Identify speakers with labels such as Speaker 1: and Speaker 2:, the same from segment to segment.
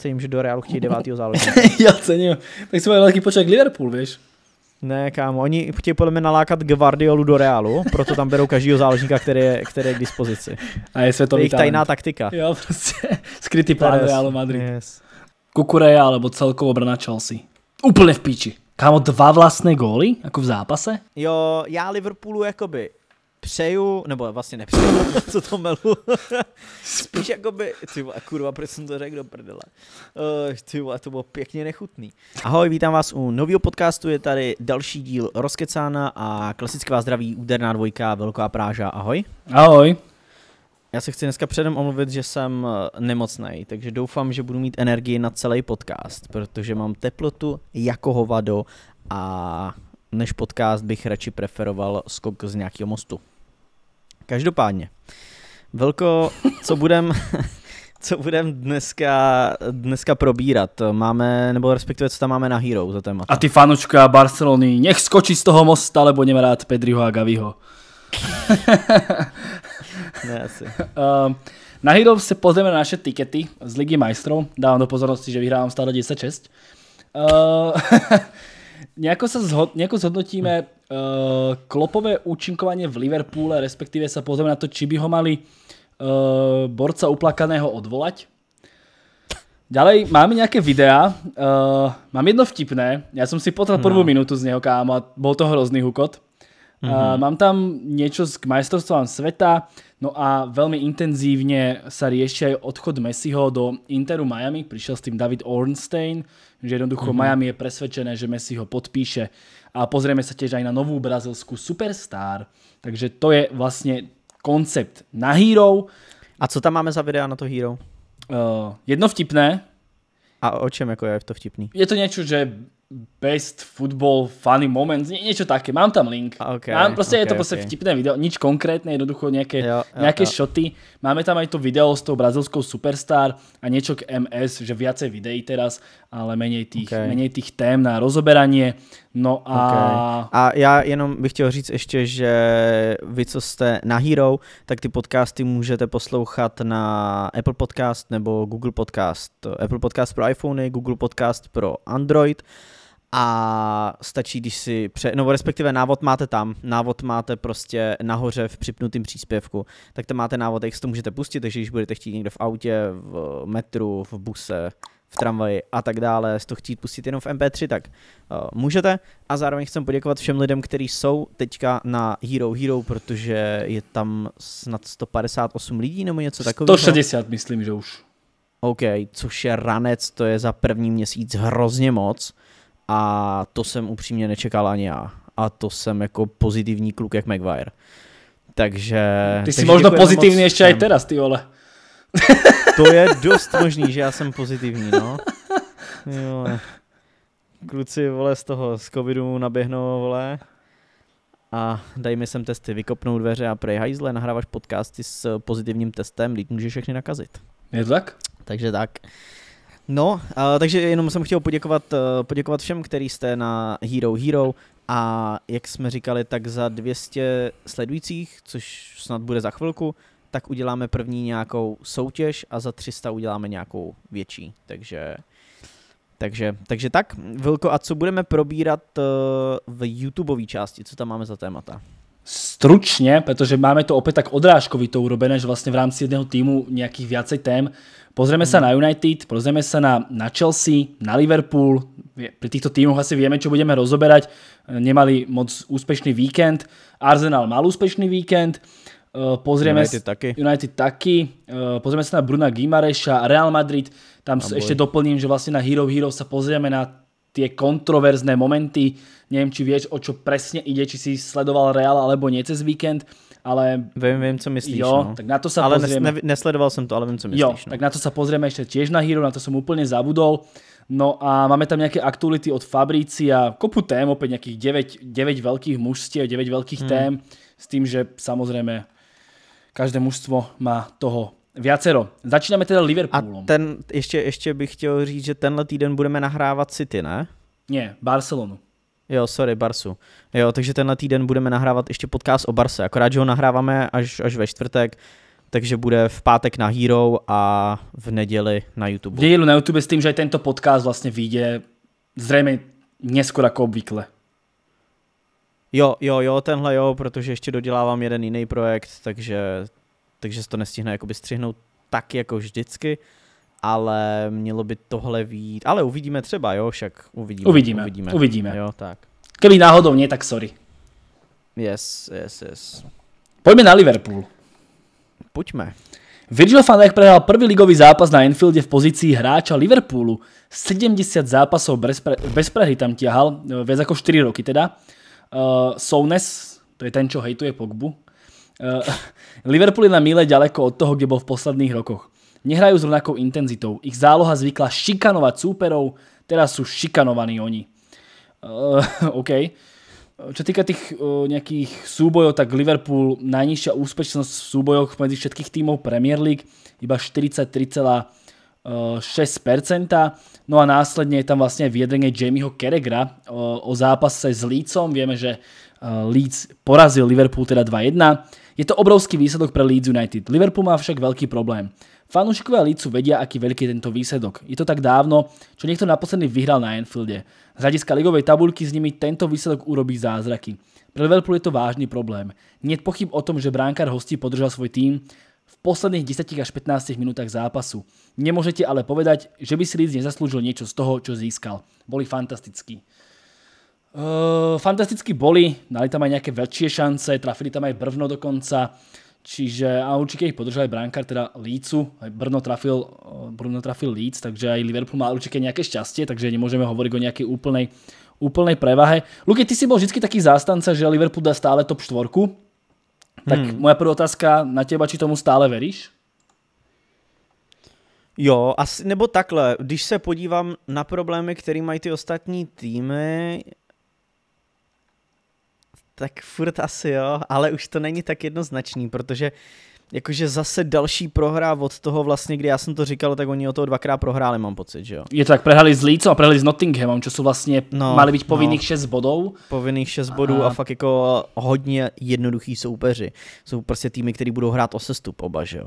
Speaker 1: Cením, že do Realu chtějí devátýho záložníka. Já cením. Tak jsme velký počet Liverpool, víš? Ne, kámo, oni chtějí podle mě nalákat Guardiolu do Realu, proto tam berou každého záložníka, který je, který je k dispozici. A je světový To jejich tajná taktika. Jo,
Speaker 2: prostě skrytý plán yes. Realu Madrid. Yes. Kukureja, alebo celkovo obrana Chelsea. Úplně v píči. Kámo, dva vlastné góly, jako v zápase?
Speaker 1: Jo, já Liverpoolu jakoby přeju, nebo vlastně nepřeju, co to melu, spíš jako by, ty vole, kurva, proč jsem to řekl do prdele, uh, ty vole, to bylo pěkně nechutný. Ahoj, vítám vás u nového podcastu, je tady další díl Rozkecána a klasická zdraví úderná dvojka, velká práža, ahoj. Ahoj. Já se chci dneska předem omluvit, že jsem eh, nemocný, takže doufám, že budu mít energii na celý podcast, protože mám teplotu jako hovado a než podcast bych radši preferoval skok z nějakého mostu. Každopádně, Velko, co budem, co budem dneska, dneska probírat? Máme, nebo respektive, co tam máme na Hero za téma? A ty fanočka Barcelony,
Speaker 2: nech skočí z toho mosta, lebo nemá rád Pedriho a Gaviho. ne, asi. Uh, na Hero se pozrieme na naše tikety z Ligy majstrov. Dávám do pozornosti, že vyhrávám stále 10-6. Uh, nejako, sa zhod, nejako zhodnotíme uh, eh, klopové účinkovanie v Liverpoole, respektíve sa pozrieme na to, či by ho mali uh, borca uplakaného odvolať. Ďalej máme nějaké videa. Uh, mám jedno vtipné. Já jsem si potrhl no. prvú minutu z něho, kámo, a bol to hrozný hukot. Uh, mm -hmm. Mám tam něco z majstrovstvám sveta. No a veľmi intenzívne sa rieši aj odchod Messiho do Interu Miami. Prišiel s tým David Ornstein, že jednoducho mm-hmm. Miami je presvedčené, že Messi ho podpíše. A pozrieme sa tiež aj na novú brazilskú superstar. Takže to je vlastne koncept
Speaker 1: na Hero. A co tam máme za videa na to Hero? Uh, jedno vtipné. A o čem jako je to vtipný?
Speaker 2: Je to něco, že best football funny moments, nie, niečo také, mám tam link. Okay, mám, proste okay, je to proste okay. vtipné video, nič konkrétne, jednoducho nejaké, jo, jo, nejaké jo. šoty. Máme tam aj to video s tou brazilskou superstar a niečo k MS, že viacej videí teraz, ale menej tých, okay. menej
Speaker 1: tých tém na rozoberanie. No a... Okay. A já jenom bych chtěl říct ještě, že vy, co ste na Hero, tak ty podcasty můžete poslouchat na Apple Podcast nebo Google Podcast. Apple Podcast pro iPhone, Google Podcast pro Android a stačí, když si, pře- no, respektive návod máte tam, návod máte prostě nahoře v připnutém příspěvku, tak tam máte návod, jak si to můžete pustit, takže když budete chtít někde v autě, v metru, v buse, v tramvaji a tak dále, si to chtít pustit jenom v MP3, tak uh, můžete. A zároveň chcem poděkovat všem lidem, kteří jsou teďka na Hero Hero, protože je tam snad 158 lidí nebo něco takového. 160 myslím, že už. OK, což je ranec, to je za první měsíc hrozně moc. Uh, a to jsem upřímně nečekal ani já. A to jsem jako pozitivní kluk jak Maguire. Takže... Ty jsi možná možno pozitivní ještě i teraz, ty vole. To je dost možný, že já jsem pozitivní, no. Jo. Kluci, vole, z toho, z covidu naběhnou, vole. A daj mi sem testy, vykopnou dveře a prej hajzle, nahráváš podcasty s pozitivním testem, lid může všechny nakazit. Je to tak? Takže tak. No, uh, takže jenom jsem chtěl poděkovat, uh, poděkovat všem, který jste na Hero Hero a jak jsme říkali, tak za 200 sledujících, což snad bude za chvilku, tak uděláme první nějakou soutěž a za 300 uděláme nějakou větší, takže... Takže, takže tak, Vilko, a co budeme probírat uh, v YouTubeové části? Co tam máme za témata?
Speaker 2: stručne, pretože máme to opäť tak to urobené, že vlastne v rámci jedného týmu nejakých viacej tém. Pozrieme hmm. sa na United, pozrieme sa na, na Chelsea, na Liverpool. Pri týchto týmoch asi vieme, čo budeme rozoberať. Nemali moc úspešný víkend. Arsenal mal úspešný víkend. Eh, pozrieme United taky. United taky. Eh, pozrieme sa na Bruna Gimareša, Real Madrid. Tam, tam ešte doplním, že vlastne na Hero Hero sa pozrieme na tie kontroverzné momenty. Neviem, či vieš, o čo presne ide, či si sledoval Real alebo nie cez víkend, ale...
Speaker 1: Viem, viem, co myslíš, jo, no. tak na to sa ale pozrieme... ne, nesledoval som to, ale viem, co myslíš. Jo, no.
Speaker 2: tak na to sa pozrieme ešte tiež na Hero, na to som úplne zabudol. No a máme tam nejaké aktuality od Fabrici a kopu tém, opäť nejakých 9, 9 veľkých mužstiev, 9 veľkých hmm. tém, s tým, že samozrejme každé mužstvo má toho
Speaker 1: Viacero. Začínáme teda Liverpoolom. A ten, ještě, ještě bych chtěl říct, že tenhle týden budeme nahrávat City, ne? Ne, Barcelonu. Jo, sorry, Barsu. Jo, takže tenhle týden budeme nahrávat ještě podcast o Barse, akorát, že ho nahráváme až, až ve čtvrtek, takže bude v pátek na Hero a v neděli na YouTube. V neděli na YouTube s
Speaker 2: tím, že tento podcast vlastně vyjde zřejmě neskoro jako obvykle.
Speaker 1: Jo, jo, jo, tenhle jo, protože ještě dodělávám jeden jiný projekt, takže takže se to nestihne jakoby střihnout tak jako vždycky, ale mělo by tohle vít. Ale uvidíme třeba, jo, však uvidíme. Uvidíme, uvidíme. uvidíme. Jo, tak.
Speaker 2: Keby náhodou nie, tak
Speaker 1: sorry. Yes, yes, yes. Pojďme na Liverpool.
Speaker 2: Pojďme. Virgil van Dijk prehral prvý ligový zápas na Enfielde v pozícii hráča Liverpoolu. 70 zápasov bez, pre, prehry tam tiahal, e, viac ako 4 roky teda. E, Sounes, to je ten, čo hejtuje Pogbu, Eh, Liverpool je na míle ďaleko od toho, kde bol v posledných rokoch. Nehrajú s rovnakou intenzitou. Ich záloha zvykla šikanovať súperov, teraz sú šikanovaní oni. Uh, OK. Čo týka tých uh, eh, nejakých súbojov, tak Liverpool najnižšia úspešnosť v súbojoch medzi všetkých tímov Premier League, iba 43,6%. No a následne je tam vlastne vyjadrenie Jamieho Keregra uh, o zápase s Leedsom. Vieme, že uh, Leeds porazil Liverpool teda 2-1. Je to obrovský výsledok pre Leeds United. Liverpool má však veľký problém. Fanúšikovia Leedsu vedia, aký veľký je tento výsledok. Je to tak dávno, čo niekto naposledy vyhral na Anfielde. Z hľadiska ligovej tabulky s nimi tento výsledok urobí zázraky. Pre Liverpool je to vážny problém. Niet pochyb o tom, že bránkár hostí podržal svoj tým, v posledných 10 až 15 minútach zápasu. Nemôžete ale povedať, že by si Leeds nezaslúžil niečo z toho, čo získal. Boli fantastickí. Uh, fantasticky boli, dali tam aj nejaké väčšie šance, trafili tam aj Brvno dokonca, čiže a určite ich podržal aj Brankar, teda Lícu, aj Brno trafil, uh, Brno trafil Líc, takže aj Liverpool mal určite nejaké šťastie, takže nemôžeme hovoriť o nejakej úplnej, úplnej prevahe. Luke, ty si bol vždy taký zástanca, že Liverpool dá stále top štvorku, tak hmm. moja první otázka na těba, či
Speaker 1: tomu stále veríš? Jo, asi, nebo takhle, když se podívám na problémy, které mají ty ostatní týmy, tak furt asi jo, ale už to není tak jednoznačný, protože jakože zase další prohra od toho vlastně, kdy já jsem to říkal, tak oni o toho dvakrát prohráli, mám pocit, že jo.
Speaker 2: Je to tak, prehrali s Leeds a prehrali s Nottinghamem, čo jsou vlastně, no, mali být povinných no,
Speaker 1: 6 bodů. Povinných 6 bodů a fakt jako hodně jednoduchý soupeři. Jsou prostě týmy, které budou hrát o sestup oba, že jo.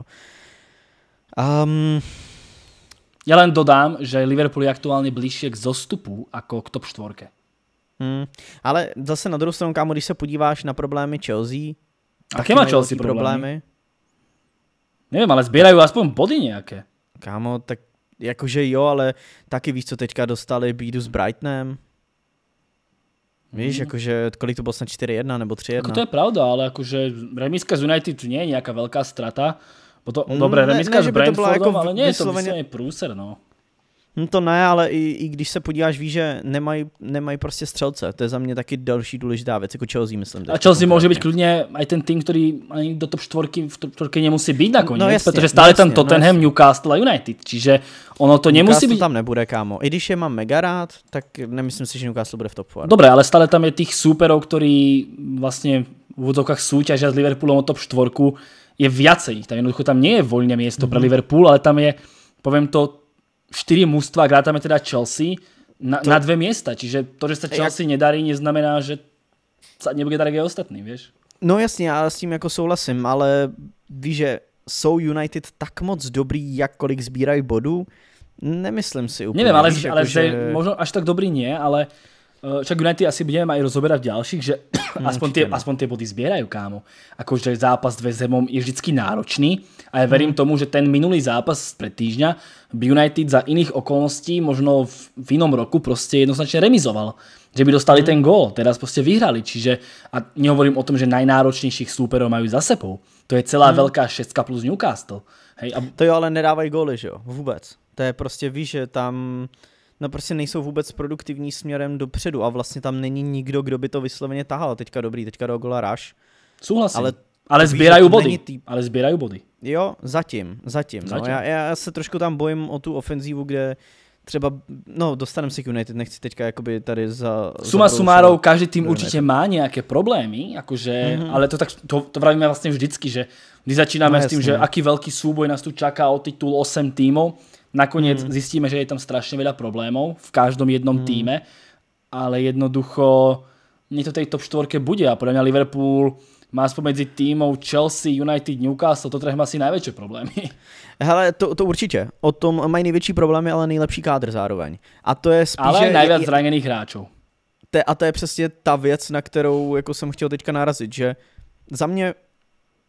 Speaker 1: Um, ehm, Já len dodám, že Liverpool je aktuálně blíž k zostupu jako k top 4. Hmm. Ale zase na druhou stranu, kámo, když se podíváš na problémy Chelsea, Aké má Chelsea problémy? problémy? Nevím, ale sbírají aspoň body nějaké. Kámo, tak jakože jo, ale taky víš, co teďka dostali bídu s Brightonem. Víš, hmm. jakože kolik to bylo snad 4-1 nebo 3-1. Jako to je
Speaker 2: pravda, ale jakože remiska z United nie je nějaká velká
Speaker 1: strata. Potom, no, dobré, remiska ne, ne, s Brentfordom, jako ale nie je to vysloveně průser, no. No to ne, ale i, i když se podíváš, víš, že nemají nemaj prostě střelce. To je za mě taky další důležitá věc, jako Chelsea, myslím. A Chelsea může být
Speaker 2: klidně i ten tým, který ani do top čtvorky, v top čtvorky nemusí být nakonec, no, jasně, protože stále jasně, tam no, Tottenham, no,
Speaker 1: Newcastle a United, čiže ono to nemusí Newcastle být. tam nebude, kámo. I když je mám mega rád, tak nemyslím si, že Newcastle bude v top 4. Dobré,
Speaker 2: ale stále tam je těch superů, který vlastně v úvodzovkách súťažia s Liverpoolom o top čtvorku, je viacej. Tam jednoducho tam nie je voľné miesto mm -hmm. pre mhm. Liverpool, ale tam je, poviem to, 4 mužstva, tam je teda Chelsea, na, to... na dve miesta. Čiže to, že sa Chelsea nedarí, neznamená, že sa nebude dariť aj ostatný, vieš?
Speaker 1: No jasně, já s tím jako souhlasím, ale víš, že jsou United tak moc dobrý, jak kolik sbírají bodů? Nemyslím si úplně. Nevím, ale, víš, ale jako, že... možno až tak
Speaker 2: dobrý nie, ale
Speaker 1: Eh, však United asi budeme aj rozoberať v
Speaker 2: ďalších, že hmm, aspoň, tie, aspoň tie body zbierajú, kámo. Akože zápas dve zemom je vždycky náročný a ja verím mm. tomu, že ten minulý zápas pred týždňa by United za iných okolností možno v, v inom roku prostě jednoznačne remizoval. Že by dostali mm. ten gól, teraz prostě vyhrali. Čiže, a nehovorím o tom, že najnáročnejších súperov majú za sebou. To je celá hmm. velká šestka
Speaker 1: plus Newcastle. Hej, a... To jo, ale nedávají góly, že jo? Vůbec. To je prostě, víš, že tam no prostě nejsou vůbec produktivní směrem dopředu a vlastně tam není nikdo, kdo by to vysloveně tahal. Teďka dobrý, teďka do gola ráš. Souhlasím. Ale ale sbírají body. Tý... Ale sbírají body. Jo, zatím, zatím. No. zatím. No, já, já, se trošku tam bojím o tu ofenzívu, kde třeba, no dostaneme se k United, nechci teďka jakoby tady za... Suma za sumárov, každý tým určitě
Speaker 2: má nějaké problémy, jakože. mm-hmm. ale to tak, to, to vravíme vlastně vždycky, že když začínáme no, s tím, že no. aký velký souboj nás tu čaká o titul 8 týmov, Nakoniec mm. zistíme, že je tam strašne veľa problémov v každom jednom mm. týme, ale jednoducho nie to tej top 4 bude a podľa mňa Liverpool má spomedzi týmov Chelsea, United, Newcastle, to
Speaker 1: trh má asi největší problémy. Hele, to, to určitě. O tom mají největší problémy, ale nejlepší kádr zároveň. A to je spíše... Ale nejvíc je... zraněných hráčů. Te, a to je přesně ta věc, na kterou jako jsem chtěl teďka narazit, že za mě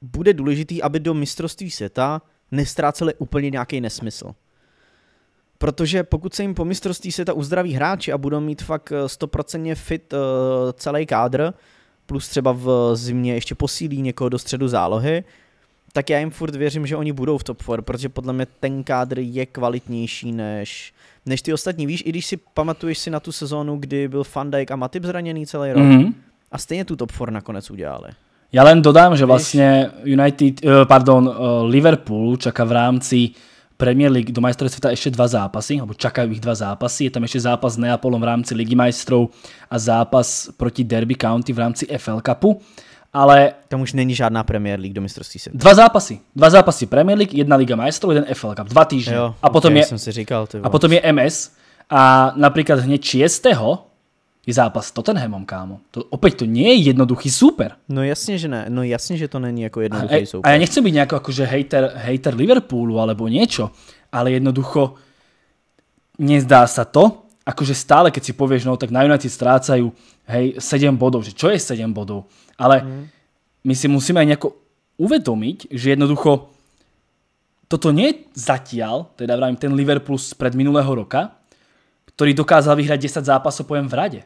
Speaker 1: bude důležitý, aby do mistrovství světa nestráceli úplně nějaký nesmysl. Protože pokud se jim po mistrovství světa uzdraví hráči a budou mít fakt eh, stoprocentně fit eh, celý kádr, plus třeba v zimě ještě posílí někoho do středu zálohy, tak já jim furt věřím, že oni budou v top 4, protože podle mě ten kádr je kvalitnější než, než ty ostatní. Víš, i když si pamatuješ si na tu sezónu, kdy byl Van Dijk a Matip zraněný celý rok mm-hmm. a stejně tu top 4 nakonec udělali.
Speaker 2: Já len dodám, že vlastně United, eh, pardon, Liverpool čaká v rámci Premier League do majstrov sveta ešte dva zápasy, alebo čakajú ich dva zápasy. Je tam ešte zápas s Neapolom v rámci Ligy majstrov a zápas proti Derby County v rámci FL Cupu. Ale... Tam už není žádná Premier League do mistrovství světa. Dva zápasy. Dva zápasy Premier League, jedna Liga majstrov, jeden FL Cup. Dva týždne. Jo, a, potom okay, je, jsem si říkal, a potom je MS. A například hned 6 je zápas s Tottenhamem, kámo. To, opět to není je jednoduchý super.
Speaker 1: No jasně, že ne. No jasně, že to není jako jednoduchý a, super. A já
Speaker 2: nechci být nějaký jako, že hater, hater Liverpoolu alebo něco, ale jednoducho nezdá se to, akože stále, keď si povieš, no tak na United strácajú, hej, 7 bodov, že čo je 7 bodov, ale mm. my si musíme aj nejako uvedomiť, že jednoducho toto nie je zatiaľ, teda vravím ten Liverpool z pred minulého roka, ktorý dokázal vyhrať 10 zápasov pojem v rade.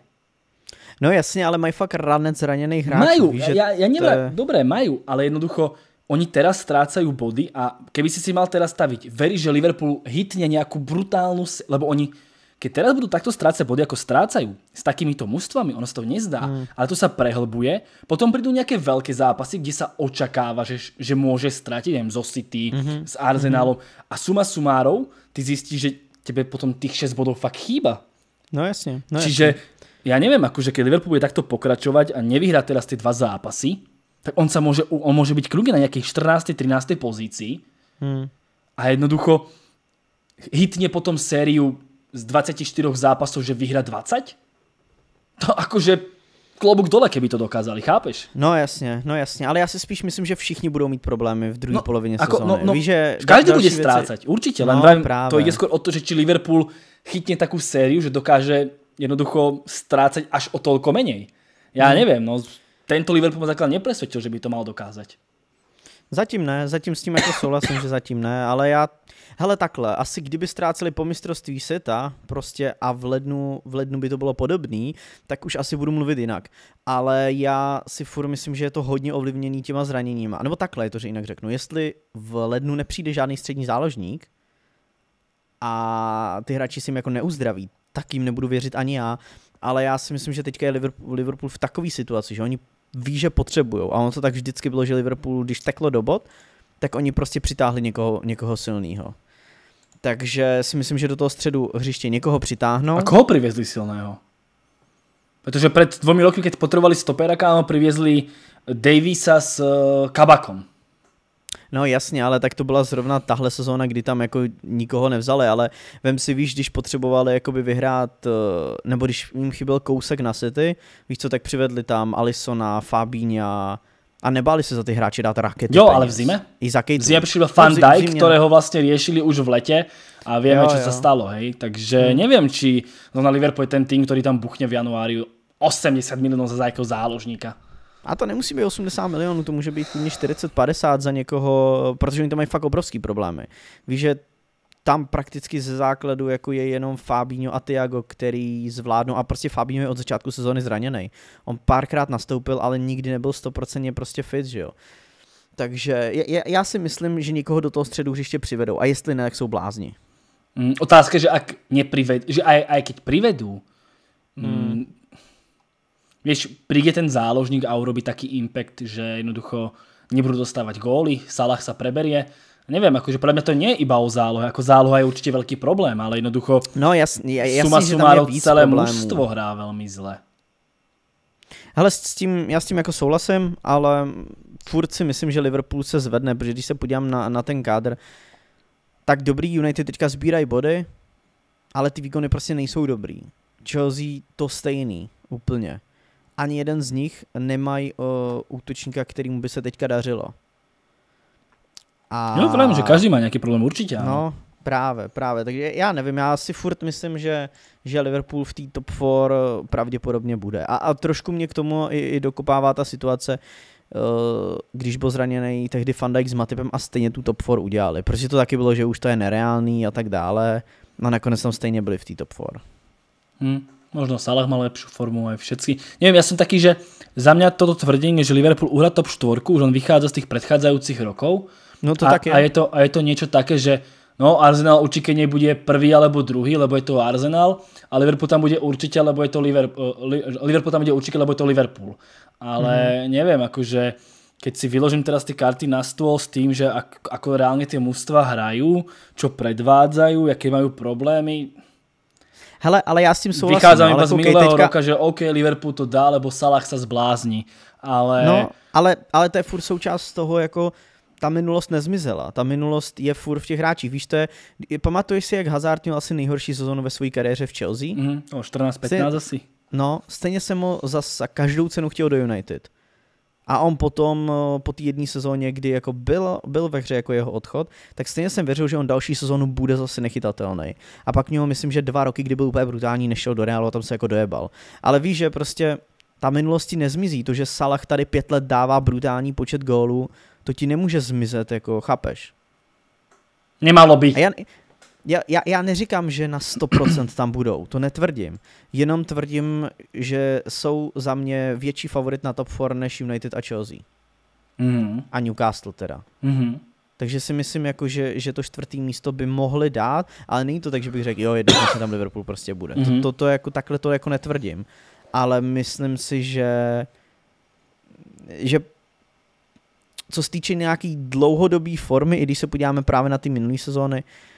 Speaker 2: No jasně, ale mají fakt ranec zraněných hráčů. Majú, víš, ja, ja neviem, to... dobré, majú, ale jednoducho oni teraz strácajú body a keby si si mal teraz staviť, veríš, že Liverpool hitne nejakú brutálnu, lebo oni keď teraz budú takto strácať body, ako strácajú, s takýmito mužstvami, ono sa to nezdá, hmm. ale to sa prehlbuje, potom prídu nejaké veľké zápasy, kde sa očakáva, že, že môže stratiť, neviem, zo City, mm-hmm. s Arsenalom mm-hmm. a suma sumárov, ty zistíš, že tebe potom tých 6 bodov fakt chýba.
Speaker 1: No jasne. No Čiže
Speaker 2: jasne ja neviem, akože keď Liverpool bude takto pokračovať a nevyhrá teraz tie dva zápasy, tak on sa môže, on môže byť kľudne na nejakej 14. 13. pozícii hmm. a jednoducho hitne potom sériu z 24 zápasov, že vyhra 20? To akože klobuk dole, keby to dokázali,
Speaker 1: chápeš? No jasne, no jasne, ale já si spíš myslím, že všichni budou mít problémy v druhé no, polovině ako, sezóny. No, no, Víš, že každý bude strácať, ztrácet, určitě, no, len to je
Speaker 2: skoro o to, že či Liverpool chytne takovou sériu, že dokáže jednoducho strácať až o toľko menej. Já mm. neviem,
Speaker 1: no tento Liverpool základ nepresvedčil, že by to mal dokázat. Zatím ne, zatím s tím jako souhlasím, že zatím ne, ale já, hele takhle, asi kdyby ztráceli po mistrovství světa, prostě a v lednu, v lednu by to bylo podobný, tak už asi budu mluvit jinak. Ale já si furt myslím, že je to hodně ovlivněný těma zraněníma. Nebo takhle je to, že jinak řeknu. Jestli v lednu nepřijde žádný střední záložník, a ty hráči si jim jako neuzdraví tak jim nebudu věřit ani já. Ale já si myslím, že teďka je Liverpool, Liverpool v takové situaci, že oni ví, že potřebují. A ono to tak vždycky bylo, že Liverpool, když teklo do bod, tak oni prostě přitáhli někoho, někoho silného. Takže si myslím, že do toho středu hřiště někoho přitáhnou. A koho přivezli silného? Protože před dvomi roky, když potřebovali stopera, kámo, přivezli Davisa s uh, eh, Kabakom. No jasně, ale tak to byla zrovna tahle sezóna, kdy tam jako nikoho nevzali, ale vem si, víš, když potřebovali jakoby vyhrát, eh, nebo když jim chyběl kousek na City, víš co, tak přivedli tam Alisona, Fabíňa, a nebáli se za ty hráče dát rakety. Jo, peněz. ale v zime? I za v Zime přišel Van Dijk, kterého
Speaker 2: vlastně riešili už v letě a vieme, jo, čo jo. sa stalo, hej. Takže hmm. neviem, či no na Liverpool je ten tým, ktorý tam buchne v januári 80 miliónov za nejakého záložníka.
Speaker 1: A to nemusí být 80 milionů, to může být klidně 40-50 za někoho, protože oni to mají fakt obrovský problémy. Víš, že tam prakticky ze základu jako je jenom Fabinho a Tiago, který zvládnou a prostě Fabinho je od začátku sezóny zraněný. On párkrát nastoupil, ale nikdy nebyl 100% prostě fit, že jo. Takže je, já si myslím, že někoho do toho středu hřiště přivedou a jestli ne, tak jsou blázni. Mm, otázka, že ak neprivedú,
Speaker 2: že aj, aj keď privedu,
Speaker 1: mm. Hmm
Speaker 2: vieš, príde ten záložník a urobí taký impact, že jednoducho nebudú dostávať góly, Salah sa preberie. Neviem, akože pre mňa to nie je iba o zálohe, ako záloha je určite veľký problém, ale jednoducho no,
Speaker 1: jasný, jasný, suma sumárov celé problémů. mužstvo
Speaker 2: hrá velmi zle.
Speaker 1: Hele, s tím, já s tím jako souhlasím, ale furt si myslím, že Liverpool se zvedne, protože když se podívám na, na ten kádr, tak dobrý United teďka sbírají body, ale ty výkony prostě nejsou dobrý. Chelsea to stejný, úplně ani jeden z nich nemají uh, útočníka, kterým by se teďka dařilo. A... No, právě, že každý
Speaker 2: má nějaký problém určitě. No,
Speaker 1: právě, právě. Takže já nevím, já si furt myslím, že, že Liverpool v té top 4 eh, pravděpodobně bude. A, a trošku mě k tomu i, i dokopává ta situace, eh, když byl zraněný tehdy Van Dijk s Matipem a stejně tu top 4 udělali. Protože to taky bylo, že už to je nereálný a tak dále. A nakonec tam stejně byli v té top 4.
Speaker 2: Hmm. Možno Salah má lepšiu formu aj všetci. Neviem, ja som taký, že za mňa toto tvrdenie, že Liverpool uhrá top 4, už on vychádza z tých predchádzajúcich rokov. No to a, také. A je to, a je to niečo také, že no Arsenal určite nebude prvý alebo druhý, lebo je to Arsenal a Liverpool tam bude určite, lebo je to Liverpool, e, Liverpool tam bude určite, lebo je to Liverpool. Ale mm. neviem, akože keď si vyložím teraz tie karty na stôl s tým, že ako, ako reálne tie mužstva hrajú, čo predvádzajú, aké majú problémy, Hele, ale já s tím souhlasím. Vychádza mi z minulého teďka... roka, že OK, Liverpool to dá, lebo Salah se
Speaker 1: zblázní, ale... No, ale, ale to je furt součást toho, jako ta minulost nezmizela, ta minulost je furt v těch hráčích. Víš, to je, pamatuješ si, jak Hazard měl asi nejhorší sezonu ve své kariéře v Chelsea? Mm, hmm o 14-15 asi. No, stejně jsem ho za každou cenu chtěl do United. A on potom eh, po té jedné sezóně, kdy jako byl, byl ve hře jako jeho odchod, tak stejně jsem věřil, že on další sezónu bude zase nechytatelný. A pak měl, myslím, že dva roky, kdy byl úplně brutální, nešel do Realu a tam se jako dojebal. Ale víš, že prostě ta minulosti nezmizí, to, že Salah tady pět let dává brutální počet gólů, to ti nemůže zmizet, jako chápeš? Nemalo by. A já, já, já, já neříkám, že na 100% tam budou, to netvrdím. Jenom tvrdím, že jsou za mě větší favorit na top 4 než United a Chelsea. Mm. A Newcastle teda. Mm-hmm. Takže si myslím, jako, že, že to čtvrtý místo by mohli dát, ale není to tak, že bych řekl, jo, jednoznačně tam Liverpool prostě bude. Mm-hmm. To, mhm. to, to jako, takhle to jako netvrdím. Ale myslím si, že že co se týče nějaký dlouhodobé formy, i když se podíváme právě na ty minulé sezóny, uh,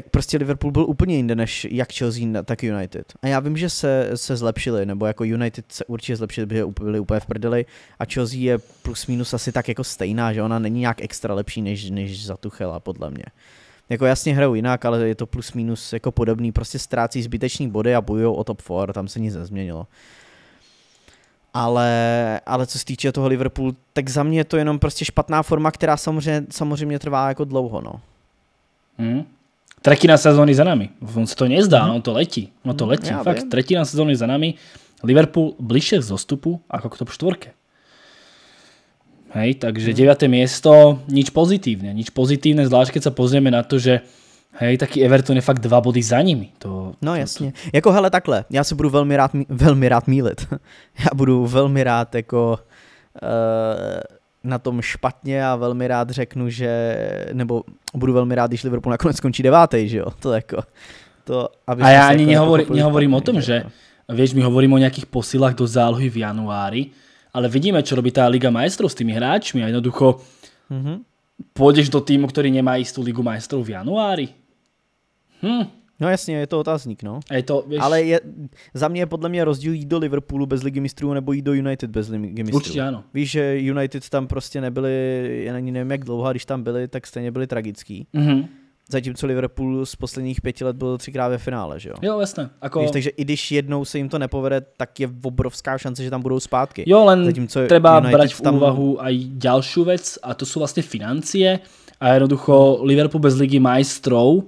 Speaker 1: tak prostě Liverpool byl úplně jinde než jak Chelsea, tak United. A já vím, že se, se zlepšili, nebo jako United se určitě zlepšili, protože byli úplně v prdeli a Chelsea je plus minus asi tak jako stejná, že ona není nějak extra lepší než, než Zatuchela, podle mě. Jako jasně hrajou jinak, ale je to plus minus jako podobný, prostě ztrácí zbytečný body a bojují o top 4, tam se nic nezměnilo. Ale, ale co se týče toho Liverpool, tak za mě je to jenom prostě špatná forma, která samozřejmě, samozřejmě trvá jako dlouho, no.
Speaker 2: Mm tretina sezóny za nami. On se to nezdá, mm. on to letí. On to mhm. letí. Ja Fakt, tretina sezóny za nami. Liverpool bližšie k zostupu ako k top štvorke. Hej, takže mm. 9. miesto, nič pozitívne. Nič pozitívne, zvlášť keď sa pozrieme na to, že Hej, taky Everton je fakt dva body za nimi.
Speaker 1: To, no to, jasně. To... Jako hele takhle, já se budu velmi rád, velmi rád mílit. Já budu velmi rád jako uh, na tom špatně a velmi rád řeknu, že, nebo budu velmi rád, když Liverpool nakonec skončí devátej, že jo, to jako, to, aby A já ani jako nehovorí, nehovorím
Speaker 2: o tom, že, že víš, my hovoríme o nějakých posilách do zálohy v januári, ale vidíme, čo robí tá Liga majstrov s tými hráčmi a jednoducho mm -hmm. pôjdeš do týmu, ktorý nemá istú Ligu majstrov v januári. Hm,
Speaker 1: No jasně, je to otázník, no. je to, víš... Ale je, za mě je podle mě rozdíl jít do Liverpoolu bez ligy mistrů nebo jít do United bez ligy mistrů. Určitě ano. Víš, že United tam prostě nebyli, já ani nevím jak dlouho, a když tam byli, tak stejně byli tragický. Mm-hmm. Zatímco Liverpool z posledních pěti let byl třikrát ve finále, že jo? Jo, jasně. Ako... Víš, takže i když jednou se jim to nepovede, tak je obrovská šance, že tam budou zpátky. Jo, len Zatímco treba United brať v tam... úvahu
Speaker 2: i další věc, a to jsou vlastně financie a jednoducho Liverpool bez ligy majstrov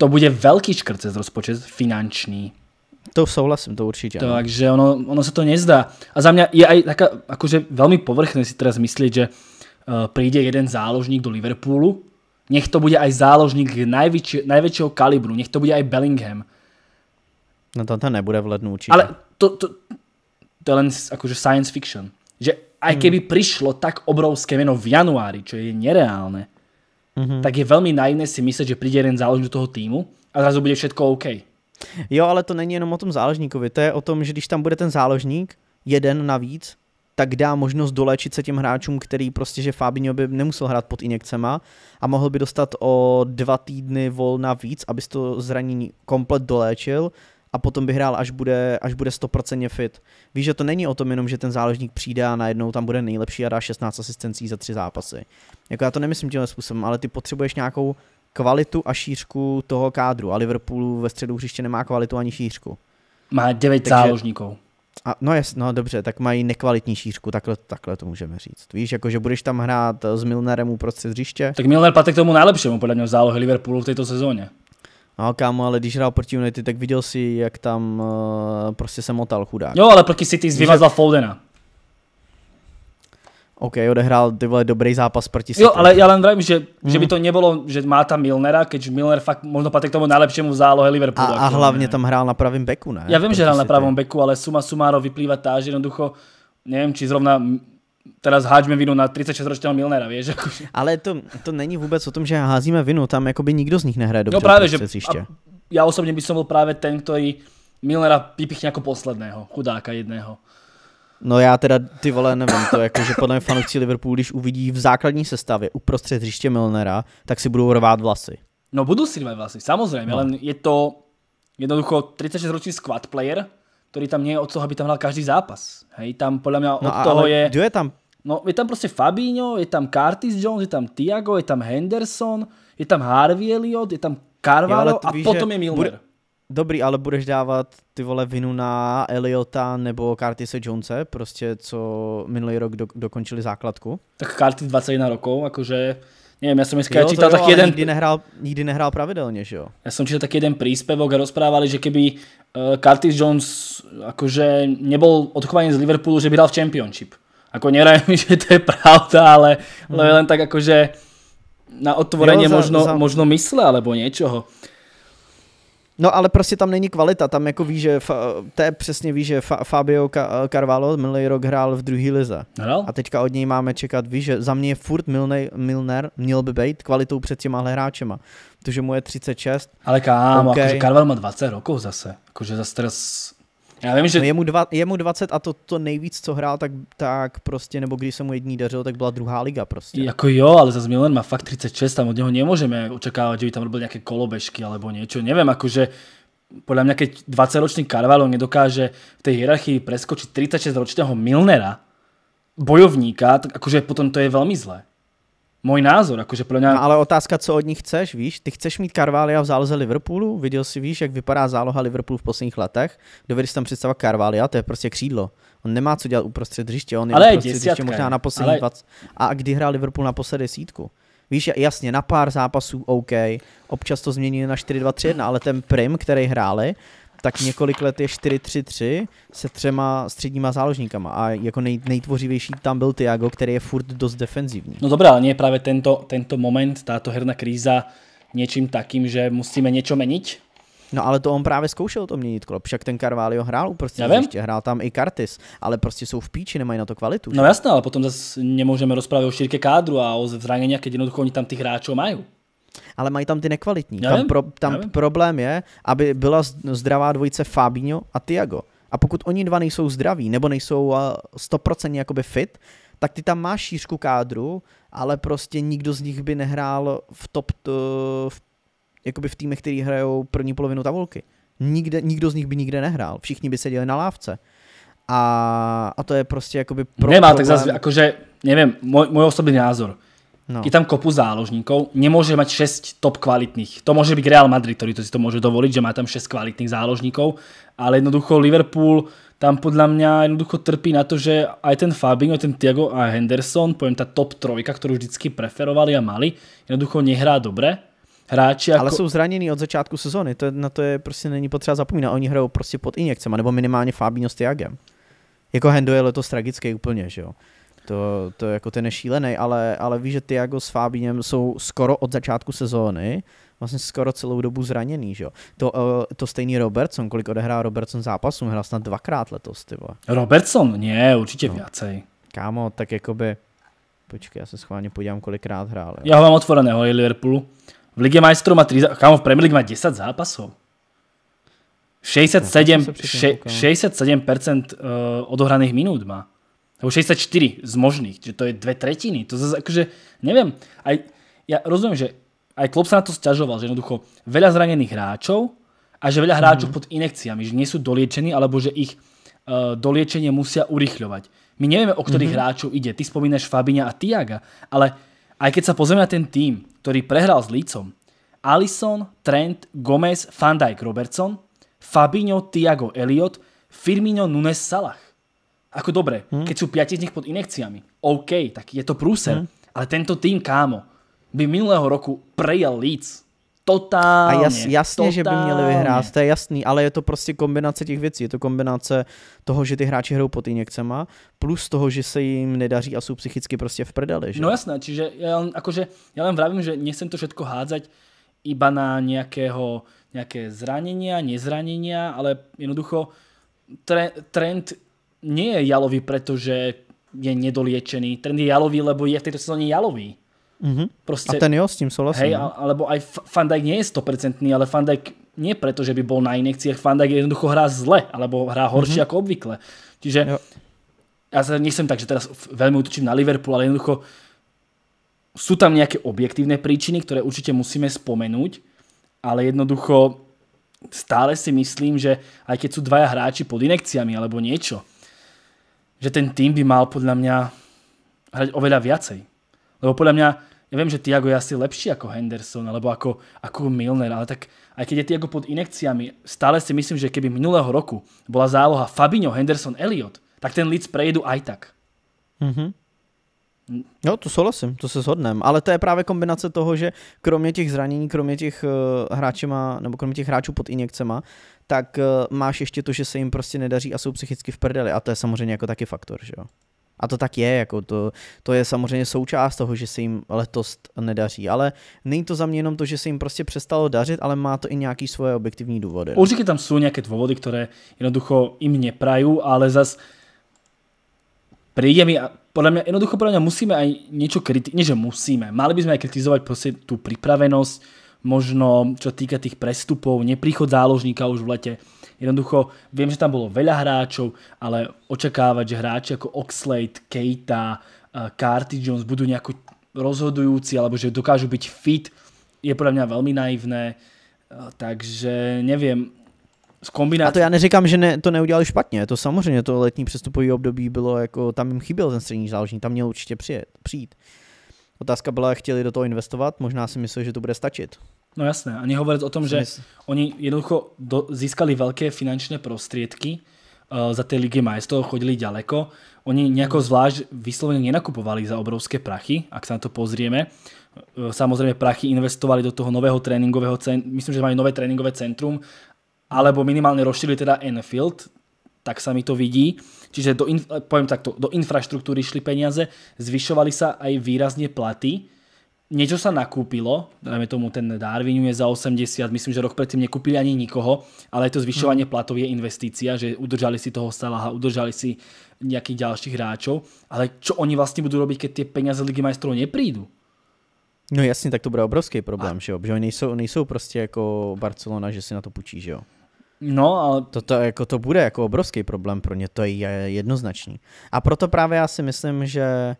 Speaker 2: to bude velký škrt cez rozpočet finančný. To souhlasím, to určite. Takže ono, ono sa to nezdá. A za mňa je aj taká, akože veľmi povrchné si teraz myslieť, že uh, eh, príde jeden záložník do Liverpoolu, nech to bude aj záložník najväčši, najväčšieho kalibru, nech to bude aj Bellingham.
Speaker 1: No to, to nebude v lednu určite. Ale
Speaker 2: to, to, to je len akože science fiction. Že aj hmm. keby přišlo, prišlo tak obrovské meno v januári, čo je nereálne,
Speaker 1: mm-hmm. tak je velmi naivné si myslet, že přijde jeden záložník do toho týmu a zrazu bude všetko OK. Jo, ale to není jenom o tom záložníkovi, to je o tom, že když tam bude ten záložník, jeden navíc, tak dá možnost doléčit se těm hráčům, který prostě, že Fabinho by nemusel hrát pod injekcema a mohl by dostat o dva týdny volna víc, aby to zranění komplet doléčil a potom by hrál, až bude, až bude 100% fit. Víš, že to není o tom jenom, že ten záložník přijde a najednou tam bude nejlepší a dá 16 asistencí za tři zápasy. Jako já to nemyslím tímhle způsobem, ale ty potřebuješ nějakou kvalitu a šířku toho kádru a Liverpool ve středu hřiště nemá kvalitu ani šířku. Má 9 Takže, záložníků. A, no jest, no dobře, tak mají nekvalitní šířku, takhle, takhle to můžeme říct. Víš, jako že budeš tam hrát s Milnerem uprostřed hřiště. Tak Milner patří k tomu nejlepšímu podle mě zálohy Liverpoolu v této sezóně. No kámo, ale když hrál proti United, tak viděl si, jak tam uh, prostě se motal chudák. Jo, ale proti City zvyvazla že... Foldena. OK, odehrál ty vole dobrý zápas proti City. Jo, ale já
Speaker 2: len vravím, že, hmm. že by mhm. to nebylo, že má tam Milnera, keď Milner fakt možno patří k tomu nejlepšímu zálohe Liverpoolu. A, a jako hlavně ne. tam hrál na pravém
Speaker 1: beku, ne? Já vím, že hrál na pravém
Speaker 2: beku, ale suma sumáro vyplývá tá, že jednoducho, nevím, či zrovna teraz háďme vinu na 36-ročného Milnera, vieš. Akože. Ale to,
Speaker 1: to není vůbec o tom, že házíme vinu, tam jako by nikdo z nich nehraje dobře. No právě, prostě že a
Speaker 2: já osobně bych byl právě ten, který Milnera pipichne jako posledného, chudáka jedného.
Speaker 1: No já teda ty vole nevím, to jako, že podle mě fanoušci Liverpoolu, když uvidí v základní sestavě uprostřed hřiště Milnera, tak si budou rvát vlasy.
Speaker 2: No budou si rvát vlasy, samozřejmě, no. ale je to jednoducho 36 ročný squad player, ktorý tam nie je od toho, aby tam hral každý zápas. Hej, tam podľa mňa no od toho je... kde je tam? No, je tam proste Fabinho, je tam Curtis Jones, je tam Tiago,
Speaker 1: je tam Henderson, je tam Harvey Elliot, je tam Carvalho jo, a víš, potom je Milner. Bude... Dobrý, ale budeš dávat ty vole vinu na Eliota nebo Curtise Jonese, prostě co minulý rok do, dokončili základku. Tak Curtis 21 rokov, jakože, nevím, já jsem dneska jo, čítal jo, tak jeden... Nikdy nehrál, nikdy nehrál pravidelně, že jo? Já jsem čítal tak jeden príspevok a
Speaker 2: rozprávali, že keby Eh, Curtis Jones akože nebol odchovaný z Liverpoolu, že by hral v Championship. Ako mi, že to je pravda, ale, mm. ale len mhm. tak akože na otvorenie jo, za, možno, za... možno mysle alebo niečoho.
Speaker 1: No ale prostě tam není kvalita, tam jako ví, že, to je přesně ví, že Fa, Fabio Carvalho minulý rok hrál v druhý lize. No. A teďka od něj máme čekat, víš, že za mě je furt Milner, Milner měl by být kvalitou před těma hráčema. Protože mu je 36. Ale kámo, okay. jakože Carvalho má 20 rokov zase. Jakože zase teraz já vím, že... No jemu, dva, jemu 20 a to, to nejvíc, co hrál, tak, tak prostě, nebo když se mu jední dařilo, tak byla druhá liga prostě.
Speaker 2: Jako jo, ale zase Milan má fakt 36, tam od něho nemůžeme očekávat, že by tam byly nějaké kolobežky alebo něco. Nevím, jakože podle mě, keď 20-ročný Carvalho nedokáže v té hierarchii preskočit 36-ročného
Speaker 1: Milnera, bojovníka, tak akože potom to je velmi zlé můj názor, jakože pro mě... No, ale otázka, co od nich chceš, víš? Ty chceš mít Carvalho v záloze Liverpoolu? Viděl jsi, víš, jak vypadá záloha Liverpoolu v posledních letech? Dovedeš tam představit Carvalho? to je prostě křídlo. On nemá co dělat uprostřed hřiště, on je ale uprostřed hřiště možná na poslední ale... 20. A kdy hrál Liverpool na poslední desítku? Víš, jasně, na pár zápasů OK, občas to změní na 4-2-3-1, ale ten prim, který hráli, tak několik let je 4-3-3 se třema středníma záložníkama a jako nej, nejtvořivější tam byl Tiago, který je furt dost defenzivní. No dobrá, ale nie právě tento, tento moment, táto herná kríza něčím takým, že musíme něco měnit? No ale to on právě zkoušel to měnit klop, však ten Carvalho hrál uprostřed ještě, hrál tam i Kartis, ale prostě jsou v píči, nemají na to kvalitu. No jasné, ale potom zase nemůžeme rozprávat o šírke kádru a o zranění, keď jednoducho oni tam těch hráčů mají ale mají tam ty nekvalitní. Já tam, vím, pro, tam problém je, aby byla zdravá dvojice Fabinho a Tiago. A pokud oni dva nejsou zdraví, nebo nejsou eh, stoprocentně jakoby fit, tak ty tam máš šířku kádru, ale prostě nikdo z nich by nehrál v top, t, v, jakoby v týmech, který hrajou první polovinu tabulky. Nikde, nikdo z nich by nikde nehrál. Všichni by seděli na lávce. A, a to je prostě jakoby pro, Nemá, problém. tak zase, jakože,
Speaker 2: nevím, můj, můj osobný názor. No. Je tam kopu záložníkov, nemôže mať 6 top kvalitných. To môže byť Real Madrid, ktorý to si to môže dovoliť, že má tam 6 kvalitných záložníkov, ale jednoducho Liverpool tam podľa mňa jednoducho trpí na to, že aj ten Fabinho, ten Thiago a Henderson, poviem tá top trojka, ktorú vždycky preferovali a mali,
Speaker 1: jednoducho nehrá dobre. Hráči ako... Ale jsou zranení od začátku sezóny, to, na to je prostě není potřeba zapomínať. oni hrajú prostě pod injekcem, nebo minimálně Fabinho s Thiagem. Jako Hendo je letos tragický úplně, že jo to, to jako ten je šílený, ale, ale víš, že Tiago s Fabiněm jsou skoro od začátku sezóny, vlastně skoro celou dobu zraněný, že jo. To, eh, to stejný Robertson, kolik odehrá Robertson zápasů, hrál snad dvakrát letos, ty vole.
Speaker 2: Robertson? Ne, určitě
Speaker 1: no. viacej. Kámo, tak jakoby, počkej, já se schválně podívám, kolikrát hrál. Jo. Já ho
Speaker 2: mám otvoreného, je Liverpoolu. V ligi majstrů má 3, kámo, v Premier League má 10 zápasů. 67, 67% uh, odohraných minut má. Nebo 64 z možných, že to je dve tretiny. To zase akože, neviem, aj, ja rozumiem, že aj Klopp sa na to sťažoval, že jednoducho veľa zranených hráčov a že veľa hráčov mm. pod inekciami, že nie sú doliečení, alebo že ich uh, doliečenie musia urychľovať. My nevieme, o ktorých mm. hráčov ide. Ty spomínaš Fabiňa a Tiaga, ale aj keď sa pozrieme na ten tým, ktorý prehral s Lícom, Alison, Trent, Gomez, Van Dijk, Robertson, Fabinho, Tiago, Elliot, Firmino, Nunes, Salah Ako dobre, hmm. keď sú piati z nich pod inekciami, OK, tak je to prúser. Hmm. Ale tento tým, kámo,
Speaker 1: by minulého roku prejel líc.
Speaker 2: Totálně. A jas, jasně, totálně. že by měli vyhrát,
Speaker 1: to je jasný, ale je to prostě kombinace těch věcí. Je to kombinace toho, že ty hráči hrajou pod injekcema, plus toho, že se jim nedaří a jsou psychicky prostě v prdeli. Že?
Speaker 2: No jasné, čiže já, akože, já vám vravím, že nechcem to všetko hádzať iba na nějakého, nějaké zranění, nezranění, ale jednoducho tre, trend nie je jalový, pretože je nedoliečený. Trend je jalový, lebo je v tejto sezóne jalový. Mm-hmm. Proste, a ten jo, s tým souhlasím. Hej, no. alebo aj Van Dijk nie je 100%, ale Van Dijk nie preto, že by bol na inekciách, Van Dijk jednoducho hrá zle, alebo hrá horšie mm-hmm. ako obvykle. Čiže jo. ja sa nechcem tak, že teraz veľmi utočím na Liverpool, ale jednoducho sú tam nejaké objektívne príčiny, ktoré určite musíme spomenúť, ale jednoducho stále si myslím, že aj keď sú dvaja hráči pod inekciami alebo niečo, že ten tým by mal podľa mňa hrať oveľa viacej. Lebo podľa mňa, ja viem, že Tiago je asi lepší ako Henderson, alebo ako, ako Milner, ale tak aj keď je Tiago pod inekciami, stále si myslím, že keby minulého roku bola záloha Fabinho, Henderson, Elliot, tak ten Leeds prejedú
Speaker 1: aj tak. Mm -hmm. No to souhlasím, to se shodneme, ale to je právě kombinace toho, že kromě těch zranění, kromě těch uh, hráčema, nebo kromě těch hráčů pod injekcema, tak uh, máš ještě to, že se jim prostě nedaří a jsou psychicky v prdeli a to je samozřejmě jako taky faktor, že jo. A to tak je, jako to, to je samozřejmě součást toho, že se jim letos nedaří, ale není to za mě jenom to, že se jim prostě přestalo dařit, ale má to i nějaký svoje objektivní důvody. No.
Speaker 2: Určitě tam jsou nějaké důvody,
Speaker 1: které jednoducho jim neprajú, ale zase
Speaker 2: príde mi, a podľa mňa, jednoducho podľa mňa musíme aj niečo kritizovať, nie že musíme, mali by sme aj kritizovať proste tú pripravenosť, možno čo týka tých prestupov, nepríchod záložníka už v lete. Jednoducho, viem, že tam bolo veľa hráčov, ale očakávať, že hráči ako Oxlade, Keita, eh, Carty Jones budú nejako rozhodujúci, alebo že dokážu byť fit, je podľa mňa veľmi naivné. Eh, takže neviem,
Speaker 1: s kombinací. A to já neříkám, že ne, to neudělali špatně, to samozřejmě, to letní přestupové období bylo jako, tam jim chyběl ten střední záložník, tam měl určitě přijet, přijít. Otázka byla, chtěli do toho investovat, možná si mysleli, že to bude stačit.
Speaker 2: No jasné, a nehovoriť o tom, že Myslím.
Speaker 1: oni jednoducho
Speaker 2: do, získali velké finančné prostředky. uh, za ty ligy majestro, chodili daleko. Oni nejako zvlášť vysloveně nenakupovali za obrovské prachy, ak se na to pozrieme. Uh, samozrejme prachy investovali do toho nového tréningového centrum, myslím, že mají nové tréningové centrum alebo minimálne rozšírili teda Enfield, tak sa mi to vidí. Čiže do, poviem takto, do infraštruktúry šli peniaze, zvyšovali sa aj výrazne platy, niečo sa nakúpilo, dajme tomu ten Darwin je za 80, myslím, že rok predtým nekúpili ani nikoho, ale to zvyšovanie hmm. platov je investícia, že udržali si toho Salaha, udržali si nejakých ďalších hráčov, ale čo oni vlastne budú robiť, keď tie peniaze Ligy majstrov neprídu?
Speaker 1: No jasně, tak to bude obrovský problém, a... že jo? Že oni nejsou, nejsou prostě jako Barcelona, že si na to půjčí, že jo? No, ale... Toto, jako, to bude jako obrovský problém pro ně, to je jednoznačný. A proto právě já si myslím, že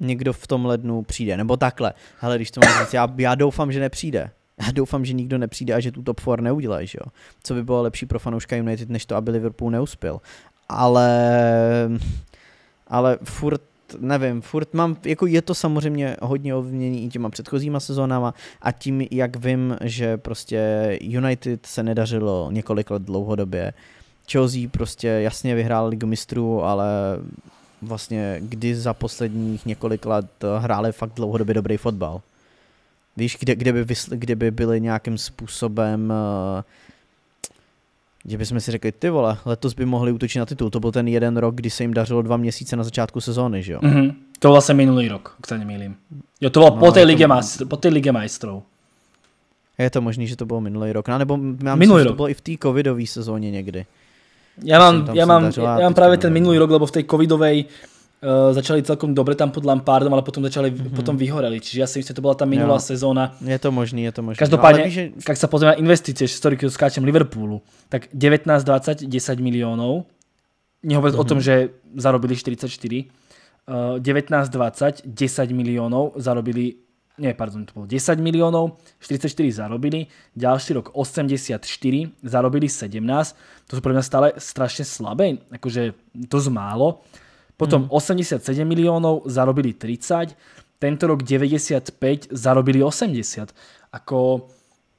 Speaker 1: někdo v tom lednu přijde, nebo takhle. Hele, když to mám říct, já, já doufám, že nepřijde. Já doufám, že nikdo nepřijde a že tu top 4 neudělá, že jo. Co by bylo lepší pro fanouška United, než to, aby Liverpool neuspěl. Ale... Ale furt nevím, furt mám, jako je to samozřejmě hodně ovlivněný i těma předchozíma sezónama a tím, jak vím, že prostě United se nedařilo několik let dlouhodobě, Chelsea prostě jasně vyhrál ligu mistrů, ale vlastně kdy za posledních několik let hráli fakt dlouhodobě dobrý fotbal. Víš, kde, kde, by, vysl, kde by byli nějakým způsobem uh, že bychom si řekli, ty vole, letos by mohli útočit na titul. To byl ten jeden rok, kdy se jim dařilo dva měsíce na začátku sezóny, že jo? Mm-hmm. To byl vlastně minulý rok, pokud se nemýlím. Jo, to bylo no, po té jako
Speaker 2: Lige, po majstrů.
Speaker 1: Je to možný, že to bylo minulý rok, no, nebo já myslím, že to bylo i v té covidové sezóně někdy. Já mám, já mám, já mám právě ten
Speaker 2: no. minulý rok, lebo v té covidové Uh, začali celkom dobre tam pod Lampardom, ale potom začali, mm-hmm. potom vyhoreli. Čiže ja si myslím, že to bola tá minulá
Speaker 1: jo. sezóna. Je to možný, je to možný. Každopádně, no,
Speaker 2: že... keď sa pozrieme na investície, z ktorých skáčem Liverpoolu, tak 19, 20, 10 miliónov. Nehovoriac mm-hmm. o tom, mhm. že zarobili 44. Uh, 19, 20, 10 miliónov zarobili nie, pardon, to bolo 10 miliónov, 44 zarobili, ďalší rok 84, zarobili 17, to sú pre mňa stále strašne slabé, akože to málo. Potom mm. 87 miliónov zarobili 30, tento rok 95 zarobili 80. Ako,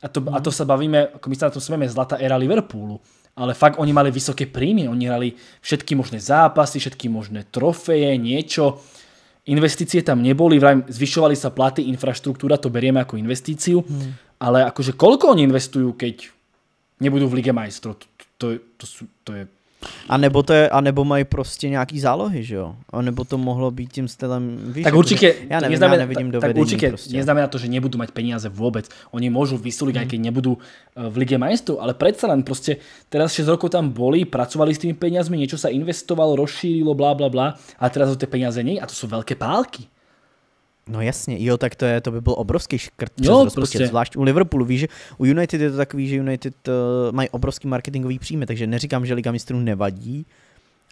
Speaker 2: a, to, mm. a to sa bavíme, ako my sa na tom smieme, zlatá era Liverpoolu. Ale fakt oni mali vysoké príjmy, oni hrali všetky možné zápasy, všetky možné trofeje, niečo. Investície tam neboli, vrajím, zvyšovali sa platy, infraštruktúra, to berieme ako investíciu. Mm. Ale akože koľko oni investujú, keď nebudú v Lige majstrov? To, to, to, to, to je
Speaker 1: a nebo, to je, a nebo mají prostě nějaký zálohy, že jo? A nebo to mohlo být tím stylem, víš? Tak jako- určitě, já nevím, neznamená, já nevidím tak, tak určitě prostě. neznamená to,
Speaker 2: že nebudou mít peníze vůbec. Oni můžou vysolit, mm. když nebudou eh, v Lige majstrov, ale přece jen prostě teraz 6 rokov tam boli, pracovali s tými peniazmi, něco se investovalo, rozšírilo, bla bla bla
Speaker 1: a teraz to ty peníze není a to jsou velké pálky. No jasně, jo, tak to, je, to by byl obrovský škrt přes jo, rozpočet, prostě. zvlášť u Liverpoolu. Víš, že u United je to takový, že United uh, mají obrovský marketingový příjmy, takže neříkám, že Liga mistrů nevadí,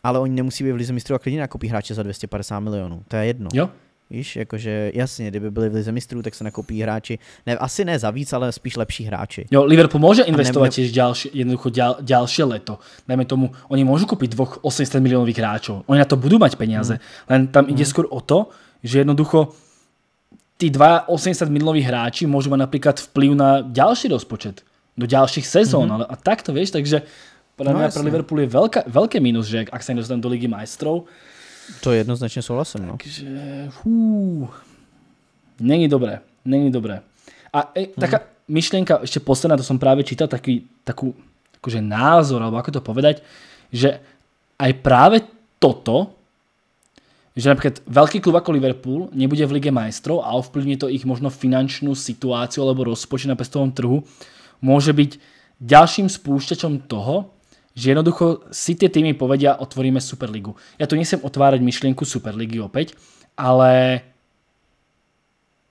Speaker 1: ale oni nemusí být v Lize mistrů a klidně nakoupí hráče za 250 milionů, to je jedno. Jo. Víš, jakože jasně, kdyby byli v Lize mistrů, tak se nakoupí hráči, ne, asi ne za víc, ale spíš lepší hráči. Jo, Liverpool může investovat tiež ďalšie, jednoducho
Speaker 2: další dál, leto. Dajme tomu, oni můžou koupit dvoch 800 milionových hráčů. Oni na to budou mít peníze. Hmm. Len tam hmm. ide skoro o to, že jednoducho tí dva 80 miliónoví hráči môžu mať napríklad vplyv na ďalší rozpočet, do ďalších sezón, mm-hmm. ale a takto, vieš, takže podľa no, mňa pre Liverpool je veľká, veľké mínus, že ak sa nedostanú do Ligy majstrov. To je jednoznačne souhlasím. No. Takže, hú, není dobré, není dobré. A e, mm-hmm. taká myšlienka, ešte posledná, to som práve čítal, taký, takú, akože názor, alebo ako to povedať, že aj práve toto že napríklad veľký klub ako Liverpool nebude v lige majstrov a ovplyvní to ich možno finančnú situáciu alebo rozpočet na pestovom trhu, môže byť ďalším spúšťačom toho, že jednoducho si tie týmy povedia, otvoríme Superligu. Ja tu nesem otvárať myšlienku Superligy opäť, ale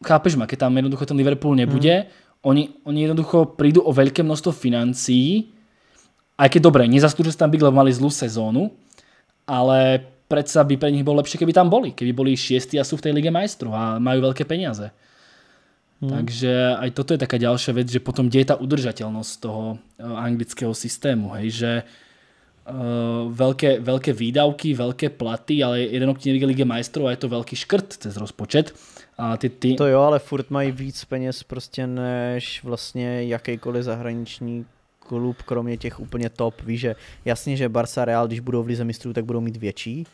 Speaker 2: chápeš ma, keď tam jednoducho ten Liverpool nebude, mm. oni, oni jednoducho prídu o veľké množstvo financií, aj keď dobre, nezaslúžia sa tam byť, lebo mali zlú sezónu, ale predsa by pre nich bolo lepšie, keby tam boli. Keby boli šiesti a sú v tej Lige majstrov a majú veľké peniaze. Hmm. Takže aj toto je taká ďalšia vec, že potom kde je tá udržateľnosť toho e, anglického systému, hej, že uh, veľké, veľké výdavky, veľké platy, ale
Speaker 1: jeden obtín Lige majstrov a je to veľký škrt cez rozpočet. A ty, ty... To jo, ale furt mají víc peněz prostě než vlastně jakýkoliv zahraniční klub, kromě těch úplně top, ví, že jasně, že Barca Real, když budou v Lize mistrů, tak budou mít větší,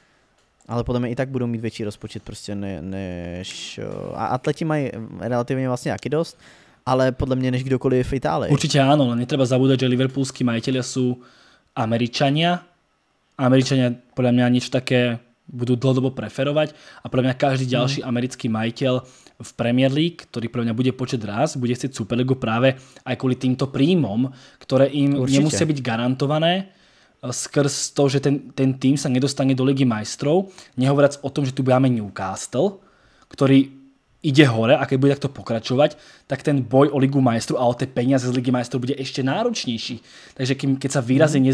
Speaker 1: ale podle mě i tak budou mít větší rozpočet prostě ne, než... A atleti mají relativně vlastně jaký dost, ale podle mě než kdokoliv v Itálii.
Speaker 2: Určitě ano, ale netreba zabudat, že Liverpoolský majiteľia jsou Američania. Američania podle mě něco také budou dlhodobo preferovat a podle mě každý další hmm. americký majitel v Premier League, ktorý pre mňa bude počet raz, bude chcieť Superligu práve aj kvôli týmto príjmom, ktoré im Určite. nemusia byť garantované eh, skrz to, že ten, ten tým sa nedostane do Ligy majstrov, nehovoriac o tom, že tu budeme Newcastle, ktorý ide hore a keď bude takto pokračovať, tak ten boj o Ligu majstru a o tie peniaze z Ligy majstru bude ešte náročnejší. Takže keď sa výrazne mhm.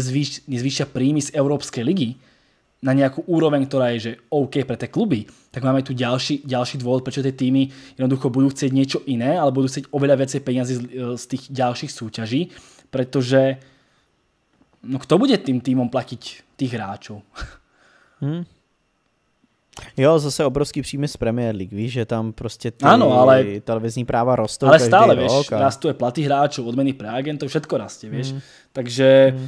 Speaker 2: nezvýšia príjmy z Európskej ligy, na nejakú úroveň, ktorá je že OK pre tie kluby, tak máme tu ďalší, ďalší dôvod, prečo tie týmy jednoducho budú chcieť niečo iné, ale budú chcieť oveľa viacej peniazy z, z tých ďalších súťaží, pretože no kto bude tým týmom platiť tých hráčov?
Speaker 1: Hmm. Jo, zase obrovský příjmy z Premier League, víš, že tam prostě ty ano, ale, televizní práva rostou Ale stále, víš, a... rastuje
Speaker 2: platy hráčů, odmeny pre agentov, všetko rastě, víš. Hmm. Takže hmm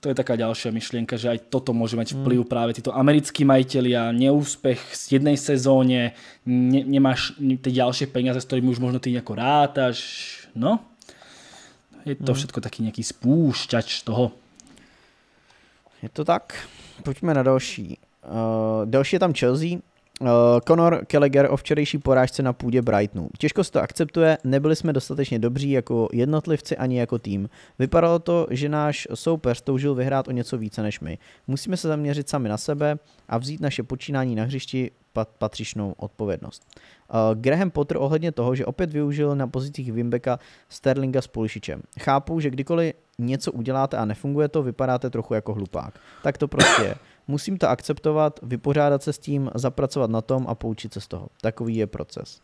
Speaker 2: to je taká ďalšia myšlienka, že aj toto môže mať mm. vplyv mm. práve títo americkí majitelia, neúspech z jednej sezóne, ne, nemáš tie ďalšie peniaze, s ktorými už možno ty nejako rátaš, no. Je to mm. všetko taký nejaký spúšťač
Speaker 1: toho. Je to tak. Poďme na další. Uh, další je tam Chelsea, Eh, Conor Kelleger o včerejší porážce na půdě Brightonu. Těžko se to akceptuje, nebyli jsme dostatečně dobří jako jednotlivci ani jako tým. Vypadalo to, že náš soupeř toužil vyhrát o něco více než my. Musíme se zaměřit sami na sebe a vzít naše počínání na hřišti pat- patřičnou odpovědnost. Uh, Graham Potter ohledně toho, že opět využil na pozicích Wimbeka Sterlinga s Pulišičem. Chápu, že kdykoliv něco uděláte a nefunguje to, vypadáte trochu jako hlupák. Tak to prostě je. Musím to akceptovat, vypořádat se s tím, zapracovat na tom a poučit se z toho. Takový je proces.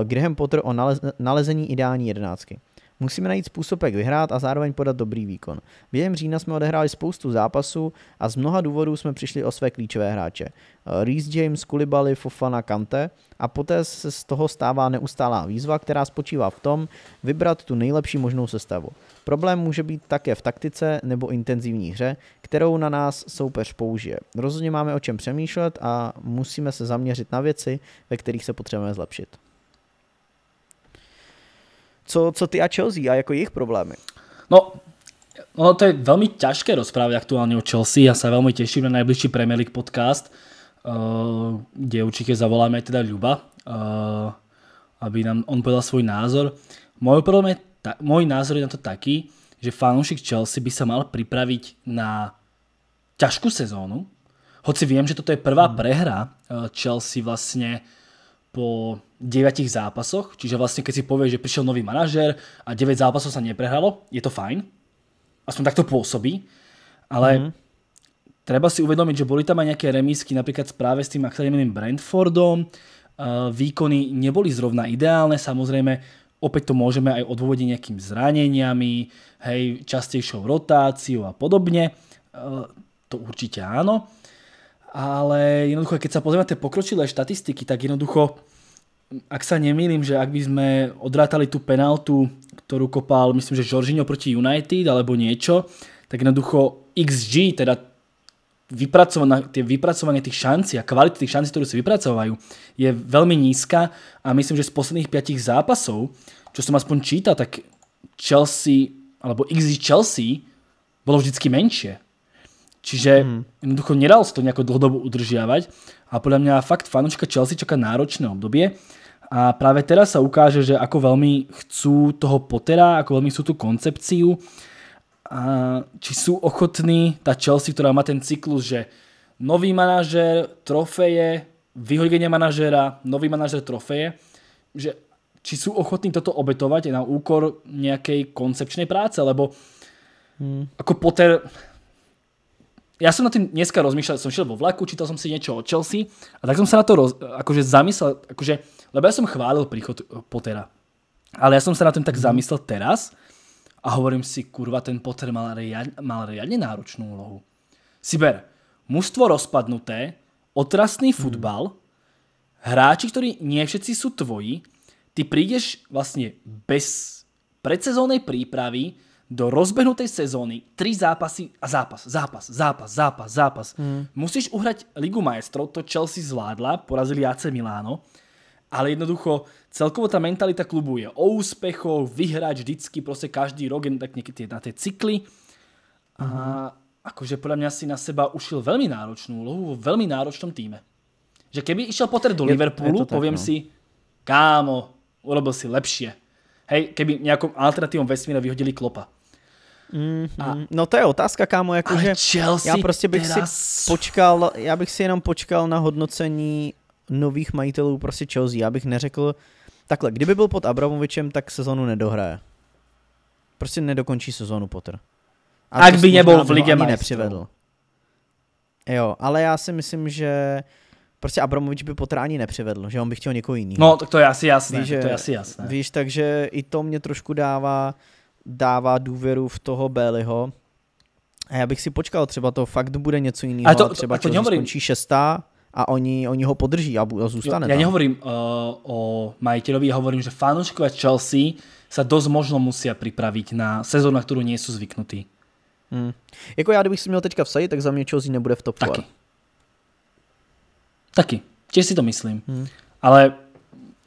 Speaker 1: Eh, Graham Potter o nalezení ideální jedenáctky. Musíme najít způsob, jak vyhrát a zároveň podat dobrý výkon. Během října jsme odehráli spoustu zápasů a z mnoha důvodů jsme přišli o své klíčové hráče. Reese James, Kulibaly, Fofana, Kante a poté se z toho stává neustálá výzva, která spočívá v tom vybrat tu nejlepší možnou sestavu. Problém může být také v taktice nebo intenzivní hře, kterou na nás soupeř použije. Rozhodně máme o čem přemýšlet a musíme se zaměřit na věci, ve kterých se potřebujeme zlepšit co, co ty a Chelsea a jako jejich problémy? No, No to
Speaker 2: je velmi těžké rozprávať aktuálně o Chelsea. já se velmi těším na nejbližší Premier League podcast, eh, kde určitě zavoláme teda Ľuba, eh, aby nám on povedal svůj názor. Můj problém je ta, můj názor je na to taký, že Fanoušek Chelsea by se mal připravit na ťažkú sezónu, hoci viem, že toto je prvá hmm. prehra eh, Chelsea vlastne po 9 zápasoch, čiže vlastne keď si povie, že prišiel nový manažer a 9 zápasov sa neprehralo, je to fajn. Aspoň takto pôsobí. Ale mm-hmm. treba si uvedomiť, že boli tam aj nejaké remisky napríklad práve s tým akadémnym Brentfordom. E, výkony neboli zrovna ideálne, samozrejme opäť to môžeme aj odôvodiť nejakým zraneniami, hej, častejšou rotáciou a podobne. E, to určite áno ale jednoducho, keď sa pozrieme tie pokročilé štatistiky, tak jednoducho, ak sa nemýlim, že ak by sme odrátali tú penaltu, ktorú kopal, myslím, že Jorginho proti United alebo niečo, tak jednoducho XG, teda tie vypracovanie tých šancí a kvalita tých šancí, ktorú si vypracovajú, je veľmi nízka a myslím, že z posledných piatich zápasov, čo som aspoň čítal, tak Chelsea, alebo XG Chelsea bolo vždycky menšie. Čiže mm. jednoducho nedal sa to nejako dlhodobo udržiavať a podľa mňa fakt fanočka Chelsea čaká náročné obdobie a práve teraz sa ukáže, že ako veľmi chcú toho Pottera, ako veľmi chcú tú koncepciu a či sú ochotní tá Chelsea, ktorá má ten cyklus, že nový manažer trofeje, vyhodenie manažera, nový manažer trofeje, že či sú ochotní toto obetovať na úkor nejakej koncepčnej práce, lebo hmm. ako Potter ja som na tým dneska rozmýšľal, som šiel vo vlaku, čítal som si niečo o Chelsea a tak som sa na to roz, akože zamyslel, akože, lebo ja som chválil príchod eh, Pottera. Ale ja som sa na tým tak mhm. zamyslel teraz a hovorím si, kurva, ten Potter mal, riad, mal riadne náročnú úlohu. Siber, mužstvo rozpadnuté, otrasný mhm. futbal, hráči, ktorí nie všetci sú tvoji, ty prídeš vlastne bez predsezónnej prípravy, do rozbehnutej sezóny tri zápasy a zápas, zápas, zápas, zápas, zápas. Mm. Musíš uhrať Ligu majstrov, to Chelsea zvládla, porazili AC Miláno, ale jednoducho celkovo tá mentalita klubu je o úspechoch, vyhrať vždycky, proste každý rok je tak niekedy na tie cykly. A mhm. akože podľa mňa si na seba ušil veľmi náročnú úlohu vo veľmi náročnom týme. Že keby išiel Potter do je, Liverpoolu, tak, poviem no. si, kámo, urobil si lepšie. Hej, keby nejakom alternatívnom vesmíre vyhodili klopa.
Speaker 1: Mm-hmm. A, no to je otázka, kámo, jakože já prostě bych teraz... si počkal, já bych si jenom počkal na hodnocení nových majitelů prostě Chelsea. Já bych neřekl, takhle, kdyby byl pod Abramovičem, tak sezonu nedohraje. Prostě nedokončí sezonu Potter. A Ak by nebyl v Ligě nepřivedl. Jo, ale já si myslím, že prostě Abramovič by Potter ani nepřivedl, že on by chtěl někoho jiného. No, tak to je asi jasné, víš, že, to je asi jasné. Víš, takže i to mě trošku dává dává důvěru v toho Bélyho. A já bych si počkal, třeba to fakt bude něco jiného. To, třeba to, to skončí šestá a oni, oni ho podrží a, a zůstane jo, Já nehovorím
Speaker 2: uh, o majitelovi, já hovorím, že fanúškovia Chelsea se dost možno musí připravit na sezónu, na kterou nejsou zvyknutí.
Speaker 1: Hmm. Jako já, kdybych si měl teďka vsadit, tak za mě Chelsea nebude v top 4. Taky.
Speaker 2: Taky. Těž si to myslím. Hmm. Ale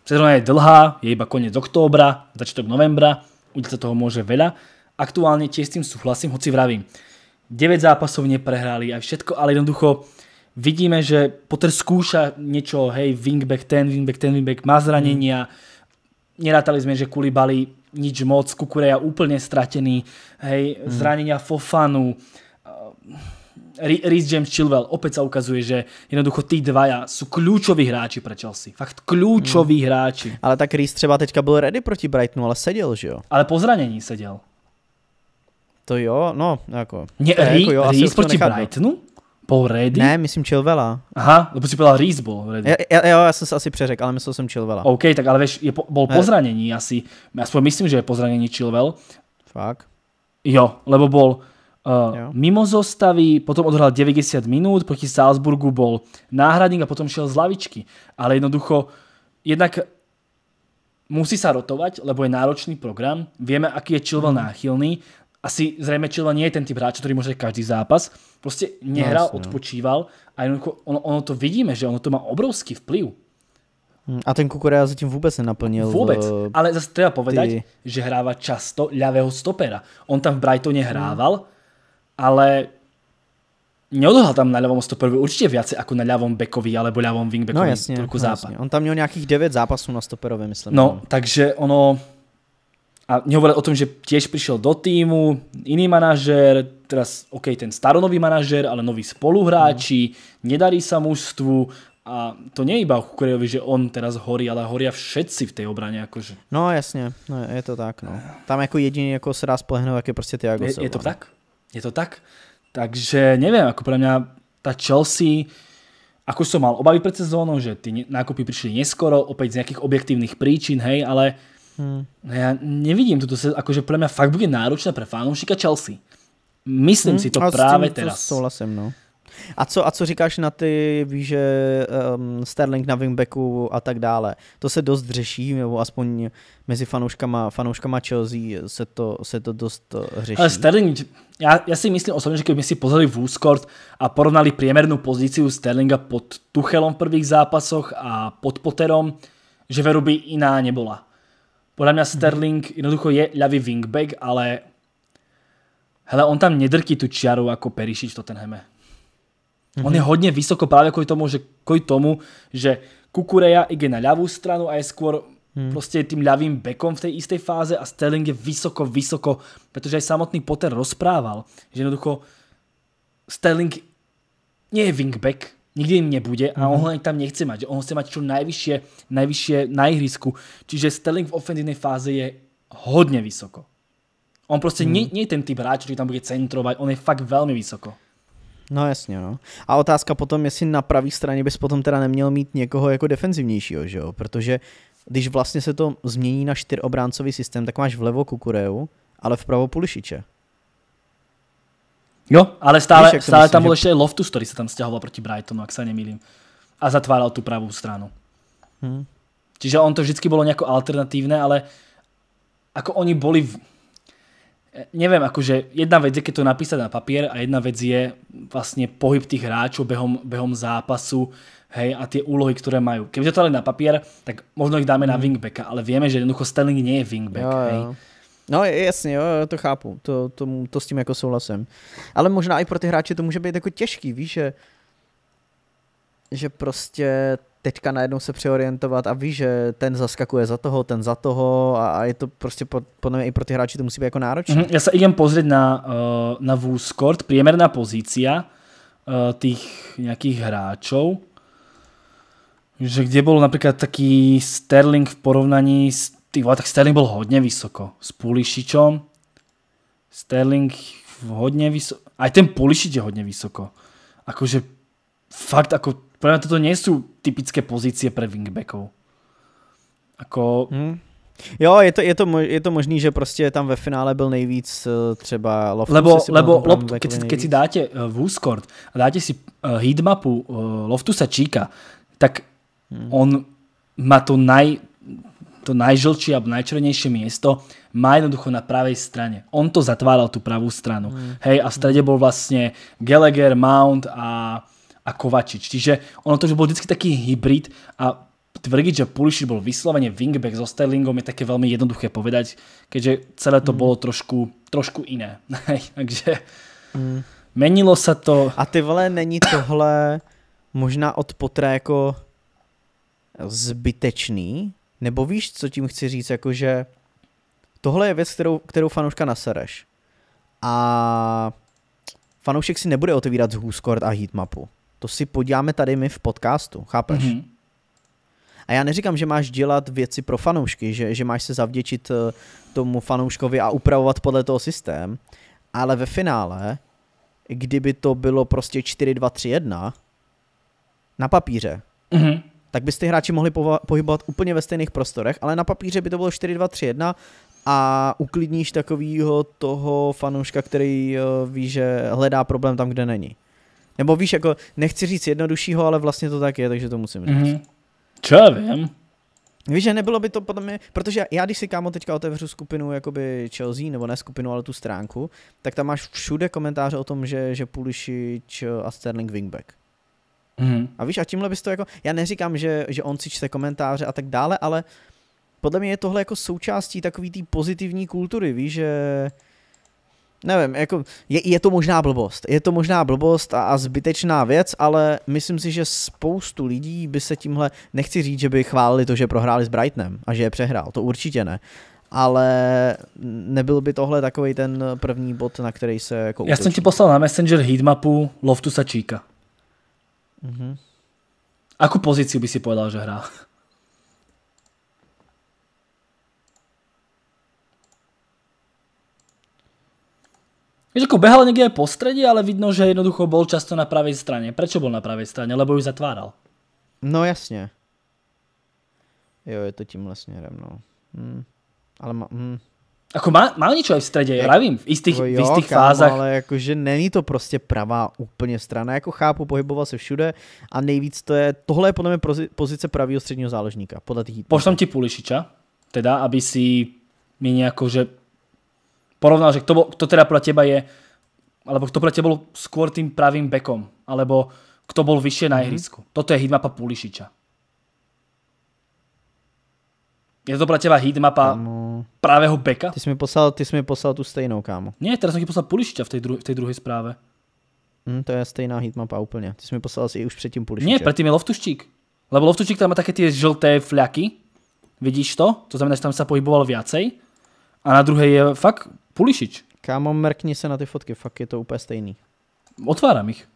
Speaker 2: sezóna je dlhá, je iba konec októbra, začátek novembra udeť sa toho môže veľa. Aktuálne tiež s tým súhlasím, hoci vravím, 9 zápasov neprehrali a všetko, ale jednoducho vidíme, že Potter skúša niečo, hej, wingback ten, wingback ten, wingback má zranenia, hmm. nerátali sme, že Kulibali nič moc, Kukureja úplne stratený, hej, hmm. zranenia Fofanu, Reece James Chilwell, opäť sa ukazuje, že jednoducho tí dvaja sú kľúčoví hráči pre Chelsea. Fakt kľúčoví hmm. hráči.
Speaker 1: Ale tak Reece třeba teďka byl ready proti Brightonu, ale seděl, že jo?
Speaker 2: Ale po zranení seděl. To jo, no, jako. Ne, Rý, ako jo, Reece proti Brightonu?
Speaker 1: Po ready? Ne, myslím Chilvela. Aha, lebo si povedal Reese bol ready. Ja, ja, jo, ja som sa asi přeřek, ale myslel jsem Chilvela. OK, tak ale vieš, je, po, bol po eh. zranení
Speaker 2: asi. Aspoň myslím, že je po zranení Chilvel. Fakt? Jo, lebo bol Uh, mimo zostavy, potom odhral 90 minút, proti Salzburgu bol náhradník a potom šiel z lavičky. Ale jednoducho, jednak musí sa rotovať, lebo je náročný program. Vieme, aký je Chilwell mm. náchylný. Asi zrejme Chilwell nie je ten typ hráč, ktorý môže každý zápas. Proste nehral, no, odpočíval a jednoducho ono, ono to vidíme, že ono to má obrovský vplyv.
Speaker 1: Hm, a ten Kukurea zatím vůbec nenaplnil. Eh, vůbec, ale
Speaker 2: zase treba povedať, ty... že hráva často ľavého stopera. On tam v Brightone hm. hrával, mm ale neodohal tam na ľavom stoperovi určitě viacej ako na ľavom bekovi alebo ľavom wingbackovi no, jasně, no, zápas.
Speaker 1: On tam měl nějakých 9
Speaker 2: zápasů na stoperovi, myslím. No, tam. No. takže ono... A nehovoril o tom, že tiež prišiel do týmu, iný manažer, teraz OK, ten staronový manažer, ale noví spoluhráči, mm. nedarí sa mužstvu, a to není iba Kukurejovi, že on teraz horí, ale horia všetci v té obraně. Jakože.
Speaker 1: No jasně, no, je to tak. No. Tam jako jediný, jako se dá spolehnout, jak je prostě Tiago Je, je to no. tak?
Speaker 2: Je to tak? Takže neviem, ako pre mňa tá Chelsea, ako som mal obavy pred sezónou, že tí nákupy prišli neskoro, opäť z nejakých objektívnych príčin, hej, ale hmm. No ja nevidím túto sezónu, akože pre mňa fakt bude náročná pre fanúšika Chelsea. Myslím hmm, si to práve s tým, teraz. To souhlasím, no.
Speaker 1: A co, a co říkáš na ty, víš, že um, ehm, Sterling na wingbacku a tak dále? To se dost řeší, nebo aspoň mezi fanouškama, fanouškama Chelsea se to, se to dost eh, řeší. Ale Sterling,
Speaker 2: já, já si myslím osobně, že kdyby si pozreli v Úskort a porovnali priemernú pozici Sterlinga pod Tuchelom v prvých zápasoch a pod Potterom, že veru by iná nebola. Podle mě Sterling jednoducho je ľavý wingback, ale hele, on tam nedrkí tu čiaru jako Perišič ten heme. Mm-hmm. On je hodne vysoko práve kvôli tomu, že, kvôli tomu, že Kukureja ide na ľavú stranu a je skôr Hmm. Prostě tým ľavým bekom v tej istej fáze a Sterling je vysoko, vysoko, pretože aj samotný Potter rozprával, že jednoducho Sterling nie je wingback, nikdy im nebude a mhm. on ho ani tam nechce mať, že on chce mať čo najvyššie, najvyššie na ihrisku. Čiže Sterling v ofenzívnej fáze je
Speaker 1: hodně vysoko.
Speaker 2: On prostě hmm. nie, nie je ten typ hráč, ktorý tam bude centrovať, on je fakt velmi vysoko.
Speaker 1: No jasně, no. A otázka potom, jestli na pravé straně bys potom teda neměl mít někoho jako defenzivnějšího, že jo? Protože když vlastně se to změní na čtyřobráncový systém, tak máš vlevo Kukureu, ale vpravo Pulišiče. Jo, ale stále, Víš, stále myslím, tam byl že...
Speaker 2: ještě Loftus, který se tam stěhoval proti Brightonu, jak se nemýlím. A zatváral tu pravou stranu. Hmm. Čiže on to vždycky bylo nějak alternativné, ale jako oni byli. v Eh, neviem, akože jedna vec je, keď to napísať na papier a jedna vec je vlastne pohyb tých hráčov behom, behom zápasu, hej, a tie úlohy, ktoré majú. Keby to dali na papier, tak možno ich dáme mm. na mhm. wingbacka, ale vieme, že jednoducho Sterling
Speaker 1: nie je wingback, jo, hej. No jasně, jo, to chápu, to, to, to s tím jako souhlasím. Ale možná i pro ty hráče to může být jako těžký, víš, že, že prostě teďka najednou se přeorientovat a víš, že ten zaskakuje za toho, ten za toho a, a je to prostě podle mě i pro ty hráči to musí být jako náročné.
Speaker 2: Mm -hmm. Já se idem pozrieť na, uh, na WooScore, průměrná pozícia uh, eh, těch nějakých hráčů, že kde byl například taký Sterling v porovnaní s tým, tak Sterling byl hodně vysoko s Pulišičom. Sterling hodně vysoko. Aj ten Pulišič je hodně vysoko. Akože fakt ako Podľa toto nie sú typické pozície pre wingbackov. Ako... Hmm.
Speaker 1: Jo, je to, je, to, je to možný, že prostě tam ve finále byl nejvíc eh, třeba Loftus. Lebo, lebo lopt, keď, keď si
Speaker 2: dáte uh, eh, úskord a dáte si eh, heatmapu Loftusa Číka, tak hmm. on má to naj, to najžlčí alebo najčernejšie miesto má jednoducho na pravej strane. On to zatváral tú pravú stranu. Mm. Hej, a v strede hmm. bol vlastne Gallagher, Mount a a Kovačič. Čiže ono to, že bol vždycky taký hybrid a tvrdiť, že Pulisic bol vyslovene wingback so Sterlingom je také veľmi jednoduché povedať, keďže celé to mm. bolo trošku, trošku iné. Takže
Speaker 1: mm. menilo sa to. A ty vole, není tohle možná od Potra jako zbytečný? Nebo víš, co tím chci říct, jakože tohle je věc, kterou, kterou fanouška nasereš. A fanoušek si nebude otevírat z a heatmapu to si podíváme tady my v podcastu, chápeš? Mm-hmm. A já neříkám, že máš dělat věci pro fanoušky, že, že máš se zavděčit eh, tomu fanouškovi a upravovat podle toho systém, ale ve finále, kdyby to bylo prostě 4-2-3-1 na papíře, mm-hmm. tak byste hráči mohli pohybovat úplně ve stejných prostorech, ale na papíře by to bylo 4-2-3-1 a uklidníš takového toho fanouška, který eh, ví, že hledá problém tam, kde není. Nebo víš, jako nechci říct jednoduššího, ale vlastně to tak je, takže to musím říct. Mm-hmm. Čo já vím? Víš, že nebylo by to podle mě, protože já když si kámo teďka otevřu skupinu jakoby Chelsea, nebo ne skupinu, ale tu stránku, tak tam máš všude komentáře o tom, že, že Pulisic a Sterling wingback. Mm-hmm. A víš, a tímhle bys to jako, já neříkám, že, že on si čte komentáře a tak dále, ale podle mě je tohle jako součástí takový té pozitivní kultury, víš, že nevím, jako je, je to možná blbost. Je to možná blbost a, a zbytečná věc, ale myslím si, že spoustu lidí by se tímhle, nechci říct, že by chválili to, že prohráli s Brightonem a že je přehrál, to určitě ne. Ale nebyl by tohle takový ten první bod, na který se jako Já jsem ti
Speaker 2: poslal na Messenger heatmapu Loftusa Číka. Mhm. Akou pozici by si povedal, že hrál? Víš, ako behal někde po strede, ale vidno, že jednoducho bol často na pravej strane. Prečo bol na pravej strane? Lebo ju zatváral.
Speaker 1: No jasně. Jo, je to tímhle vlastně směrem, no. Hm. Ale má, Hm. Ako má, má něco v středě, já vím, v jistých, jo, v jistých kam, fázach. Ale jakože není to prostě pravá úplně strana, jako chápu, pohyboval se všude a nejvíc to je, tohle je podle mě pozice pravého středního záložníka, podle těch ti Pulišiča, teda, aby si
Speaker 2: mi nějako, že porovnal, že kto, kto teda pro teba je, alebo kto pro teba bol skôr tým pravým bekom, alebo kto bol vyššie na mhm. ihrisku. Mm-hmm. Toto je hitmapa Pulišiča. Je to pro teba hitmapa Kamu...
Speaker 1: Eh, pravého beka? Ty jsi mi poslal, ty jsi mi poslal tu stejnou, kámo. Ne, teraz jsem ti poslal Pulišiča v té dru- v tej druhé správe. Mm, to je stejná hitmapa úplně. Ty jsi mi poslal si i už předtím Pulišiča. Ne, předtím
Speaker 2: je Loftuščík. Lebo Lovtuščík tam má také ty žlté fľaky. Vidíš to? To znamená, že tam se pohyboval
Speaker 1: viacej. A na druhé je fakt Pulišič. Kámo, mrkni se na ty fotky, fakt je to úplně stejný. Otváram ich.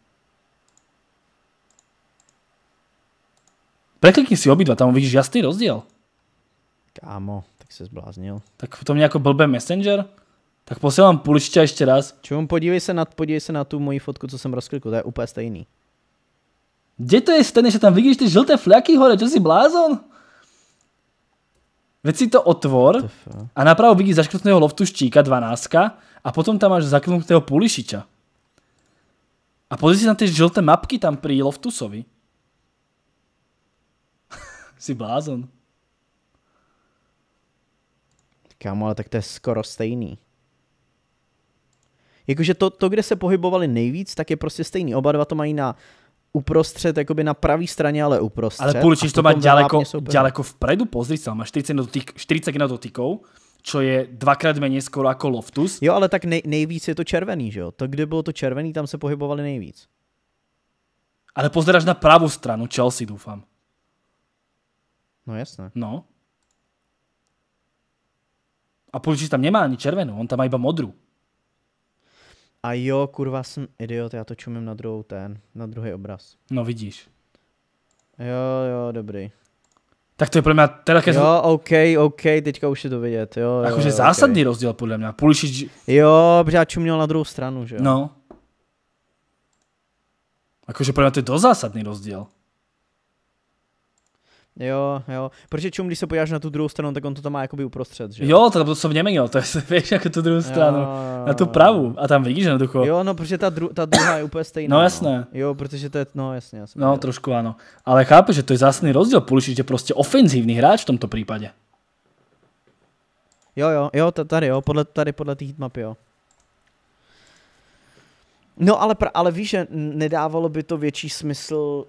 Speaker 2: Preklikni si obidva, tam vidíš jasný rozdíl. Kámo, tak se zbláznil.
Speaker 1: Tak to mě jako blbý messenger? Tak posílám Pulišiča ještě raz. Čum, podívej se, na, podívej se na tu moji fotku, co jsem rozklikl, to je úplně stejný. Kde to je stejný, že tam vidíš ty žlté fleky, hore, čo si blázon? Veď si to otvor
Speaker 2: a napravo vidíš zaškrtnutého loftu štíka 12 a potom tam máš zakrnutého pulišiča. A pozri si na ty žlté mapky tam pri Loftusovi. si blázon.
Speaker 1: Kámo, ale tak to je skoro stejný. Jakože to, to, kde se pohybovali nejvíc, tak je prostě stejný. Oba dva to mají na uprostřed, jakoby na pravý straně, ale uprostřed. Ale půlčíš to mať ďaleko, ďaleko
Speaker 2: vpredu, pozri se, máš 40 dotyk, 40 na dotykov,
Speaker 1: čo je dvakrát méně skoro jako Loftus. Jo, ale tak nej, nejvíc je to červený, že jo? To, kde bylo to červený, tam se pohybovali nejvíc.
Speaker 2: Ale pozeráš na pravou stranu Chelsea, doufám. No jasné. No.
Speaker 1: A Pulisic tam nemá ani červenou, on tam má iba modrou. A jo, kurva, jsem idiot, já to čumím na druhou ten, na druhý obraz. No vidíš. Jo, jo, dobrý. Tak to je podle mě teda ke... Jo, OK, OK, teďka už je to vidět, jo. Jakože zásadní okay. rozdíl podle mě, Pulisic... Jo, protože já čuměl na druhou stranu, že jo. No. Jakože podle mě to je
Speaker 2: dost zásadní rozdíl.
Speaker 1: Jo, jo. Protože čum, když se podíváš na tu druhou stranu, tak on to tam má jakoby uprostřed, že?
Speaker 2: Jo, to, to jsem neměnil, to je, víš, jako tu druhou stranu, jo, na tu pravou, a tam vidíš ducho. Jo,
Speaker 1: no, protože ta, dru, ta druhá je úplně stejná. No jasné. No. Jo, protože to je, no jasně. Já
Speaker 2: no, trošku ano. Ale chápu, že to je zásadní rozdíl, Pulišič je prostě ofenzivní hráč v tomto případě.
Speaker 1: Jo, jo, jo, tady jo, podle, tady podle té hitmapy, jo. No ale, pra, ale víš, že nedávalo by to větší smysl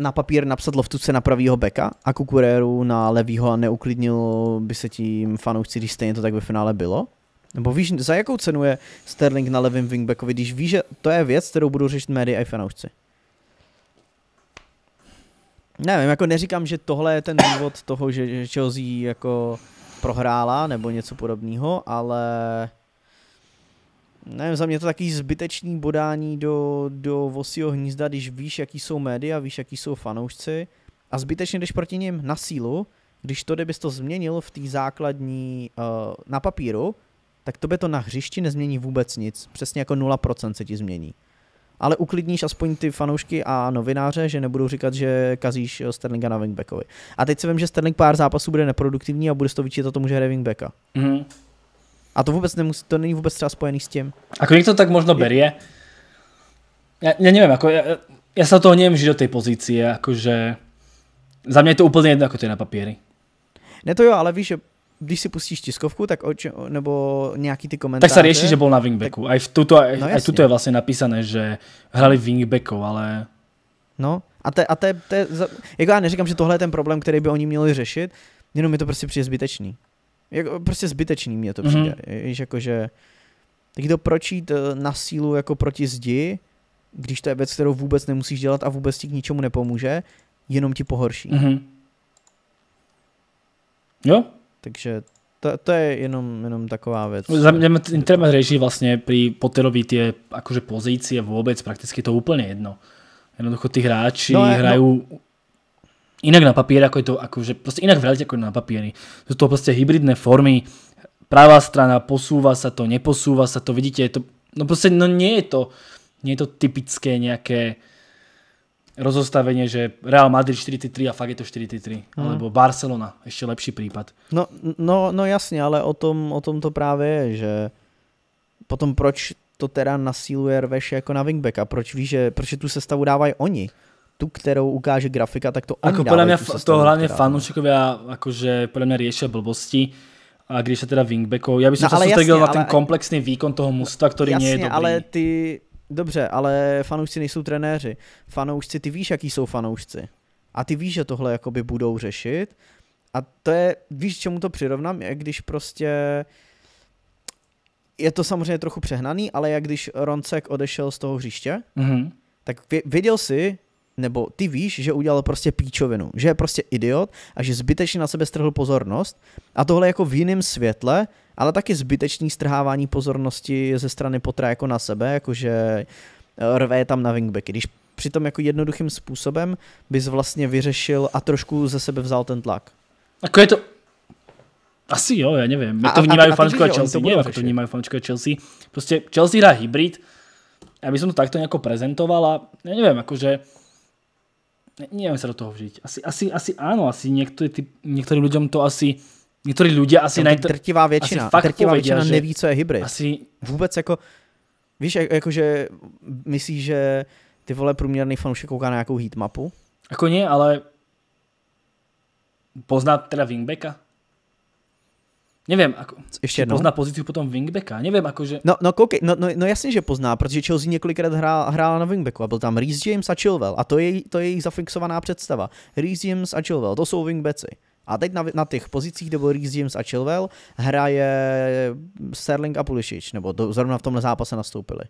Speaker 1: na papír napsat Loftuce na pravýho beka a Kukuréru na levýho a neuklidnilo by se tím fanoušci, když stejně to tak ve finále bylo? Nebo víš, za jakou cenu je Sterling na levém wingbackovi, když víš, že to je věc, kterou budou řešit média a fanoušci? Nevím, jako neříkám, že tohle je ten důvod toho, že, že Chelsea jako prohrála nebo něco podobného, ale nevím, za mě to takový zbytečný bodání do, do vosího hnízda, když víš, jaký jsou média, víš, jaký jsou fanoušci a zbytečně jdeš proti ním na sílu, když to, kdybys to změnil v té základní uh, na papíru, tak to by to na hřišti nezmění vůbec nic. Přesně jako 0% se ti změní. Ale uklidníš aspoň ty fanoušky a novináře, že nebudou říkat, že kazíš eh, Sterlinga na wingbackovi. A teď si vím, že Sterling pár zápasů bude neproduktivní a bude to vyčítat tomu, že hraje wingbacka. Mm-hmm. A to vůbec nemusí, to není vůbec třeba spojený s tím.
Speaker 2: Ako někdo tak možno berie. Já nevím, jako ako, já, ja sa toho nevím do té pozície, jakože za mě je to úplně jedno, jako to je na papíry.
Speaker 1: Ne to jo, ale víš, že když si pustíš tiskovku, tak oč, nebo nějaký ty komentáře. Tak se řeší, že byl
Speaker 2: na wingbacku. Tak... tu tuto, no, je vlastně
Speaker 1: napísané, že hrali wingbacku, ale... No, a to, a to, to, jako já neříkám, že tohle je ten problém, který by oni měli řešit, jenom mi to prostě přijde zbytečný. Jako, prostě zbytečný mě to mhm. přijde. Mm-hmm. Víš, jakože, tak to pročít eh, na sílu jako proti zdi, když to je věc, kterou vůbec nemusíš dělat a vůbec ti k ničemu nepomůže, jenom ti pohorší. Mm-hmm. Jo. Takže to, to je jenom, jenom taková věc. Za mě
Speaker 2: téma řeší vlastně při Potterovi jakože pozici pozície vůbec prakticky to úplně jedno. Jednoducho ty hráči no, hrají no inak na papieri, ako je to, akože proste inak v realite ako na papieri. Sú to proste hybridné formy, pravá strana, posúva sa to, neposúva sa to, vidíte, je to, no proste, no nie je to, nie je to typické nejaké rozostavenie, že Real Madrid 4-3 a fakt je to 4-3, 3 mhm. alebo Barcelona, ešte lepší prípad.
Speaker 1: No, no, no jasně, ale o tom, o tom to právě je, že potom proč to teda na sílu rveš jako na a proč víš, že, proč tu sestavu dávají oni? tu, kterou ukáže grafika, tak to oni Ako podľa mňa to hlavne no.
Speaker 2: fanúšikovia akože podľa mňa riešia blbosti a když sa teda wingbackou. Ja by som no, sa sústredil na ten komplexný výkon toho musta, ktorý jasne, nie je dobrý. ale
Speaker 1: ty... Dobře, ale fanoušci nejsou trenéři. Fanoušci, ty víš, jaký jsou fanoušci. A ty víš, že tohle jakoby budou řešit. A to je, víš, čemu to přirovnám, je, když prostě je to samozřejmě trochu přehnaný, ale jak když Roncek odešel z toho hřiště, mm-hmm. tak věděl si, nebo ty víš, že udělal prostě píčovinu, že je prostě idiot a že zbytečně na sebe strhl pozornost a tohle jako v jiném světle, ale taky zbytečný strhávání pozornosti ze strany Potra jako na sebe, jakože eh, rve je tam na wingbacky, když přitom jako jednoduchým způsobem bys vlastně vyřešil a trošku ze sebe vzal ten tlak. Jako je to, asi jo, já nevím. Jak to vnímají fanouškové Chelsea? Nevím, jak to
Speaker 2: vnímají fanouškové Chelsea. Prostě Chelsea hrá hybrid. Já bych som to takto nejako prezentoval a ja neviem, akože neviem sa do toho vžiť. Asi, asi, asi áno, asi niektorí, ty, niektorí ľuďom to asi Niektorí ľudia asi Najtr- Drtivá väčšina, asi fakt drtivá pověděl, většina že... neví, co je hybrid. Asi...
Speaker 1: Vôbec ako... víš, akože myslíš, že ty vole průměrný fanoušek kouká na nějakou heatmapu? Ako nie, ale pozná teda wingbacka? Nevím, ako, Ještě jednou? pozná
Speaker 2: pozici potom wingbacka, Nevím, jakože...
Speaker 1: No, no, koukej, no, no, no jasně, že pozná, protože Chelsea několikrát hrál, hrál na wingbacku a byl tam Reece James a Chilwell a to je, to je jejich zafixovaná představa. Reece James a Chilwell, to jsou wingbacki. A teď na, na těch pozicích, kde byl Reece James a Chilwell, hraje Sterling a Pulisic, nebo do, zrovna v tomhle zápase nastoupili.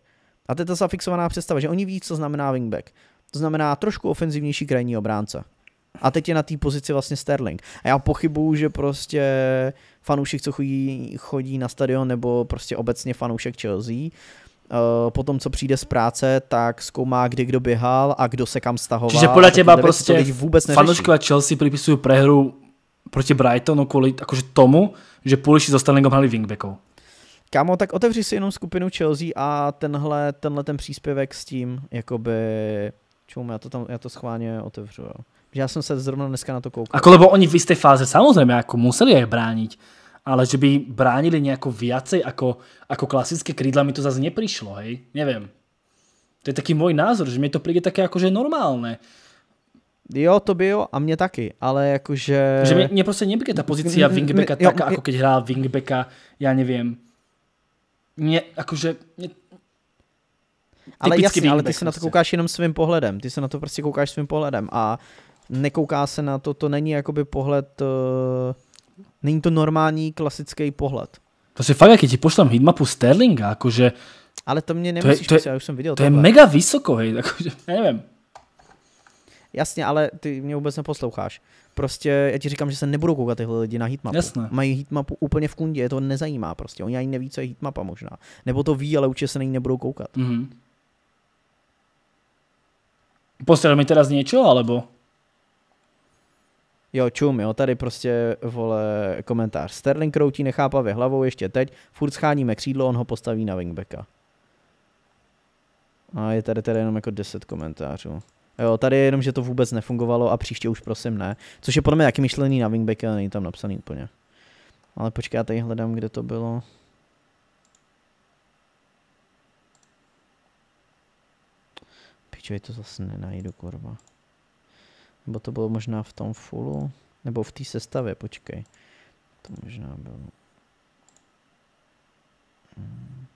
Speaker 1: A to je ta zafixovaná představa, že oni ví, co znamená wingback. To znamená trošku ofenzivnější krajní obránce. A teď je na té pozici vlastně Sterling. A já pochybuju, že prostě fanoušek, co chodí, chodí na stadion, nebo prostě obecně fanoušek Chelsea. Eh, po tom, co přijde z práce, tak zkoumá, kdy kdo běhal a kdo se kam stahoval. Čiže podle teba prostě vůbec a
Speaker 2: Chelsea připisují prehru proti Brightonu kvůli jakože tomu, že půliši z Sterlingom
Speaker 1: hrali wingbackou. Kámo, tak otevři si jenom skupinu Chelsea a tenhle, tenhle ten příspěvek s tím, jakoby, čum, já to, tam, já to schválně otevřu, jo já jsem se zrovna dneska na to koukal. Ako
Speaker 2: lebo oni v istej fáze samozrejme ako museli aj brániť, ale že by bránili nejako viacej ako, ako klasické krídla, mi to zase neprišlo, hej? Neviem. To je taký môj názor, že mi to príde také akože normálne. Jo, to by jo, a mě taky, ale jakože... Že mě, mě prostě nebyla ta pozice wingbacka tak, jo, jako keď hrál wingbacka,
Speaker 1: já nevím. Mě, jakože...
Speaker 2: Mě... Ale jasně, ale ty se na to prostě. koukáš
Speaker 1: jenom svým pohledem, ty se na to prostě koukáš svým pohledem a nekouká se na to, to není jakoby pohled, uh, není to normální klasický pohled.
Speaker 2: To si fakt, jak ti pošlám hitmapu Sterlinga, jakože...
Speaker 1: Ale to mě nemusíš, to je, to je, já už jsem viděl. To tohle.
Speaker 2: je mega vysoko, hej, akože,
Speaker 1: nevím. Jasně, ale ty mě vůbec neposloucháš. Prostě já ti říkám, že se nebudou koukat tyhle lidi na heatmapu. Jasné. Mají heatmapu úplně v kundě, je to nezajímá prostě. Oni ani neví, co je heatmapa možná. Nebo to ví, ale určitě se na ní nebudou koukat. Mm -hmm. Posledal mi teraz něco, alebo? Jo, čum, jo, tady prostě, vole, komentář. Sterling kroutí nechápavě hlavou ještě teď, furt scháníme křídlo, on ho postaví na wingbacka. A je tady tady jenom jako 10 komentářů. Jo, tady je jenom, že to vůbec nefungovalo a příště už prosím ne. Což je podle mě taky myšlený na wingbacka, ale není tam napsaný úplně. Ale počkej, já tady hledám, kde to bylo. Pičo, to zase nenajdu, kurva. Nebo to bylo možná v tom fullu? Nebo v té sestavě, počkej. To možná bylo... Hmm.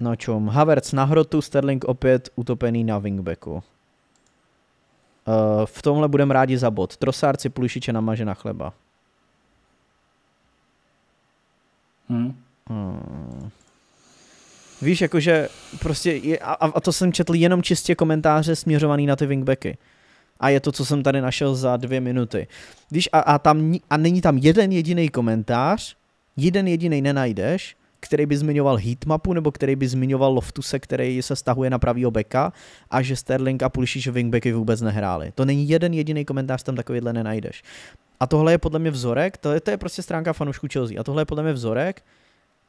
Speaker 1: No čum, Havertz na hrotu, Sterling opět utopený na wingbacku. Uh, v tomhle budem rádi za bod. Trosárci si Pulišiče namaže na chleba. Hmm. Hmm. Víš, jakože prostě, je, a, a to jsem četl jenom čistě komentáře směřovaný na ty wingbacky. A je to, co jsem tady našel za dvě minuty. Víš, a, a, tam, a není tam jeden jediný komentář, jeden jediný nenajdeš, který by zmiňoval heatmapu, nebo který by zmiňoval Loftuse, který se stahuje na pravýho beka a že Sterling a Pulisic wingbacky vůbec nehráli. To není jeden jediný komentář, tam takovýhle nenajdeš. A tohle je podle mě vzorek, to je, to je prostě stránka fanoušků Chelsea, a tohle je podle mě vzorek,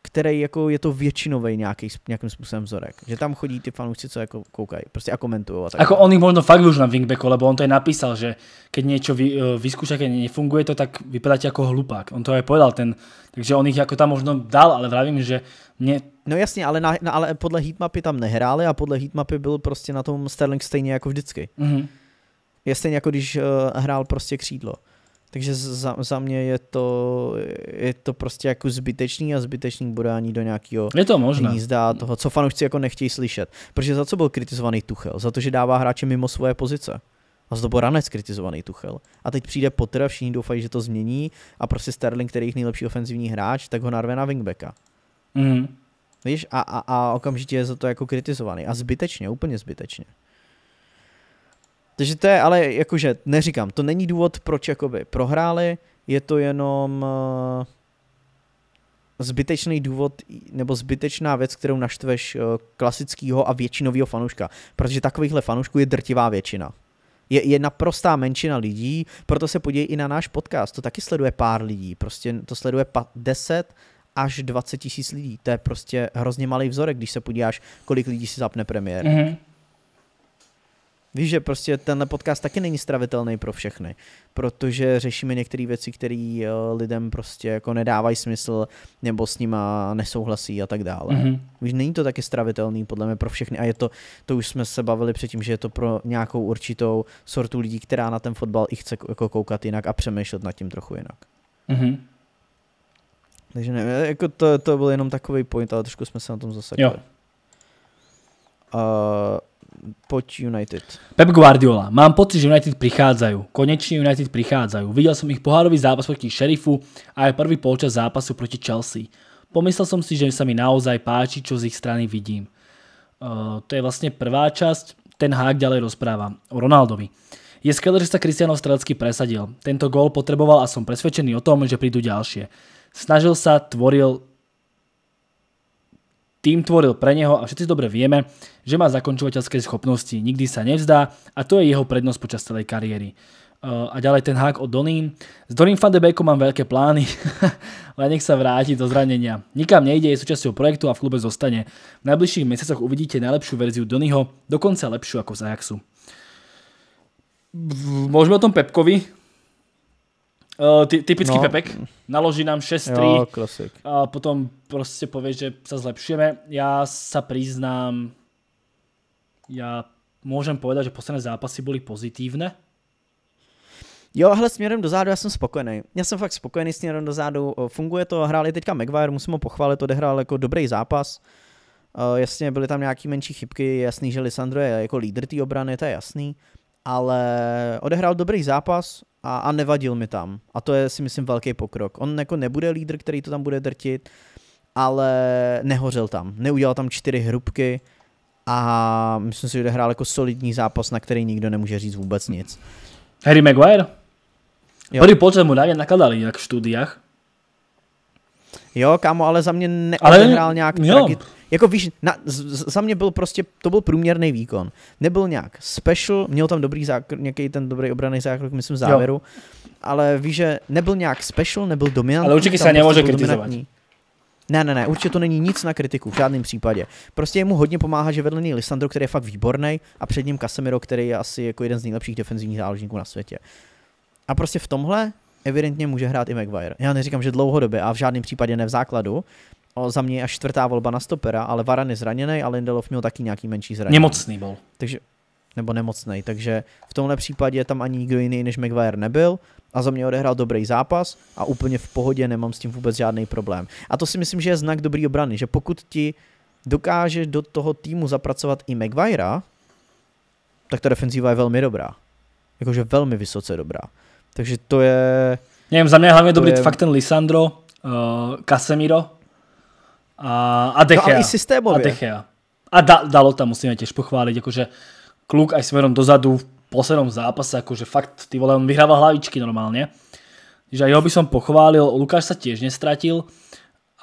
Speaker 1: který jako je to většinový nějaký, nějakým způsobem vzorek. Že tam chodí ty fanoušci, co jako koukají prostě a komentují. A tak. Ako
Speaker 2: on jich možno fakt už na wingbacku, lebo on to je napísal, že keď něco vy, eh, vyskúša, keď nefunguje to, tak vypadá jako hlupák. On to aj povedal ten, takže
Speaker 1: on jich jako tam možno dal, ale vravím, že mě... No jasně, ale, na, na, ale podle heatmapy tam nehráli a podle heatmapy byl prostě na tom Sterling stejně jako vždycky. Mm-hmm. Je stejně jako když uh, hrál prostě křídlo. Takže za, za mě je to, je to prostě jako zbytečný a zbytečný budání do nějakého je to možné. hnízda toho, co fanoušci jako nechtějí slyšet. Protože za co byl kritizovaný Tuchel? Za to, že dává hráče mimo svoje pozice. A z toho ranec kritizovaný Tuchel. A teď přijde Potter a všichni doufají, že to změní a prostě Sterling, který je nejlepší ofenzivní hráč, tak ho narve na wingbacka. Mm. Víš? A, a, a okamžitě je za to jako kritizovaný. A zbytečně, úplně zbytečně. Takže to je ale jakože, neříkám, to není důvod, proč jakoby prohráli, je to jenom eh, zbytečný důvod nebo zbytečná věc, kterou naštveš eh, klasického a většinového fanouška, protože takovýchhle fanoušků je drtivá většina. Je, je naprostá menšina lidí, proto se podívej i na náš podcast, to taky sleduje pár lidí, prostě to sleduje 10 až 20 tisíc lidí, to je prostě hrozně malý vzorek, když se podíváš, kolik lidí si zapne premiér. Mm-hmm. Víš, že prostě tenhle podcast taky není stravitelný pro všechny, protože řešíme některé věci, které eh, lidem prostě jako nedávají smysl, nebo s nima nesouhlasí a tak dále. Mm-hmm. Víš, není to taky stravitelný podle mě pro všechny a je to, to už jsme se bavili předtím, že je to pro nějakou určitou sortu lidí, která na ten fotbal i chce jako koukat jinak a přemýšlet nad tím trochu jinak. Mm-hmm. Takže ne, eh, jako to, to byl jenom takový point, ale trošku jsme se na tom zasekli. Jo. Uh, poď United.
Speaker 2: Pep Guardiola. Mám pocit, že United prichádzajú. Konečne United prichádzajú. Videl som ich pohárový zápas proti šerifu a aj prvý polčas zápasu proti Chelsea. Pomyslel som si, že sa mi naozaj páči, čo z ich strany vidím. to je vlastne prvá časť. Ten hák ďalej rozpráva o Ronaldovi. Je skvelé, že sa Cristiano Strelecky presadil. Tento gól potreboval a som presvedčený o tom, že prídu ďalšie. Snažil sa, tvoril, tým tvoril pre neho a všetci dobre vieme, že má zakončovateľské schopnosti, nikdy sa nevzdá a to je jeho prednosť počas celej kariéry. Eh, a ďalej ten hák o Donín. S Donín van de Beekom mám veľké plány, ale nech sa vráti do zranenia. Nikam nejde, je súčasťou projektu a v klube zostane. V najbližších mesiacoch uvidíte najlepšiu verziu Donyho, dokonca lepšiu ako z Ajaxu. Môžeme o tom Pepkovi, Uh, ty, typický no. Pepek. Naloží nám 6-3. A potom prostě pověš, že se zlepšujeme. Já se přiznám.
Speaker 1: Já můžem povedať, že poslední zápasy byly pozitivné. Jo, hele, směrem dozadu já jsem spokojený. Já jsem fakt spokojený směrem dozadu. Eh, funguje to, hráli teďka Maguire, musím ho pochválit, odehrál jako dobrý zápas. Uh, jasně, byly tam nějaké menší chybky, jasný, že Lisandro je jako lídr té obrany, to je jasný ale odehrál dobrý zápas a, a nevadil mi tam. A to je si myslím velký pokrok. On jako nebude lídr, který to tam bude drtit, ale nehořel tam. Neudělal tam čtyři hrubky a myslím si, že odehrál jako solidní zápas, na který nikdo nemůže říct vůbec nic. Harry Maguire? Jo. Prvý počet mu dávě nakladali jak v štúdiách, Jo, kámo, ale za mě neodehrál nějak tragicky. Jako víš, na, z, za mě byl prostě, to byl průměrný výkon. Nebyl nějak special, měl tam dobrý zákr, nějaký ten dobrý obraný zákrok, myslím, závěru. Jo. Ale víš, že nebyl nějak special, nebyl dominantní. Ale určitě se prostě nemůže kritizovat. Ne, ne, ne, určitě to není nic na kritiku, v žádném případě. Prostě mu hodně pomáhá, že vedle něj Lisandro, který je fakt výborný, a před ním Casemiro, který je asi jako jeden z nejlepších defenzivních záložníků na světě. A prostě v tomhle evidentně může hrát i Maguire. Já neříkám, že dlouhodobě a v žádném případě ne v základu, O, za mě je až čtvrtá volba na stopera, ale Varan je zraněný a Lindelof měl taky nějaký menší zranění. Nemocný byl. Takže, nebo nemocný, takže v tomhle případě tam ani nikdo jiný než Maguire nebyl a za mě odehrál dobrý zápas a úplně v pohodě, nemám s tím vůbec žádný problém. A to si myslím, že je znak dobrý obrany, že pokud ti dokáže do toho týmu zapracovat i Maguire, tak ta defenzíva je velmi dobrá. Jakože velmi vysoce dobrá. Takže to je... Nevím, za mě hlavně dobrý je... fakt
Speaker 2: ten Lisandro, uh, Casemiro a, no a Dechea. No, ale i systémově. A Dechea. A da, Dalota musíme těž pochválit, jakože kluk aj smerom dozadu v poslednom zápase, akože fakt, ty vole, on vyhráva hlavičky normálne. Že jeho by som pochválil, Lukáš sa tiež nestratil,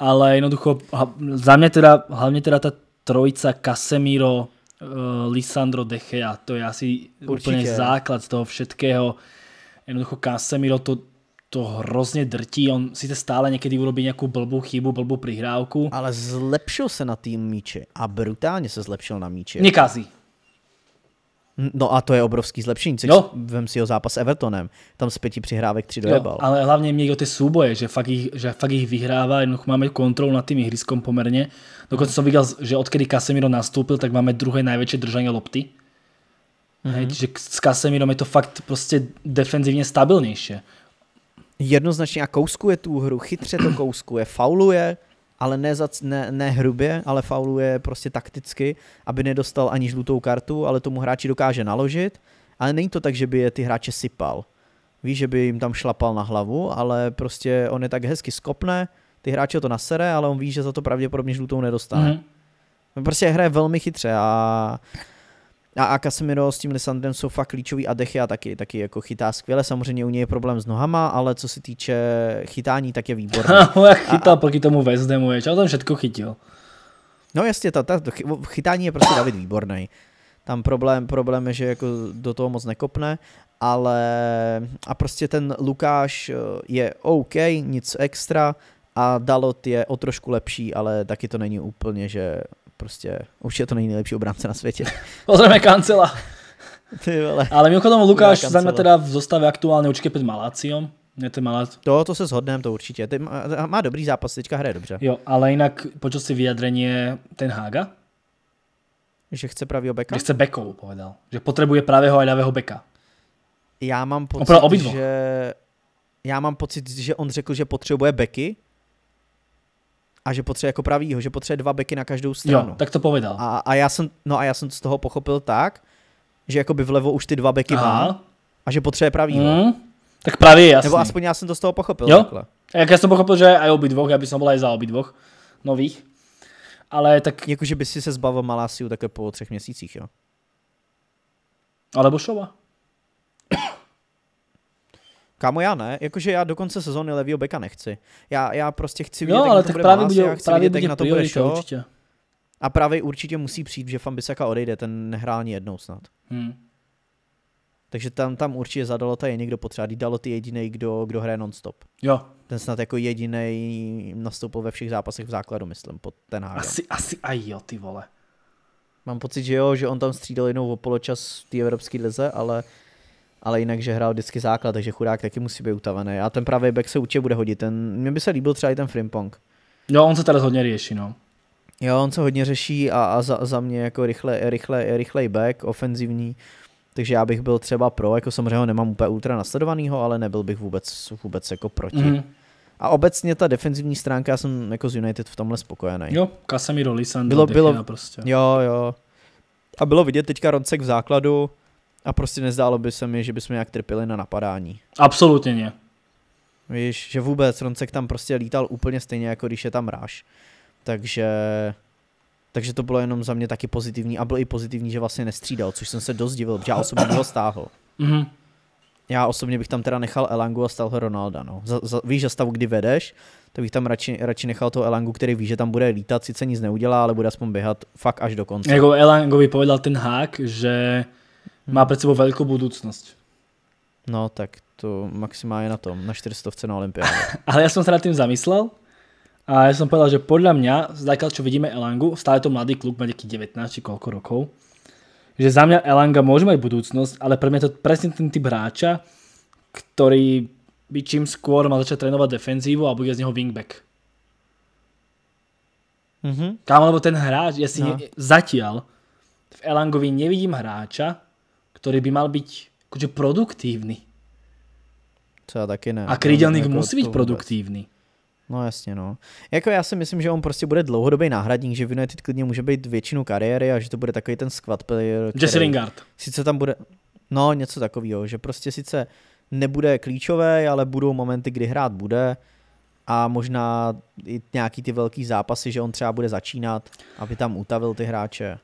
Speaker 2: ale jednoducho, za mňa teda, hlavne teda tá trojica Casemiro, uh, Lisandro Dechea, to je asi Určite. úplne základ z toho všetkého jednoducho Casemiro to, to hrozně drtí, on si to stále někdy urobí nějakou blbou
Speaker 1: chybu, blbou prihrávku. Ale zlepšil se na tým míče a brutálně se zlepšil na míče. Nekazí. No a to je obrovský zlepšení, což vem si o zápas s Evertonem, tam z pěti přihrávek tři dojebal. ale hlavně mě o ty souboje, že fakt jich, že fakt jich vyhrává,
Speaker 2: jednoducho máme kontrolu nad tím ihriskom poměrně. Dokonce jsem viděl, že odkedy Casemiro nastoupil, tak máme druhé největší držení lopty Mm-hmm. Hej, mhm. že s Casemirom je to fakt prostě
Speaker 1: defenzivně stabilnější. Jednoznačně a kouskuje tu hru, chytře to kouskuje, fauluje, ale ne, za, ne, ne hrubě, ale fauluje prostě takticky, aby nedostal ani žlutou kartu, ale tomu hráči dokáže naložit. Ale není to tak, že by je ty hráče sypal. Víš, že by jim tam šlapal na hlavu, ale prostě on je tak hezky skopné, ty hráče to nasere, ale on ví, že za to pravděpodobně žlutou nedostane. Mm-hmm. Prostě hraje velmi chytře a a, a Casemiro s tím Lisandrem jsou fakt klíčový a a taky, taky jako chytá skvěle. Samozřejmě u něj je problém s nohama, ale co se týče chytání, tak je výborný. jak chytal proti tomu Vezdemu, je, tam všetko chytil. No jasně, ta, ta, chytání je prostě David výborný. Tam problém, problém je, že jako do toho moc nekopne, ale a prostě ten Lukáš eh, je OK, nic extra a Dalot je o trošku lepší, ale taky to není úplně, že prostě určitě to není nejlepší obránce na světě. Pozdravíme Kancela.
Speaker 2: Ty vole.
Speaker 1: Ale Lukáš za mě teda v zostavě aktuálně určitě před Maláciom. Ne, to malá... To, to se shodneme, to určitě. Ty má, má dobrý zápas, teďka hraje dobře.
Speaker 2: Jo, ale jinak počul si vyjadrenie ten Haga? Že
Speaker 1: chce pravýho beka? Že chce bekou, povedal. Že potřebuje pravého a ľavého beka. Já mám pocit, že... Já mám pocit, že on řekl, že potřebuje beky a že potřebuje jako pravýho, že potřebuje dva beky na každou stranu. Jo, tak to povedal. A, a, já jsem, no a já jsem z toho pochopil tak, že jako by vlevo už ty dva beky má a že potřebuje pravýho. Mm, tak pravý je jasný. Nebo aspoň já jsem to z toho pochopil. Jo? Takhle. A jak já jsem pochopil, že aj obi dvoch, já bych byl aj za obi dvoch nových. Ale tak... Jakože by si se zbavil Malásiu také po třech měsících, jo? Alebo Šova. Kámo, já ne, jakože já do konce sezóny levýho beka nechci. Já, já prostě chci vidět, no, ale tak bude právě bude, já chci právě vidět, jak na to bude show. Určitě. A právě určitě musí přijít, že Fambisaka odejde, ten nehrál ani jednou snad. Hmm. Takže tam, tam určitě zadalo ta je někdo potřeba. Dalo ty jediný, kdo, kdo hraje nonstop. Jo. Ten snad jako jediný nastoupil ve všech zápasech v základu, myslím, pod ten Hagen. Asi,
Speaker 2: asi a jo, ty vole.
Speaker 1: Mám pocit, že jo, že on tam střídal jednou o poločas v té evropské lize, ale ale jinak, že hrál vždycky základ, takže chudák taky musí být utavený. A ten pravý back se určitě bude hodit. Ten, mně by se líbil třeba i ten Frimpong. Jo, on se teda hodně řeší, no. Jo, on se hodně řeší a, a za, za, mě jako rychle, rychle, rychlej back, ofenzivní. Takže já bych byl třeba pro, jako samozřejmě ho nemám úplně ultra nasledovanýho, ale nebyl bych vůbec, vůbec jako proti. Mm. A obecně ta defenzivní stránka, já jsem jako z United v tomhle spokojený. Jo, Casemiro, Lisandro, bylo, bylo, prostě. Jo, jo. A bylo vidět teďka Roncek v základu, a prostě nezdálo by se mi, že bychom nějak trpěli na napadání. Absolutně ne. Víš, že vůbec Roncek tam prostě lítal úplně stejně, jako když je tam ráž. Takže takže to bylo jenom za mě taky pozitivní a bylo i pozitivní, že vlastně nestřídal, což jsem se dost divil, protože já osobně ho stáhl. Mm-hmm. Já osobně bych tam teda nechal Elangu a stal ho Ronalda. No. Za, za, víš, že stavu, kdy vedeš, tak bych tam radši, radši nechal toho Elangu, který ví, že tam bude lítat, sice nic neudělá, ale bude aspoň běhat fakt až do konce. Jako
Speaker 2: Elangovi povedal ten hák, že má před sebou velkou budoucnost. No, tak
Speaker 1: to maximálně na tom, na 400 na olympiádě.
Speaker 2: Ale já jsem se nad tím zamyslel a já jsem povedal, že podle mě, zatiaľ čo vidíme Elangu, stále to mladý kluk, má nějakých 19 či koľko rokov, že za mňa Elanga môže mať budúcnosť, ale pre mňa to presne ten typ hráča, ktorý by čím skôr mal začať trénovať defenzívu a bude z neho wingback. Mm -hmm. Kámo, lebo ten hráč, ja si no. zatiaľ v Elangovi nevidím hráča, ktorý by mal byť akože produktívny.
Speaker 1: Co já taky ne. A krydelník jako musí být produktivní. No jasně, no. Jako já si myslím, že on prostě bude dlouhodobý náhradník, že v United klidně může být většinu kariéry a že to bude takový ten squad player. Který Jesse Lingard. Sice tam bude, no něco takového, že prostě sice nebude klíčové, ale budou momenty, kdy hrát bude a možná i nějaký ty velký zápasy, že on třeba bude začínat, aby tam utavil ty hráče.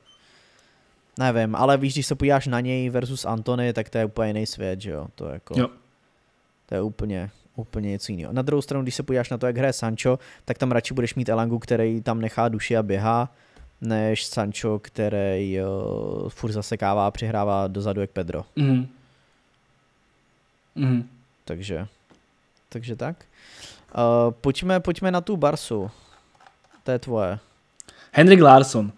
Speaker 1: Nevím, ale víš, když se podíváš na něj versus Antony, tak to je úplně jiný svět, že jo? To je jako... Jo. To je úplně, úplně něco jiného. Na druhou stranu, když se podíváš na to, jak hraje Sancho, tak tam radši budeš mít Elangu, který tam nechá duši a běhá, než Sancho, který jo, eh, furt zasekává a přihrává dozadu jak Pedro. Mm. Mm. Takže, takže tak. Uh, pojďme, pojďme na tu Barsu. To je tvoje. Henrik Larsson.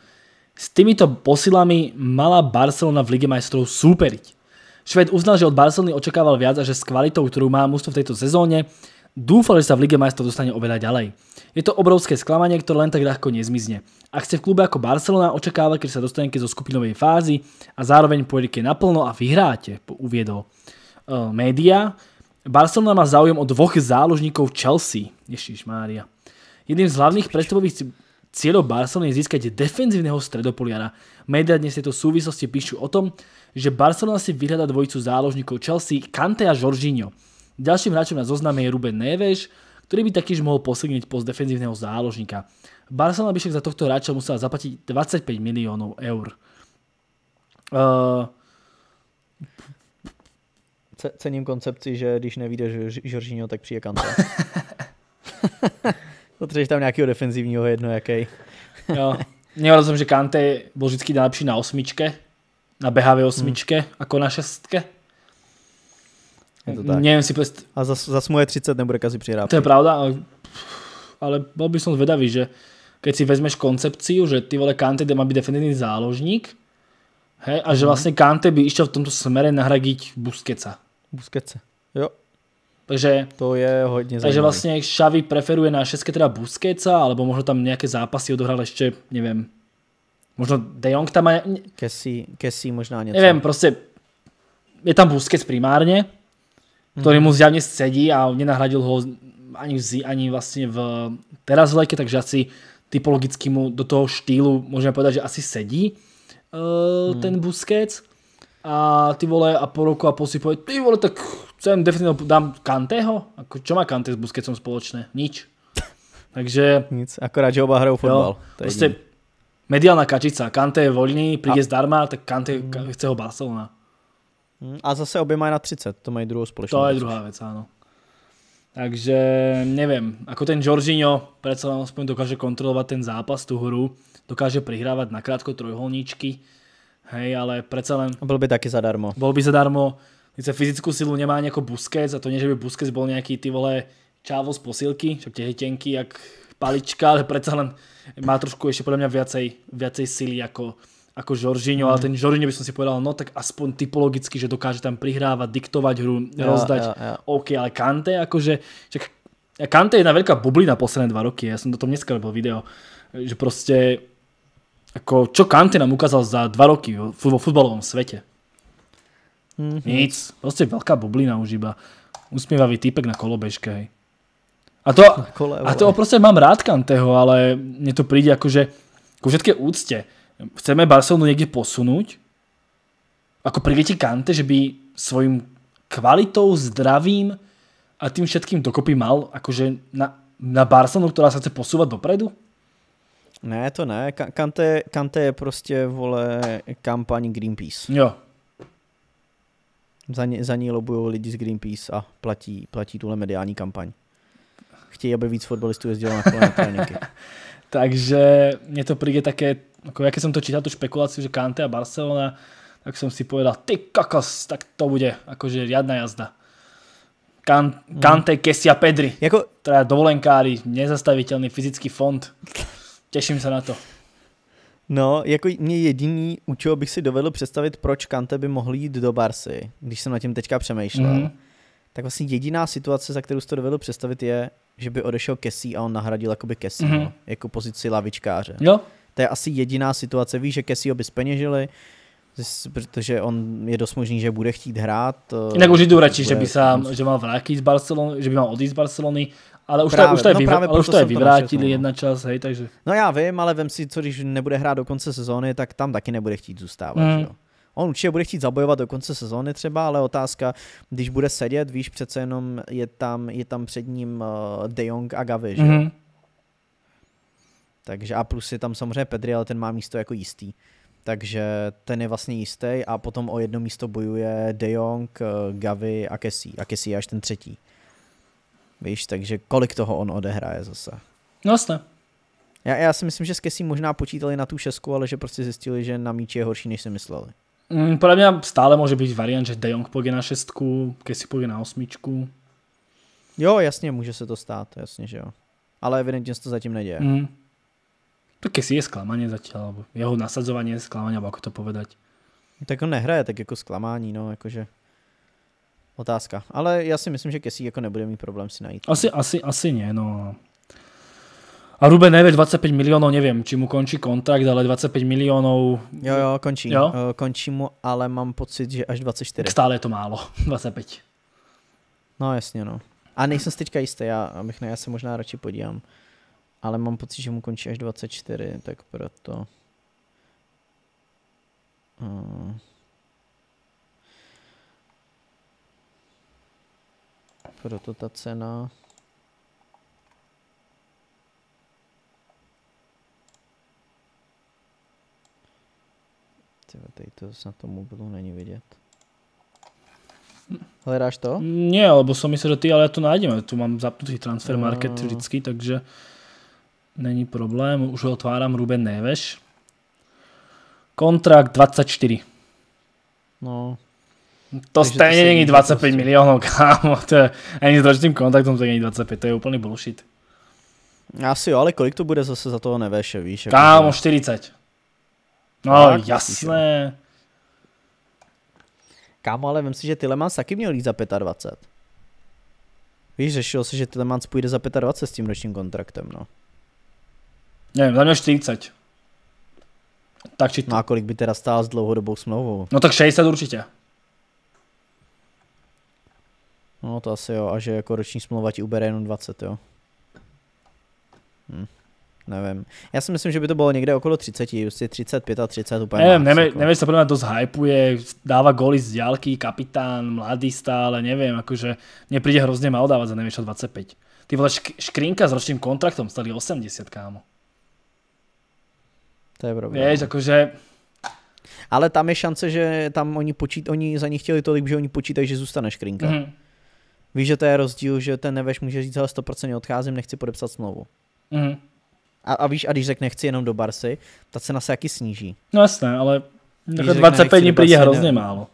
Speaker 1: S týmito posilami
Speaker 2: mala Barcelona v Lige majstrov súperiť. Šved uznal, že od Barcelony očakával viac a že s kvalitou, ktorú má musto v tejto sezóne, dúfal, že sa v Lige majstrov dostane oveľa ďalej. Je to obrovské sklamanie, ktoré len tak ľahko nezmizne. Ak ste v klube ako Barcelona, očakávate, keď sa dostanete zo skupinovej fázy a zároveň pôjdete naplno a vyhráte, uviedol eh, média. Barcelona má záujem o dvoch záložníkov Chelsea. Ježišmária. Jedným z hlavných prestupových Cieľom Barcelony je získať defenzívneho stredopoliara. Média dnes tieto súvislosti píšu o tom, že Barcelona si vyhľada dvojicu záložníkov Chelsea, Kante a Jorginho. Ďalším hráčom na zozname je Ruben Neves, ktorý by takýž mohol posilniť post defenzívneho záložníka. Barcelona by však za tohto hráča musela zaplatiť 25 miliónov eur.
Speaker 1: Uh... Cením koncepci, že když nevíde Jorginho, tak přijde Kante. Potřebuješ tam nějakého defenzivního, jedno jaký.
Speaker 2: jo. Měl jsem, že Kante byl vždycky nejlepší na osmičke, na BHV osmičke, hmm. jako na šestke. Je to tak. si pest... A za za je 30, nebude kazi přihrávky. To je pravda, ale, ale byl by som zvedavý, že keď si vezmeš koncepci, že ty vole Kante má být definitívny záložník, hej, a že mhm. vlastně Kante by išel v tomto smere nahradit Buskeca. Buskece, jo. Takže, to je hodně zajímavé. Takže vlastně Xavi preferuje na šestke teda Busquetsa, alebo možno tam nějaké zápasy odohral ještě, nevím, možno De Jong tam má...
Speaker 1: Kessi, Kessi možná něco. Nevím,
Speaker 2: prostě je tam Busquets primárně, ktorý mhm. mu zjavne sedí a nenahradil ho ani, v, ani vlastne v teraz v leke, takže asi typologicky mu do toho štýlu môžeme povedať, že asi sedí uh, hmm. ten mhm. Busquets. A ty vole, a po roku a po si povie, ty vole, tak chcem definitivně dám Kanteho? Ako, čo má Kante s Busquetsom spoločné? Nič. Takže... Nic, akorát, že oba hrajou fotbal. to proste, mediálna kačica. Kante je volný, přijde a... zdarma, tak Kante mm. chce ho Barcelona. Hmm, a zase obě mají na 30, to mají druhou
Speaker 1: společnou. To je druhá
Speaker 2: věc, ano. Takže nevím, jako ten Jorginho přece jenom aspoň dokáže kontrolovat ten zápas, tu hru, dokáže na krátko trojholníčky, hej, ale přece len... Byl by taky zadarmo. Byl by zadarmo, sice fyzickú silu nemá nejako Busquets a to nie, že by Busquets bol nejaký ty vole čávo z posilky, že je tenký jak palička, ale predsa len má trošku ešte podľa mňa viacej, viacej sily ako, ako Žoržiňo, mm. ale mhm. ten Žoržiňo by som si povedal, no tak aspoň typologicky, že dokáže tam prihrávať, diktovať hru, ja, rozdať, ja, ja. OK, ale Kante akože, čak, Kante je jedna veľká bublina posledné dva roky, ja som do tom dneska robil video, že proste ako čo Kante nám ukázal za dva roky vo futbalovom svete. Mm-hmm. Nic. Proste veľká bublina už iba. Usmievavý typek na kolobežke. Hej. A to, kole, a to proste mám rád Kanteho, ale mne to príde akože ku všetké úcte. Chceme Barcelonu niekde posunúť? Ako príde Kante, že by svojim kvalitou, zdravím a tým všetkým dokopy mal akože na, na Barcelonu, ktorá sa chce posúvať
Speaker 1: dopredu? Ne, to ne. Kante, Kante je prostě, vole, kampaň Greenpeace. Jo, za, ní, za ní lobují lidi z Greenpeace a platí, platí tuhle mediální kampaň. Chtějí, aby víc fotbalistů jezdilo na kole na tréninky.
Speaker 2: Takže mě to přijde také, jako jak jsem to čítal, tu špekulaci, že Kante a Barcelona, tak jsem si povedal, ty kakos, tak to bude, jakože riadna jazda. Kan, hmm. Kante, Kessi a Pedri. Jako... Teda dovolenkári, nezastavitelný fyzický fond. Těším se na to.
Speaker 1: No, jako mě jediný, u čeho bych si dovedl představit, proč Kante by mohl jít do Barsy, když jsem na tím teďka přemýšlel, mm. tak vlastně jediná situace, za kterou si to dovedl představit, je, že by odešel Kesí a on nahradil jakoby Kesí, mm. no, jako pozici lavičkáře. Jo. To je asi jediná situace. Víš, že Kesího by speněžili, protože on je dost možný, že bude chtít hrát. Eh, Jinak už jdu reči, že by sa,
Speaker 2: že mal vrátiť z Barcelony, že by mal odjít z Barcelony, ale už právě, to, už to je, no, právě ale už to je vyvrátili to jedna
Speaker 1: čas, hej, takže. No já vím, ale vem si, co když nebude hrát do konce sezóny, tak tam taky nebude chtít zůstávat, mm. jo. On určitě bude chtít zabojovat do konce sezóny třeba, ale otázka, když bude sedět, víš, přece jenom je tam, je tam před ním eh, De Jong a Gavi, že mm. Takže a plus je tam samozřejmě Pedri, ale ten má místo jako jistý. Takže ten je vlastně jistý a potom o jedno místo bojuje De Jong, eh, Gavi a Kessie. A Kessie je až ten třetí. Víš, takže kolik toho on odehraje zase. No jasně. Já, já si myslím, že s Kesí možná počítali na tu šesku, ale že prostě zjistili, že na míči je horší, než si mysleli.
Speaker 2: Mm, podle mě stále může být variant, že De Jong půjde na šestku, Kesi půjde na
Speaker 1: osmičku. Jo, jasně, může se to stát, jasně, že jo. Ale evidentně se to zatím neděje. Mm. To Kesi je zklamaně zatím, alebo jeho nasazování je zklamaně, alebo ako to povedať. Tak on nehraje tak jako zklamání, no, jakože. Otázka. Ale já si myslím, že Kesí jako nebude mít problém si najít. Asi, asi, asi ne, no.
Speaker 2: A Ruben neví 25 milionů. Nevím, či mu končí kontrakt, ale 25 milionů. Jo, jo, končí. Jo?
Speaker 1: Eh, končí mu, ale mám pocit, že až 24. Stále je to málo, 25. No jasně, no. A nejsem si teďka jistý, já, abych ne, já se možná radši podívám. Ale mám pocit, že mu končí až 24, tak proto... Hmm. Proto ta cena. Tyve, tady to na tomu mobilu není vidět. Hledáš to? Ne,
Speaker 2: alebo jsem myslel, že ty, ale já to najdem. Tu mám zapnutý transfer no. market no. vždycky, takže není problém. Už ho otváram Ruben Neves. Kontrakt 24.
Speaker 1: No, to Takže stejně není 25
Speaker 2: prostě. kámo, to je, ani s ročným kontaktem to není 25, to je úplný bullshit.
Speaker 1: Asi jo, ale kolik to bude zase za toho nevéše, víš? Jako kámo, jako... 40. No no jasné. Kámo, ale vím si, že Tylemans taky měl jít za 25. Víš, řešilo se, že Tylemans půjde za 25 s tím ročním kontraktem, no. Nevím, za mě 40. Tak či... No a kolik by teda stál s dlouhodobou smlouvou? No tak 60 určitě. No to asi jo, a že jako roční smlouva ti ubere jenom 20, jo. Hm. Nevím. Já si myslím, že by to bylo někde okolo 30, prostě 35 a 30 úplně. Nevím, nevím, jako. nevím,
Speaker 2: se podle mě dost hypuje, dává góly z dálky, kapitán, mladý stále, nevím, jakože mě přijde hrozně málo dávat za neviem 25. Ty vole, šk škrinka s ročním kontraktem stali 80, kámo.
Speaker 1: To je problém. Víš, jakože... Ale tam je šance, že tam oni počít, oni za ní chtěli tolik, že oni počítají, že zůstane škrinka. Mm -hmm. Víš, že to je rozdíl, že ten Neveš může říct, ale 100% odcházím, nechci podepsat smlouvu. Mm. A, a, víš, a když řekne chci jenom do Barsy, ta cena se jaký sníží. No jasné, ale 25 jako dní přijde hrozně ne... málo.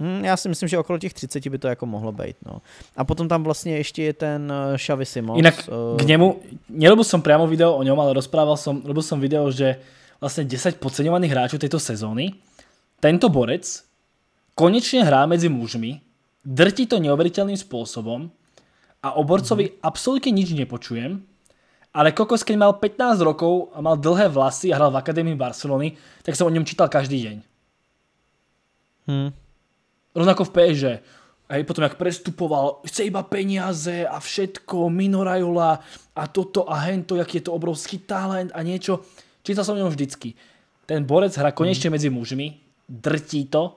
Speaker 1: Hmm, já si myslím, že okolo těch 30 by to jako mohlo být. No. A potom tam vlastně ještě je ten eh, Xavi Simons. Jinak k eh, němu,
Speaker 2: nerobil jsem přímo video o něm, ale rozprával jsem, robil jsem video, že vlastně 10 podceňovaných hráčů této sezóny, tento borec konečně hrá mezi mužmi, drtí to neuveriteľným spôsobom a o Borcovi mm-hmm. absolútne nič nepočujem, ale kokos, keď mal 15 rokov a mal dlhé vlasy a hral v Akadémii Barcelony, tak som o ňom čítal každý deň. Hmm. Rovnako v PSG. A potom, jak prestupoval, chce iba peniaze a všetko, Minorajula a toto a hento, jaký je to obrovský talent a niečo. Čítal som o ňom vždycky. Ten borec hra konečne hmm. medzi mužmi, drtí to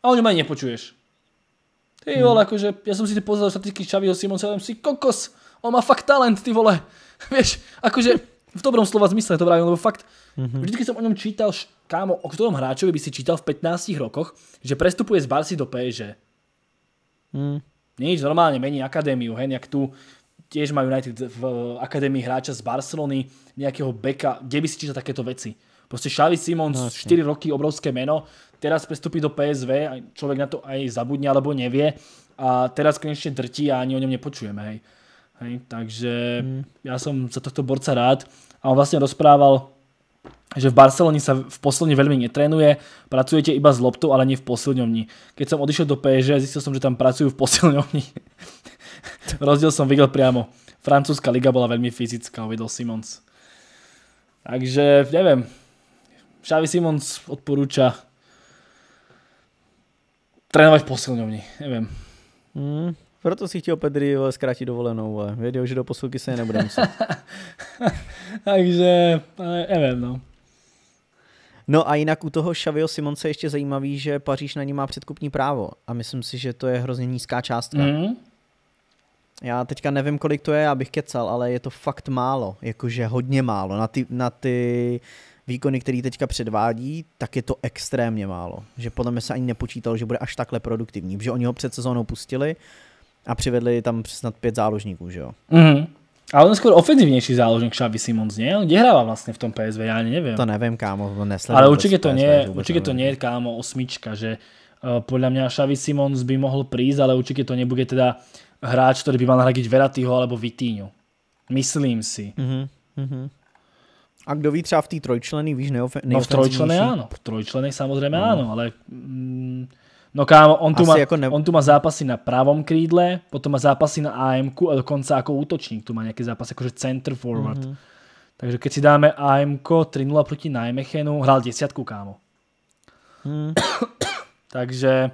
Speaker 2: a o ňom aj nepočuješ. Ty vole, hmm. akože, ja som si pozeral štatistiky Xaviho Simonsa, ja si kokos, on má fakt talent, ty vole. Vieš, akože v dobrom slova zmysle to vravím, lebo fakt, mm-hmm. vždy keď som o ňom čítal, kámo, o ktorom hráčovi by si čítal v 15 rokoch, že prestupuje z Barsi do PSG. Mm. Nič, normálne mení akadémiu, hej, nejak tu tiež majú United v akadémii hráča z Barcelony, nejakého beka, kde by si čítal takéto veci. Proste Xavi Simons, no, 4 roky, obrovské meno, teraz prestúpi do PSV, človek na to aj zabudne alebo nevie a teraz konečne drtí a ani o ňom nepočujeme. Hej. Hej, takže mm. ja som za tohto borca rád a on vlastne rozprával, že v Barcelone sa v posledne veľmi netrénuje, pracujete iba s loptou, ale nie v posilňovni. Keď som odišiel do PSV, zistil som, že tam pracujú v posilňovni. Rozdiel som videl priamo. Francúzska liga bola veľmi fyzická, uvedol Simons. Takže, neviem, Xavi Simons odporúča trénovat v posilňovni, nevím.
Speaker 1: Mm, proto si chtěl Pedri zkrátit dovolenou, ale věděl, že do posilky se nebude muset. Takže, eh, nevím, no. No a jinak u toho šavio Simonce ještě zajímavý, že Paříž na ní má předkupní právo a myslím si, že to je hrozně nízká částka. Mm. Já teďka nevím, kolik to je, abych kecal, ale je to fakt málo, jakože hodně málo. Na ty, na ty výkony, který teďka předvádí, tak je to extrémně málo. Že podle mě se ani nepočítalo, že bude až takhle produktivní, že oni ho před sezónou pustili a přivedli tam snad pět záložníků, že jo? Mm-hmm. Ale on je skoro ofenzivnější záložník Xavi Simons, ne, On kde hráva vlastně v tom PSV, ani nevím. To nevím, kámo, nesledujem. Ale určitě to, PSV, nie, určite to nie
Speaker 2: je, kámo, osmička, že uh, mě mňa Xavi Simons by mohl přijít, ale určitě to nebude teda hráč, který by mal nahradiť Veratýho alebo Vitíňu. Myslím si.
Speaker 1: Mm-hmm.
Speaker 2: A kdo ví, třeba v té trojčlený, víš, neof- No v trojčlené ano, v trojčlené samozřejmě hmm. ano, ale... Mm,
Speaker 1: no kámo, on tu, má, jako
Speaker 2: ne... on tu má zápasy na pravom krídle, potom má zápasy na AMK a dokonce jako útočník tu má nějaký zápas, jakože center forward. Mm-hmm. Takže keď si dáme AMK 3-0 proti Najmechenu, hrál desiatku, kámo. Mm. Takže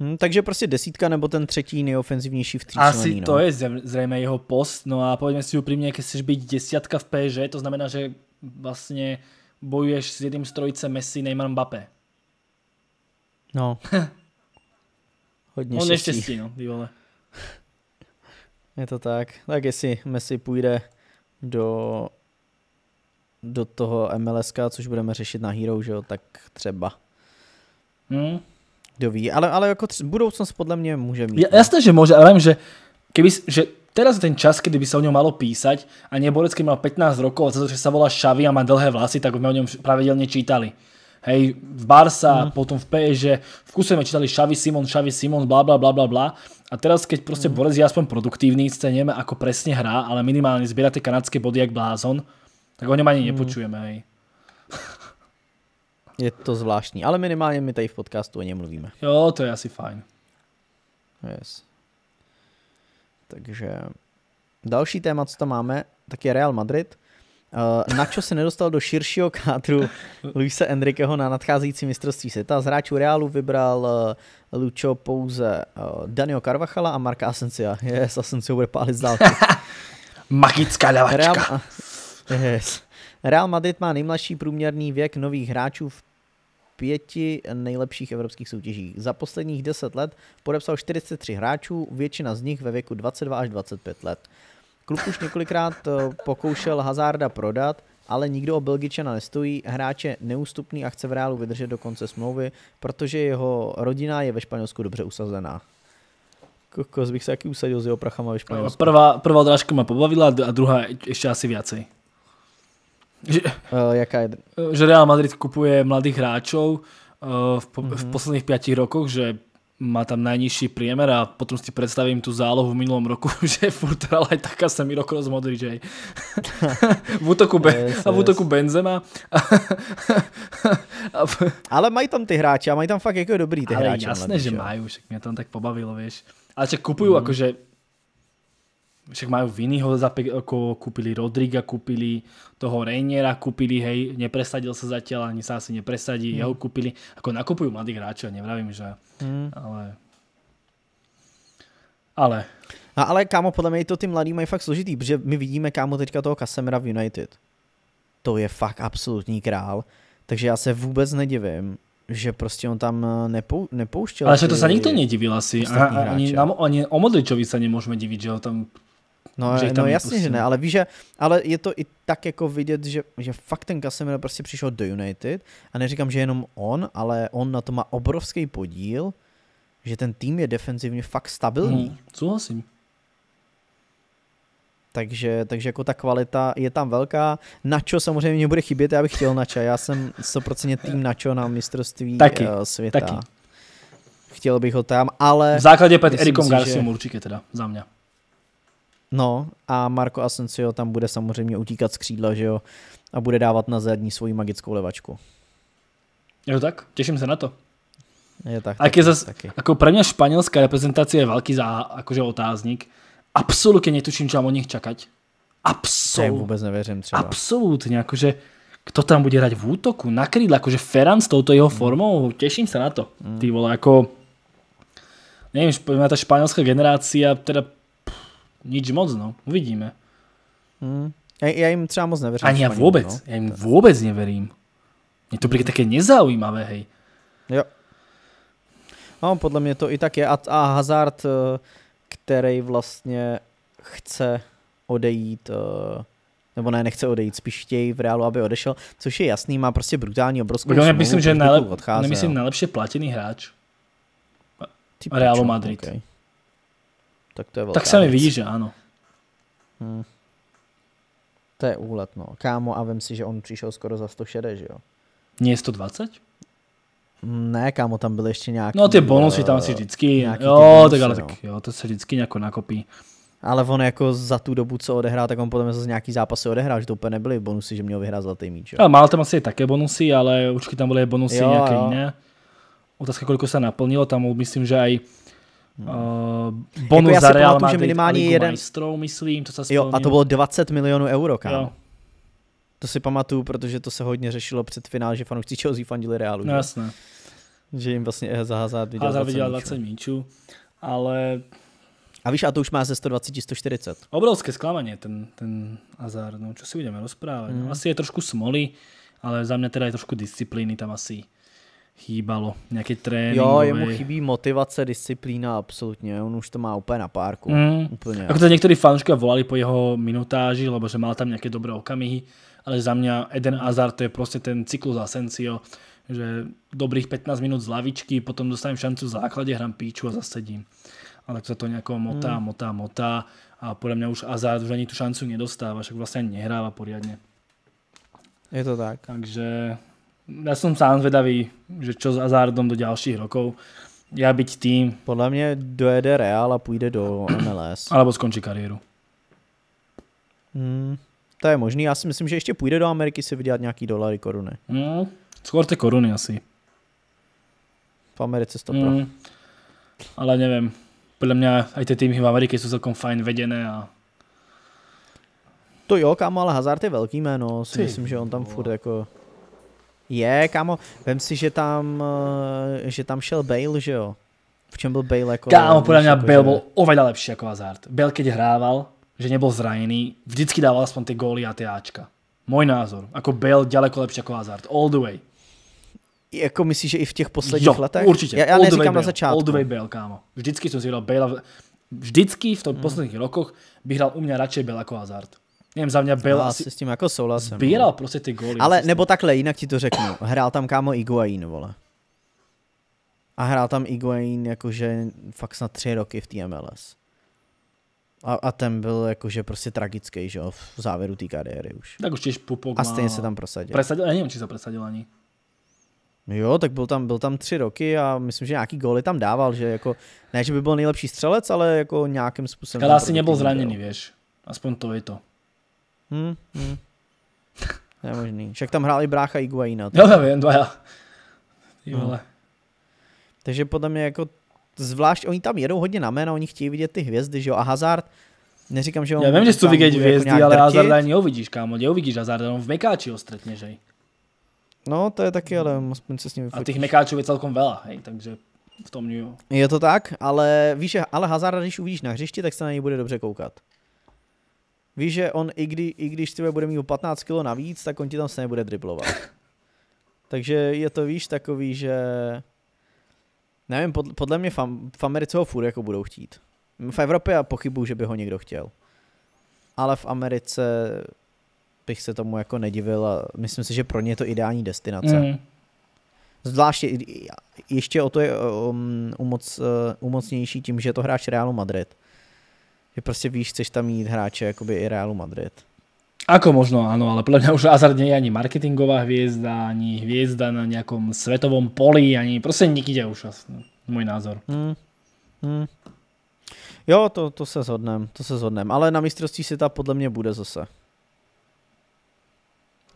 Speaker 2: Hmm, takže prostě desítka
Speaker 1: nebo ten třetí nejofenzivnější v Asi no. to je
Speaker 2: zřejmě jeho post, no a povedzme si upřímně, když chceš být desítka v PSG, to znamená, že vlastně bojuješ s jedním z trojice Messi, Neymar, Mbappé.
Speaker 1: No. Hodně On no, štěstí. štěstí, no, ty Je to tak. Tak jestli Messi půjde do do toho MLSK, což budeme řešit na Hero, že jo, tak třeba. Hmm, kdo ví, ale, ale jako tři, budoucnost podle mě může mít. Ja,
Speaker 2: no. jasné, že může, ale vím, že, keby, že teraz je ten čas, kdy by se o něm malo písať a když mal 15 rokov a za to, že se volá Šavi a má dlhé vlasy, tak by o něm pravidelně čítali. Hej, v Barsa, mm. potom v PSG, v kuse jsme čítali Šavi Simon, Šavi Simon, bla bla bla bla bla. A teraz, keď prostě mm. Borec je aspoň produktívny, sice nevíme, ako presne hrá, ale minimálne zbiera tie kanadské body jak blázon, tak o něm ani mm. nepočujeme, hej.
Speaker 1: Je to zvláštní, ale minimálně my tady v podcastu o něm mluvíme. Jo, to je asi fajn. Yes. Takže další téma, co tam máme, tak je Real Madrid. Uh, čo se nedostal do širšího kádru Luise Enriqueho na nadcházející mistrovství světa. Z hráčů Realu vybral uh, Lucho pouze uh, eh, Daniel Carvachala a Marka Asensia. Yes, Asensio bude pálit z dálky. Magická lavačka. Real, yes. Real Madrid má nejmladší průměrný věk nových hráčů v pěti nejlepších evropských soutěžích. Za posledních 10 let podepsal 43 hráčů, většina z nich ve věku 22 až 25 let. Klub už několikrát eh, pokoušel Hazarda prodat, ale nikdo o Belgičana nestojí, hráč je neústupný a chce v reálu vydržet do konce smlouvy, protože jeho rodina je ve Španělsku dobře usazená. Kokos bych se taky usadil s jeho prachama ve Španělsku. Prvá,
Speaker 2: prvá odrážka mě pobavila a druhá ještě asi viacej. Že, uh, jaká je? Eh, že Real Madrid kupuje mladých hráčov uh, eh, v, po, mm-hmm. v mhm. posledných 5 rokoch, že má tam najnižší priemer a potom si predstavím tú zálohu v minulom roku, že furt aj taká sa mi rokov zmodrí, že aj
Speaker 1: v útoku, be- yes, a v útoku yes. Benzema. Ale mají tam ty hráči a mají tam fakt jako dobrý ty Ale hráči. jasné, že
Speaker 2: majú, však mě tam tak pobavilo, vieš. Ale čak kupujú mm. akože však majú Vinnyho, ako kúpili Rodriga, kúpili toho Reiniera, kúpili, hej, nepresadil sa zatiaľ, ani sa asi nepresadí, mm. jeho kúpili, ako nakupujú mladých hráčov, nevravím, že, mm. ale...
Speaker 1: Ale... No, ale kámo, podľa mňa je to ty mladí mají fakt složitý, protože my vidíme kámo teďka toho Kasemera v United. To je fakt absolutní král. Takže já se vůbec nedivím, že prostě on tam eh, nepou, nepouštěl. Ale že to se nikdo nedivil asi. A, ani, ani o Modričovi se nemůžeme divit, že ho tam No, že no jasně, že ne, ale víš, že, ale je to i tak jako vidět, že, že fakt ten Casemiro prostě přišel do United a neříkám, že jenom on, ale on na to má obrovský podíl, že ten tým je defenzivně fakt stabilní. Hmm, souhlasím. Takže, takže jako ta kvalita je tam velká. Načo samozřejmě mě bude chybět, já bych chtěl Nača. Já jsem 100% tým Načo na mistrovství eh, taky, světa. Taky. Chtěl bych ho tam, ale... V základě pět Erikom Garciom že...
Speaker 2: určitě teda, za mě.
Speaker 1: No a Marco Asensio tam bude samozřejmě utíkat z křídla, že jo, a bude dávat na zadní svoji magickou levačku.
Speaker 2: Jo tak, těším se na to.
Speaker 1: Je tak, tak je zas, taky. Ako pro mě španělská
Speaker 2: reprezentace je velký zá, akože otázník. Absolutně netuším, čím mám od nich čakať. Absolutně. vůbec nevěřím třeba. Absolutně, jakože kto tam bude hrať v útoku, na krídla, akože Ferran s touto jeho mm. formou, mm. teším sa na to. Mm. Ty vole, ako neviem, tá španielská generácia, teda nic moc, no. Uvidíme.
Speaker 1: Hmm. Ja, ja im třeba moc neverím. Ani ja vôbec. No.
Speaker 2: Ja im vôbec neverím. Mne to príde hmm. také nezaujímavé, hej.
Speaker 1: Jo. No, podle mě to i tak je. A, a Hazard, eh, který vlastně chce odejít, eh, nebo ne, nechce odejít, spíš chtějí v reálu, aby odešel, což je jasný, má prostě brutální obrovskou no, já myslím, že nejlep, odchází, nemyslím nejlepší platěný hráč. Reálu Madrid. Okay
Speaker 2: tak to je velká Tak se mi vidí, že ano.
Speaker 1: Hmm. To je úlet, no. Kámo, a vem si, že on přišel skoro za 160, že jo? Ne je 120? Ne, kámo, tam byly ještě nějaké. No ty bonusy eh, tam si vždycky, jo, bonusy, tak ale no. tak jo, to se vždycky nějak nakopí. Ale on jako za tu dobu, co odehrál, tak on potom mě z nějaký zápasy odehrál, že to úplně nebyly bonusy, že měl vyhrát zlatý míč. Jo. Ale
Speaker 2: má tam asi také bonusy, ale určitě tam byly bonusy jo, nějaké jo. jiné. Otázka, kolik se naplnilo, tam myslím, že aj Uh,
Speaker 1: bonus jako já za Real Madrid, že minimálně Ligu jeden... Majstrou, myslím, to se jo, a to bylo 20 milionů euro, kámo. To si pamatuju, protože to se hodně řešilo před finále, že fanoušci Chelsea fandili Realu. No, jasné. Že jim vlastně eh, za Hazard viděl 20, 20 míčů. Ale... A víš, a to už má ze 120 140.
Speaker 2: Obrovské zklamaně ten, ten Hazard, no čo si budeme rozprávat. No. Mm. No, asi je trošku smoly, ale za mě teda je trošku disciplíny tam
Speaker 1: asi chýbalo, nějaký trénink. Jo, jemu chybí motivace, disciplína, absolutně, on už to má úplně na párku. Mm. Úplně. Ako to
Speaker 2: některý fanouškové volali po jeho minutáži, lebo že mal tam nějaké dobré okamihy, ale za mě Eden Hazard to je prostě ten cyklus Asensio, že dobrých 15 minut z lavičky, potom dostávám šancu v základě, hrám píču a zasedím. Ale tak se to nějak motá, mm. motá, motá a podle mě už Hazard už ani tu šancu nedostává, však vlastně ani nehrává poriadně. Je to tak. Takže ja som sám zvedavý, že čo s Hazardom do ďalších rokov. Ja byť tým. Podle mě dojede
Speaker 1: Real a půjde do MLS. Alebo skončí kariéru. Hmm, to je možný. Já si myslím, že ještě půjde do Ameriky si vydělat nějaký dolary, koruny. Hmm, skôr ty koruny asi. V Americe to hmm. Ale nevím.
Speaker 2: Podle mě i ty týmy v Americe jsou celkom fajn vedené a
Speaker 1: to jo, kámo, ale Hazard je velký jméno, si myslím, že on tam furt jako je, kámo, vem si, že tam, eh, že tam šel Bale, že jo? V čem byl Bale jako... Kámo, podle mě jako, Bale že... byl
Speaker 2: oveľa lepší jako Hazard.
Speaker 1: Bale, keď hrával, že nebyl zraněný, vždycky dával
Speaker 2: aspoň ty góly a ty Ačka. Můj názor. Jako Bale daleko lepší jako Hazard. All the way. Jako myslíš, že i v těch posledních jo, letech? určitě. Já, já all neříkám na začátku. All the way Bale, kámo. Vždycky jsem si Bale. Vždycky v těch mm. posledních rokoch by hrál u mě radši Bale jako Hazard.
Speaker 1: Nevím, za mě byl no, asi... s tím jako souhlasem. Sbíral no. prostě ty góly. Ale nebo takhle, jinak ti to řeknu. Hrál tam kámo Iguain, vole. A hrál tam Iguain jakože fakt snad tři roky v té MLS. A, a, ten byl jakože prostě tragický, že jo, v závěru té kariéry už. Tak už Pupok A stejně se tam prosadil. Presadil,
Speaker 2: já nevím, či se prosadil ani.
Speaker 1: Jo, tak byl tam, byl tam tři roky a myslím, že nějaký góly tam dával, že jako, ne, že by byl nejlepší střelec, ale jako nějakým způsobem. Ale asi nebyl zraněný, věš. Aspoň to je to. Hmm, hmm. Nemožný. Však tam hráli brácha Iguaina. Jo, tam jen dva já. No. Takže podle mě jako zvlášť, oni tam jedou hodně na jméno, oni chtějí vidět ty hvězdy, že jo, a Hazard, neříkám, že on... Já vím, že chci vidět jako hvězdy, jako ale drtit. Hazarda ani uvidíš, kámo, neuvidíš uvidíš Hazarda, on v Mekáči stretně, že No, to je taky, ale aspoň se s ním vyfotíš. A těch Mekáčů
Speaker 2: je celkom vela, hej, takže v tom New
Speaker 1: Je to tak, ale víš, ale Hazarda, když uvidíš na hřišti, tak se na něj bude dobře koukat. Víš, že on i, kdy, i když tebe bude mít o 15 kg navíc, tak on ti tam se nebude driblovat. Takže je to, víš, takový, že... Nevím, pod, podle mě fam, v Americe ho furt jako budou chtít. V Evropě já pochybuju, že by ho někdo chtěl. Ale v Americe bych se tomu jako nedivil a myslím si, že pro ně je to ideální destinace. Mm. Zvláště ještě o to je um, umoc, uh, umocnější tím, že to hráč Realu Madrid. Že prostě víš, chceš tam mít hráče jakoby i Realu Madrid.
Speaker 2: Ako možno, áno, ale podľa mňa už Hazard nie je ani marketingová
Speaker 1: hviezda, ani hviezda na
Speaker 2: nejakom svetovom poli, ani proste
Speaker 1: nikde už,
Speaker 2: no, môj názor. Hmm. Hmm.
Speaker 1: Jo, to, to se zhodnem, to se zhodnem, ale na mistrovství světa podle mě bude zase.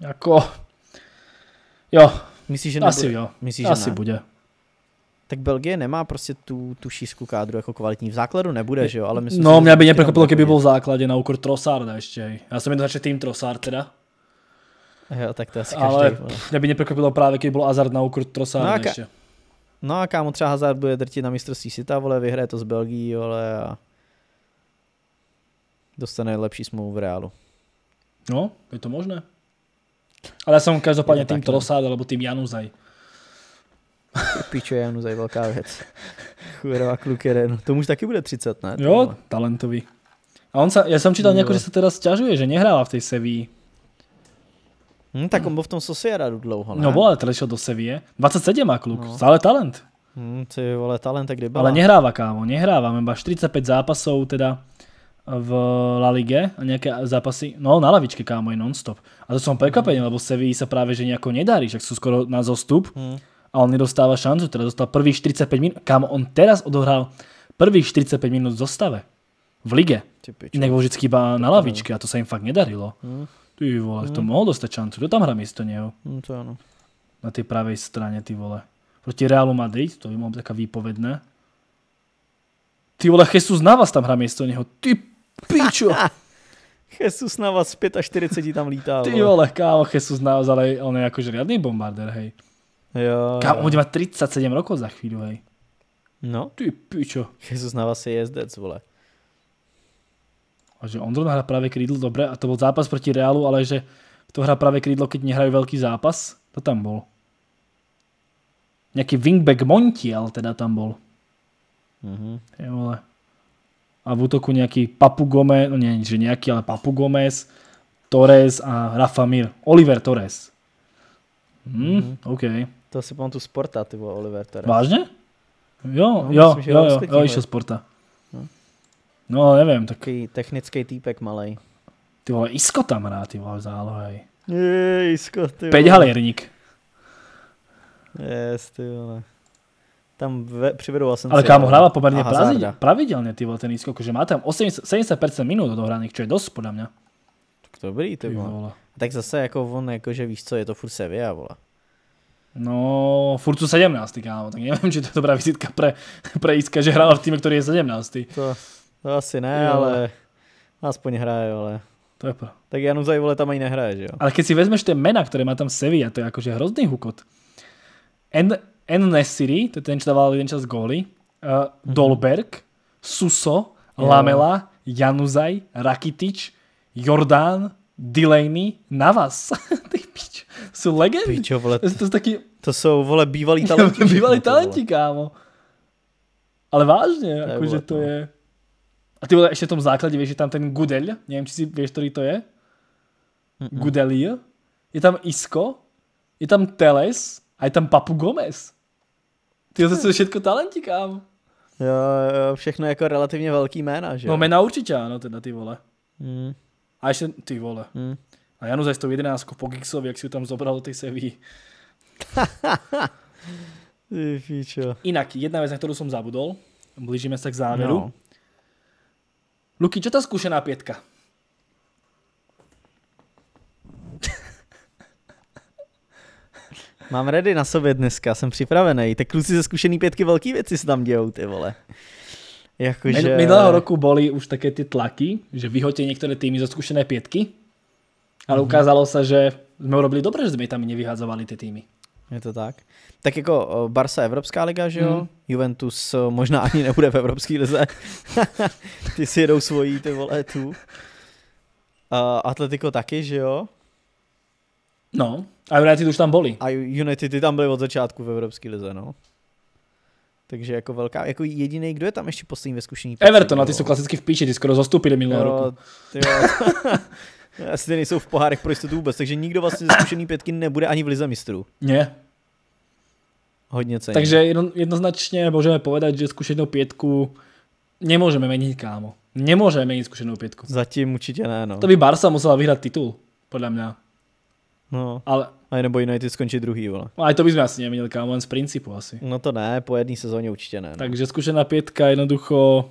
Speaker 1: Jako, jo,
Speaker 2: myslíš, že asi jo, myslíš, že asi ne? bude
Speaker 1: tak Belgie nemá prostě tu, tu šířku kádru jako kvalitní. V základu nebude, že jo? Ale myslím, no, mě by mě překvapilo, kdyby
Speaker 2: byl v základě na úkor Trossarda
Speaker 1: ještě. Já jsem jednoznačně tým Trossard teda. Jo, tak to asi Ale každý,
Speaker 2: mě by mě překvapilo právě, kdyby byl Hazard
Speaker 1: na úkor Trossarda no, ka- ještě. No a kámo, třeba Hazard bude drtit na mistrovství světa, vole, vyhraje to z Belgii, vole, a dostane lepší smlouvu v reálu.
Speaker 2: No, je to možné.
Speaker 1: Ale já jsem každopádně tým no. Trossard,
Speaker 2: nebo tým Januzaj.
Speaker 1: Pičo Janu, za velká věc. Chuderova kluk jeden. Tomu už taky bude 30, ne? Jo, talentový. A on sa, ja som čítal nejako, že sa
Speaker 2: teda sťažuje, že nehrála v tej Seví.
Speaker 1: Hm, tak on byl v tom Sosieradu dlouho, ne? No bol, ale šel do Sevie.
Speaker 2: 27 má kluk, no. stále talent.
Speaker 1: Hm, ty vole, talent, kde byla. Ale
Speaker 2: nehráva, kámo, nehráva. Mám iba 45 zápasov teda v La Ligue a nejaké zápasy, no na lavičke kámo je nonstop. A to som prekvapený, lebo Sevii sa práve že nejako nedarí, však sú skoro na zostup. Hmm a on nedostáva šancu, teda dostal prvých 45 minút, kam on teraz odohral prvých 45 minút v zostave. V lige. Inak bol vždycky iba na lavičke a to sa im fakt nedarilo. Hmm. Ty vole, to hmm. mohol dostať šancu, kto tam hrá miesto neho? Hmm, to áno. Na tej pravej strane, ty vole. Proti Realu Madrid, to by mohlo byť taká výpovedná. Ty vole, Jesus Navas tam hrá miesto neho.
Speaker 1: Ty pičo! Jesus Navas 45 tam lítá. Ty vole,
Speaker 2: kámo, Jesus Navas, ale on je akože riadný bombardér, hej. Jo, Kámo, on bude mať 37 rokov za chvíľu, hej. No. Ty pičo. Jezus na vás je jezdec, vole. A že Ondro hrá práve krídlo, dobre, a to bol zápas proti Reálu, ale že kto hrá práve krídlo, keď nehrajú veľký zápas, to tam bol. Nejaký wingback Montiel teda tam bol. Mhm. Je, vole. A v útoku nejaký Papu Gomez, no nie, že nejaký, ale Papu Gomez, Torres a Rafa Mir. Oliver Torres. Hm, mhm. okej.
Speaker 1: To si pamatuju Sporta, ty vole, Oliver. Torres. Vážně? Jo, no, jo, myslím, jo, jo, jo, jo,
Speaker 2: Sporta. No.
Speaker 1: no, nevím, tak... Taký technický týpek malý. Ty vole, Isko
Speaker 2: tam rád ty vole, zálohy. Je, Isko, ty vole. Peť halírník. Yes, ty vole. Tam ve, přivedu jsem Ale kámo eh, hráva poměrně pravidelně, ty vole, ten Isko, že má tam 80, 70% minut odohraných, čo je dost, podle mě.
Speaker 1: Tak dobrý, ty vole. Tak zase jako on, jakože víš co, je to furt Sevilla, vole.
Speaker 2: No, furt jsou 17, kámo, tak nevím, či to je dobrá vizitka pre, pre Iska, že hrála v týmu, který je 17.
Speaker 1: To, to asi ne, jo. ale aspoň hraje, ale... To je pro. Tak Januzaj, vole, tam ani nehraje, že jo?
Speaker 2: Ale keď si vezmeš ty mena, které má tam Sevilla, to je jakože hrozný hukot. En, en Nesiri, to je ten, co dával jeden čas góly, uh, Dolberg, Suso, Lamela, Januzaj, Rakitič, Jordán, Delaney, Navas. jsou legendy. Píčo, vole, to, jsou taky... to jsou,
Speaker 1: vole, bývalí talenti. bývalí talenti,
Speaker 2: kámo. Ale vážně, jakože to jako, no. je... A ty vole, ještě v tom základě, víš, že tam ten Gudel, nevím, či si víš, který to je? Mm-mm. Je tam Isko, je tam Teles a je tam
Speaker 1: Papu Gomez. Ty to jsou všechno talenti, kámo. Jo, jo, všechno jako relativně velký jména, že? No
Speaker 2: jména určitě, ano, teda ty vole. Mm. A ještě, ty vole, mm. A Janu za 111 po Gixovi, jak si ho tam zobral do tej Seví. Inak, jedna vec, na ktorú som zabudol, blížime sa k záveru. No. Luky, čo tá skúšená pietka?
Speaker 1: Mám ready na sobě dneska, jsem připravený. Tak kluci ze zkušený pětky velký věci se tam dějou, ty vole. Jakože... Minulého
Speaker 2: roku boli už také ty tlaky, že vyhotí některé týmy ze zkušené pětky ale mhm. ukázalo se, že jsme urobili dobře, že jsme tam nevyhazovali ty týmy. Je to tak.
Speaker 1: Tak jako Barca Evropská liga, že jo? Mm. Juventus možná ani nebude v Evropské lize. ty si jedou svojí, ty vole, tu. Uh, Atletico taky, že jo? No, a United už tam boli. A United ty tam byli od začátku v Evropské lize, no. Takže jako velká, jako jediný, kdo je tam ještě poslední ve zkušení? Everton, a ty
Speaker 2: jsou klasicky v píči, ty skoro zostupili minulý roku.
Speaker 1: Asi ty nejsou v pohárech pro jistotu vůbec, takže nikdo vlastně zkušený pětky nebude ani v lize mistrů. Ne. Hodně cení. Takže
Speaker 2: jedno, jednoznačně můžeme povedat, že zkušenou pětku nemůžeme měnit, kámo. Nemůžeme měnit zkušenou pětku. Zatím určitě ne, no. To by Barsa musela vyhrát titul, podle mě. No. Ale... A nebo United skončí druhý, vole. A to bychom asi neměli, kámo, len z principu asi. No to ne, po jedné sezóně určitě ne. No. Takže zkušená pětka jednoducho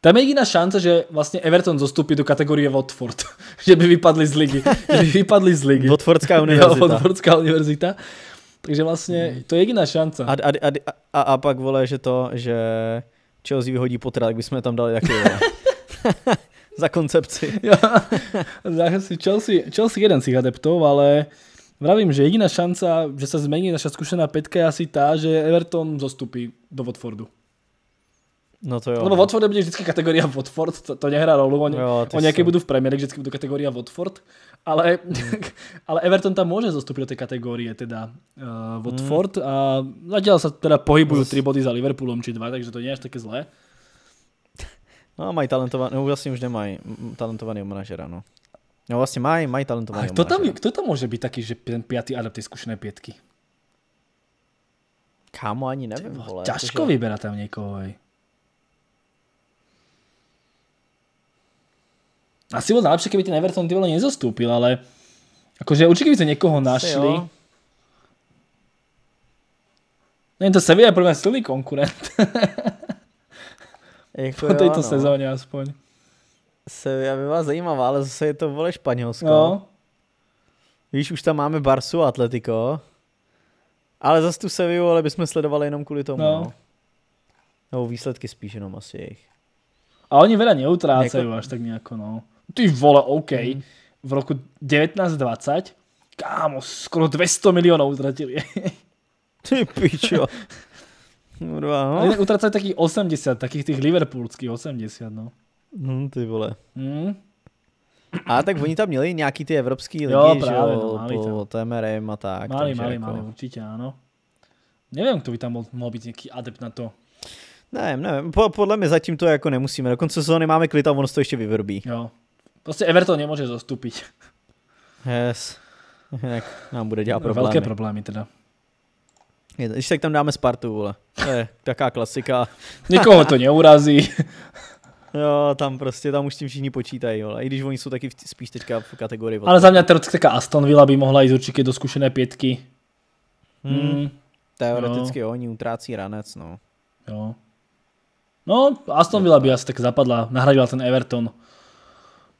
Speaker 2: tam je jediná šance, že vlastně Everton zostupí do kategorie Watford, že by vypadli z ligy. že by vypadli z ligy. Watfordská univerzita. Jo, Watfordská univerzita. Takže vlastně
Speaker 1: to je jediná šance. A, a, a, a, a pak vole, že to, že Chelsea vyhodí potra, tak bychom tam dali taky. za koncepci. jo,
Speaker 2: Chelsea, Chelsea jeden z těch adeptov, ale Vravím, že jediná šance, že se změní naša zkušená petka je asi ta, že Everton zostupí do Watfordu.
Speaker 1: No to jo. Lebo no.
Speaker 2: Watford bude vždycky kategorie Watford, to, to nehrá rolu, oni, jo, oni jaký v Premier League, vždycky budou kategoria Watford, ale, mm. ale Everton tam může zastupit do té kategorie teda uh, Watford mm. a zatím se teda pohybují no. tři body za Liverpoolom či dva, takže to není až také zlé. No mají talentovaný, no vlastně už nemají talentovaný manažera, no.
Speaker 1: No vlastně mají, mají
Speaker 2: talentovaný. kto tam, kdo tam může být taky že ten pětý adept je skúšené pietky?
Speaker 1: Kámo, ani nevím, vole. Ťažko
Speaker 2: vyberat tam někoho, asi bylo lepší, kdyby ten Everton ty vole nezostúpil, ale akože určitě by se někoho našli. Asi, Neviem, no to Sevilla je silný konkurent.
Speaker 1: Jako po této no. sezóně aspoň. Sevilla by byla zajímavá, ale zase je to vole Španělsko. No. Víš, už tam máme Barsu a Atletico. Ale zase tu Sevillu, ale bychom sledovali jenom kvůli tomu. No. no. Nebo výsledky spíš jenom asi
Speaker 2: jejich. A oni veda neutrácají jako... až tak nějak, no. Ty vole, OK. Mm. V roku 1920, kámo, skoro 200 milionů utratili. Ty pičo. Kurva, no. Ale utracali takých 80, takých těch
Speaker 1: liverpoolských 80, no. Mm, ty vole. Mm. A tak oni tam měli nějaký ty evropský ligy, jo, právě, že jo, no, po TMRM a tak. Mali, mali, jako... mali,
Speaker 2: určitě, ano. Nevím, kdo by tam mohl, mohl být nějaký adept na to.
Speaker 1: Ne, nevím, po, podle mě zatím to jako nemusíme, do konce sezóny máme klid a ono se to ještě vyvrbí. Jo,
Speaker 2: Prostě Everton nemůže zostupit.
Speaker 1: Yes. Jinak nám bude dělat problémy. Velké
Speaker 2: problémy teda.
Speaker 1: Když tak tam dáme Spartu, vole. To je taká klasika. Nikoho to neurazí. jo, tam prostě, tam už tím všichni počítají, vole. I když oni jsou taky v, spíš teďka v kategorii. Ale za
Speaker 2: mě taká Aston Villa by mohla jít určitě do zkušené pětky. Hmm. hmm.
Speaker 1: Teoreticky no. jo, oni utrácí ranec, no. Jo. No,
Speaker 2: Aston Villa by asi tak zapadla, nahradila ten Everton.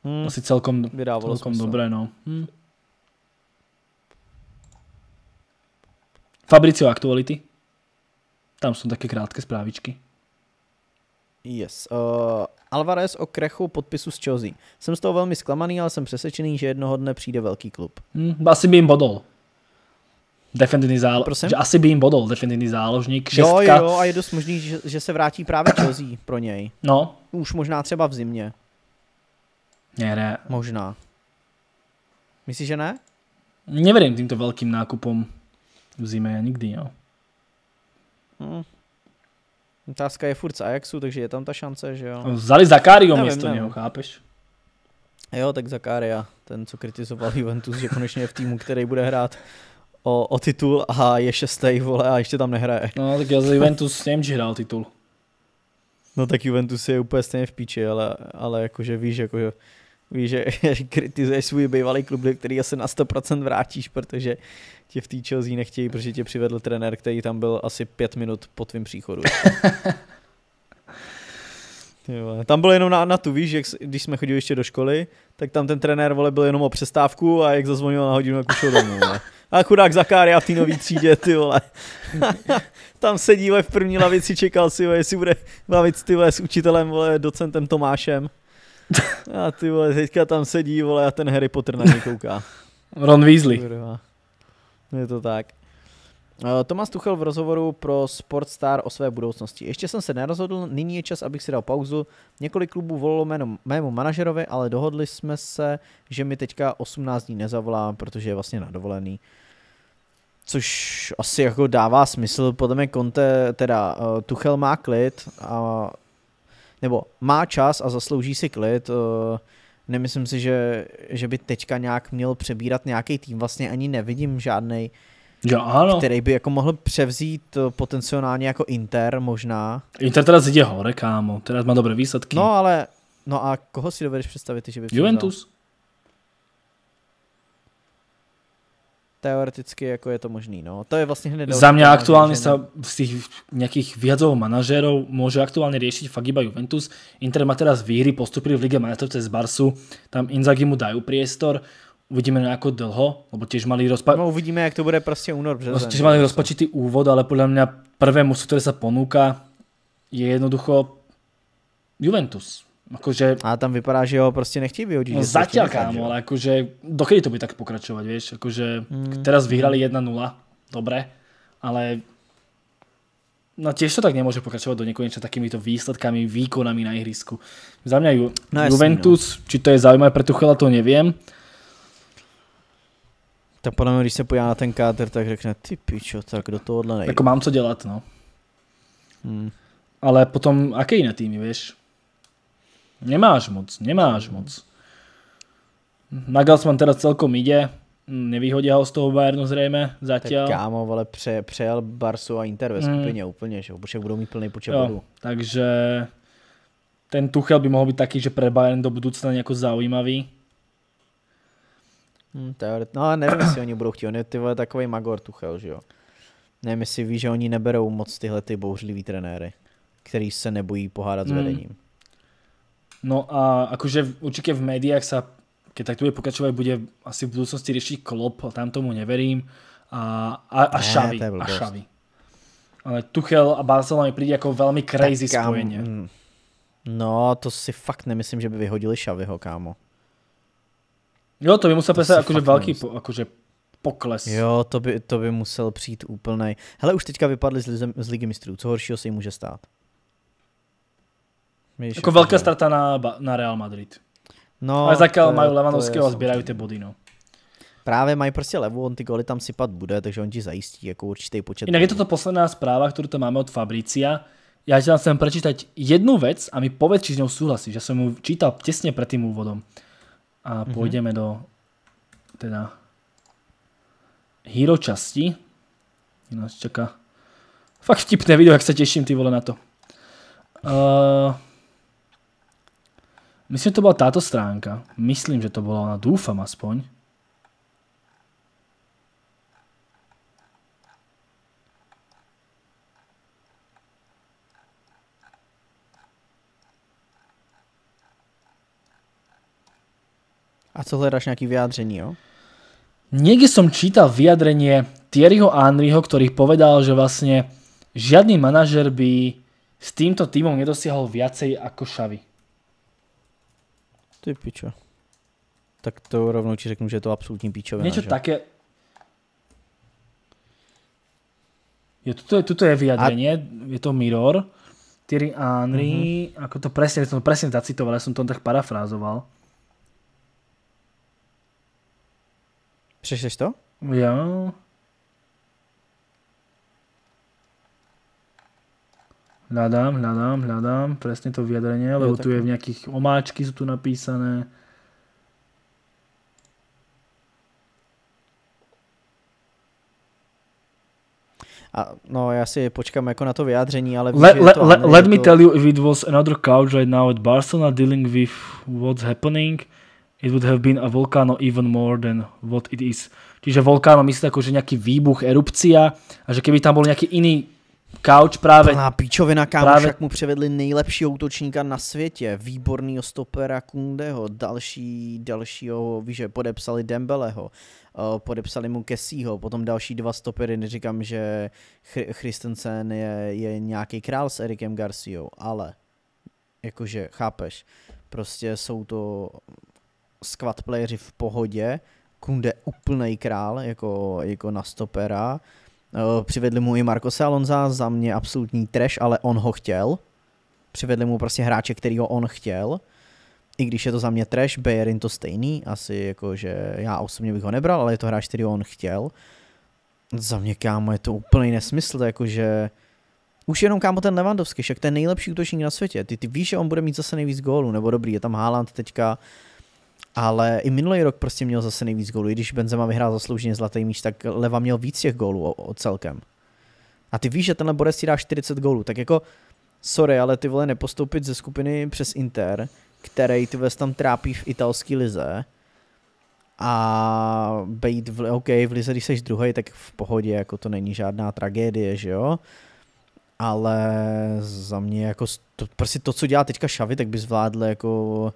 Speaker 2: Hmm. Asi celkom, Vydávalo celkom smysl. dobré, no. Hmm. Fabricio aktuality. Tam jsou také krátké zprávičky.
Speaker 1: Yes. Uh, Alvarez o krechu podpisu s Chelsea. Jsem z toho velmi zklamaný, ale jsem přesvědčený, že jednoho dne přijde velký klub.
Speaker 2: Hmm, asi by jim bodol.
Speaker 1: Definitivní záložník.
Speaker 2: asi by jim bodol definitivní záložník. Šestka. Jo,
Speaker 1: jo, a je dost možný, že, že se vrátí právě Chelsea pro něj. No. Už možná třeba v zimě.
Speaker 2: Nere. Možná. Myslíš, že ne? Neverím týmto velkým nákupom v zime nikdy,
Speaker 1: jo. Hmm. Otázka je furt z Ajaxu, takže je tam ta šance, že jo. No, vzali Zakario nevím, místo nevím. něho, chápeš? Jo, tak Zakaria, ten, co kritizoval Juventus, že konečně je v týmu, který bude hrát o, o titul a je šestý, vole, a ještě tam nehraje. No, tak já za Juventus
Speaker 2: nevím, že hrál titul.
Speaker 1: No tak Juventus je úplně stejně v píči, ale, ale jakože víš, jakože Víš, že kritizuješ svůj bývalý klub, do který se na 100% vrátíš, protože tě v té Chelsea nechtějí, protože tě přivedl trenér, který tam byl asi pět minut po tvém příchodu. Jo, tam bylo jenom na, na tu, víš, jak, když jsme chodili ještě do školy, tak tam ten trenér vole byl jenom o přestávku a jak zazvonil na hodinu, jak ušel domů. Ne? A chudák Zakáry a v té nový třídě, ty vole. tam sedí ve v první lavici, čekal si, vole, jestli bude bavit ty vole, s učitelem, vole, docentem Tomášem. A ty vole, teďka tam sedí, vole, a ten Harry Potter na něj kouká. Ron Weasley. Je to tak. Eh, Tomas Tuchel v rozhovoru pro Sportstar o své budoucnosti. Ještě jsem se nerozhodl, nyní je čas, abych si dal pauzu. Několik klubů volalo jméno mému manažerovi, ale dohodli jsme se, že mi teďka 18 dní nezavolá, protože je vlastně nadovolený. Což asi jako dává smysl, podle mě Conte, teda eh, Tuchel má klid a nebo má čas a zaslouží si klid. Eh, nemyslím si, že, že by teďka nějak měl přebírat nějaký tým. Vlastně ani nevidím žádný, který by jako mohl převzít eh, potenciálně jako Inter možná. Inter teda zjde
Speaker 2: hore, kámo. Teda má dobré výsledky. No ale,
Speaker 1: no a koho si dovedeš představit, že by převzal? Juventus. teoreticky jako je to možný. No. To je vlastně hned... Za mě aktuálně se
Speaker 2: z těch nějakých viacov manažerů může aktuálně řešit fakt iba Juventus. Inter má teraz výhry, postupili v Lige majstrov cez Barsu, tam Inzaghi mu dají priestor, Uvidíme na no, jako dlho, lebo těž mali
Speaker 1: rozpa... No uvidíme, jak to bude prostě únor, březen. Prostě těž mali
Speaker 2: rozpačitý úvod, ale podle mě prvé musu, které se ponúka, je jednoducho
Speaker 1: Juventus. Akože... A tam vypadá, že ho prostě nechtějí vyhodit. No zatiaľ prostě kámo,
Speaker 2: ale akože dokedy to by tak pokračovať, vieš? Akože mm. teraz vyhrali 1-0, dobre, ale No tiež to tak nemôže pokračovať do nekonečna takýmito výsledkami, výkonami na ihrisku. Za mňa Ju- no, jasný, Juventus, no. či to je zaujímavé pre Tuchela, to neviem. Tak podle mě, když se podívá na ten káter, tak řekne, ty pičo, tak do tohohle nejde. Jako mám co dělat, no. Hmm. Ale potom, aké jiné týmy, víš? Nemáš moc, nemáš moc. Nagelsmann teda celkom ide, nevyhodí ho z toho Bayernu zřejmě zatím. Kámo, ale pře, přejel Barsu a Inter ve hmm. skupině mm. úplně, že protože budou mít plný počet bodů. Takže ten Tuchel by mohl být taký, že pre Bayern do budoucna nějak zaujímavý.
Speaker 1: Hmm, teoret... No ale nevím, jestli oni budou chtít, on je ty vole takový Magor Tuchel, že jo. Nevím, jestli ví, že oni neberou moc tyhle ty bouřlivý trenéry, který se nebojí pohádat mm. s hmm. vedením. No a akože určite v médiách sa, keď tak tu bude pokračovať, bude
Speaker 2: asi v budúcnosti riešiť klop, tam tomu neverím. A, a, a ne, šavy. a šavy. Ale Tuchel a Barcelona mi príde ako veľmi crazy tak, spojenie.
Speaker 1: Kam, mm. no, to si fakt nemyslím, že by vyhodili šavyho, kámo.
Speaker 2: Jo, to by musel přesně akože velký
Speaker 1: po, akože pokles. Jo, to by, to by musel přijít úplnej. Hele, už teďka vypadli z, z Ligy mistrů. Co horšího se jim může stát? Míš, jako veľká
Speaker 2: strata na, na Real Madrid. No, Ale zatiaľ majú Levanovského a zbierajú
Speaker 1: ty body, no. Právě mají prostě levu, on ty goly tam sypat bude, takže on ti zajistí jako určitý počet. Jinak
Speaker 2: je toto posledná zpráva, kterou tam máme od Fabricia. Já ti tam chcem prečítať jednu vec a mi povedz, či s ňou súhlasíš. Ja som mu čítal tesne pred tým úvodom. A mm -hmm. do teda hero časti. Nás čaká fakt vtipné video, jak se těším ty vole na to. Uh, Myslím, že to byla táto stránka. Myslím, že to byla ona. Dúfam aspoň.
Speaker 1: A co hledáš nějaký
Speaker 2: vyjádření, jo? Niekde som čítal vyjadrenie Thierryho Henryho, ktorý povedal, že vlastne žiadny manažer by s týmto týmom nedosiahol viacej ako
Speaker 1: Šavi. Ty pičo. Tak to rovnou ti řeknu, že je to absolutní píčovina. Něco tak
Speaker 2: je... Jo, tuto, je, tuto je vyjadrenie, a... je to Mirror, Thierry Henry, mm-hmm. ako to presne, som presne zacitoval, ja som to tak parafrázoval. Přečteš to? Jo. Hľadám, hľadám, hľadám presne to vyjadrenie, lebo tu je no. v nejakých omáčky sú tu napísané.
Speaker 1: A, no, ja si počkám jako na to vyjádření, ale... let, let me to... tell
Speaker 2: you, if it was another couch right now at Barcelona dealing with what's happening, it would have been a volcano even more than what it is. Čiže volkáno myslí ako, že nějaký výbuch, erupcia a že keby tam byl nějaký jiný Kauč právě... Plná píčovina, kámo, právě... však
Speaker 1: mu převedli nejlepšího útočníka na světě, výbornýho stopera Kundeho, další, dalšího, víš, podepsali Dembeleho, eh, podepsali mu Kesího, potom další dva stopery, neříkám, že Christensen je, je nějaký král s Erikem Garciou, ale jakože, chápeš, prostě jsou to squad playeri v pohodě, Kunde úplnej král, jako, jako na stopera, Eh, přivedli mu i Marcose Alonza, za mě absolutní trash, ale on ho chtěl. Přivedli mu prostě hráče, který ho on chtěl. I když je to za mě trash, Bayerin to stejný, asi jako, že já osobně bych ho nebral, ale je to hráč, který ho on chtěl. Za mě, kámo, je to úplný nesmysl, jakože... Už jenom kámo ten Levandovský, však ten nejlepší útočník na světě. Ty, ty víš, že on bude mít zase nejvíc gólů, nebo dobrý, je tam Haaland teďka, ale i minulý rok prostě měl zase nejvíc gólů. I když Benzema vyhrál zaslouženě zlatý míč, tak Leva měl víc těch gólů o, o celkem. A ty víš, že tenhle Borec si dá 40 gólů, tak jako sorry, ale ty vole nepostoupit ze skupiny přes Inter, který ty vole tam trápí v italské lize a být v, OK, v lize, když jsi druhý, tak v pohodě, jako to není žádná tragédie, že jo? Ale za mě jako to, prostě to, co dělá teďka Šavi, tak by zvládl jako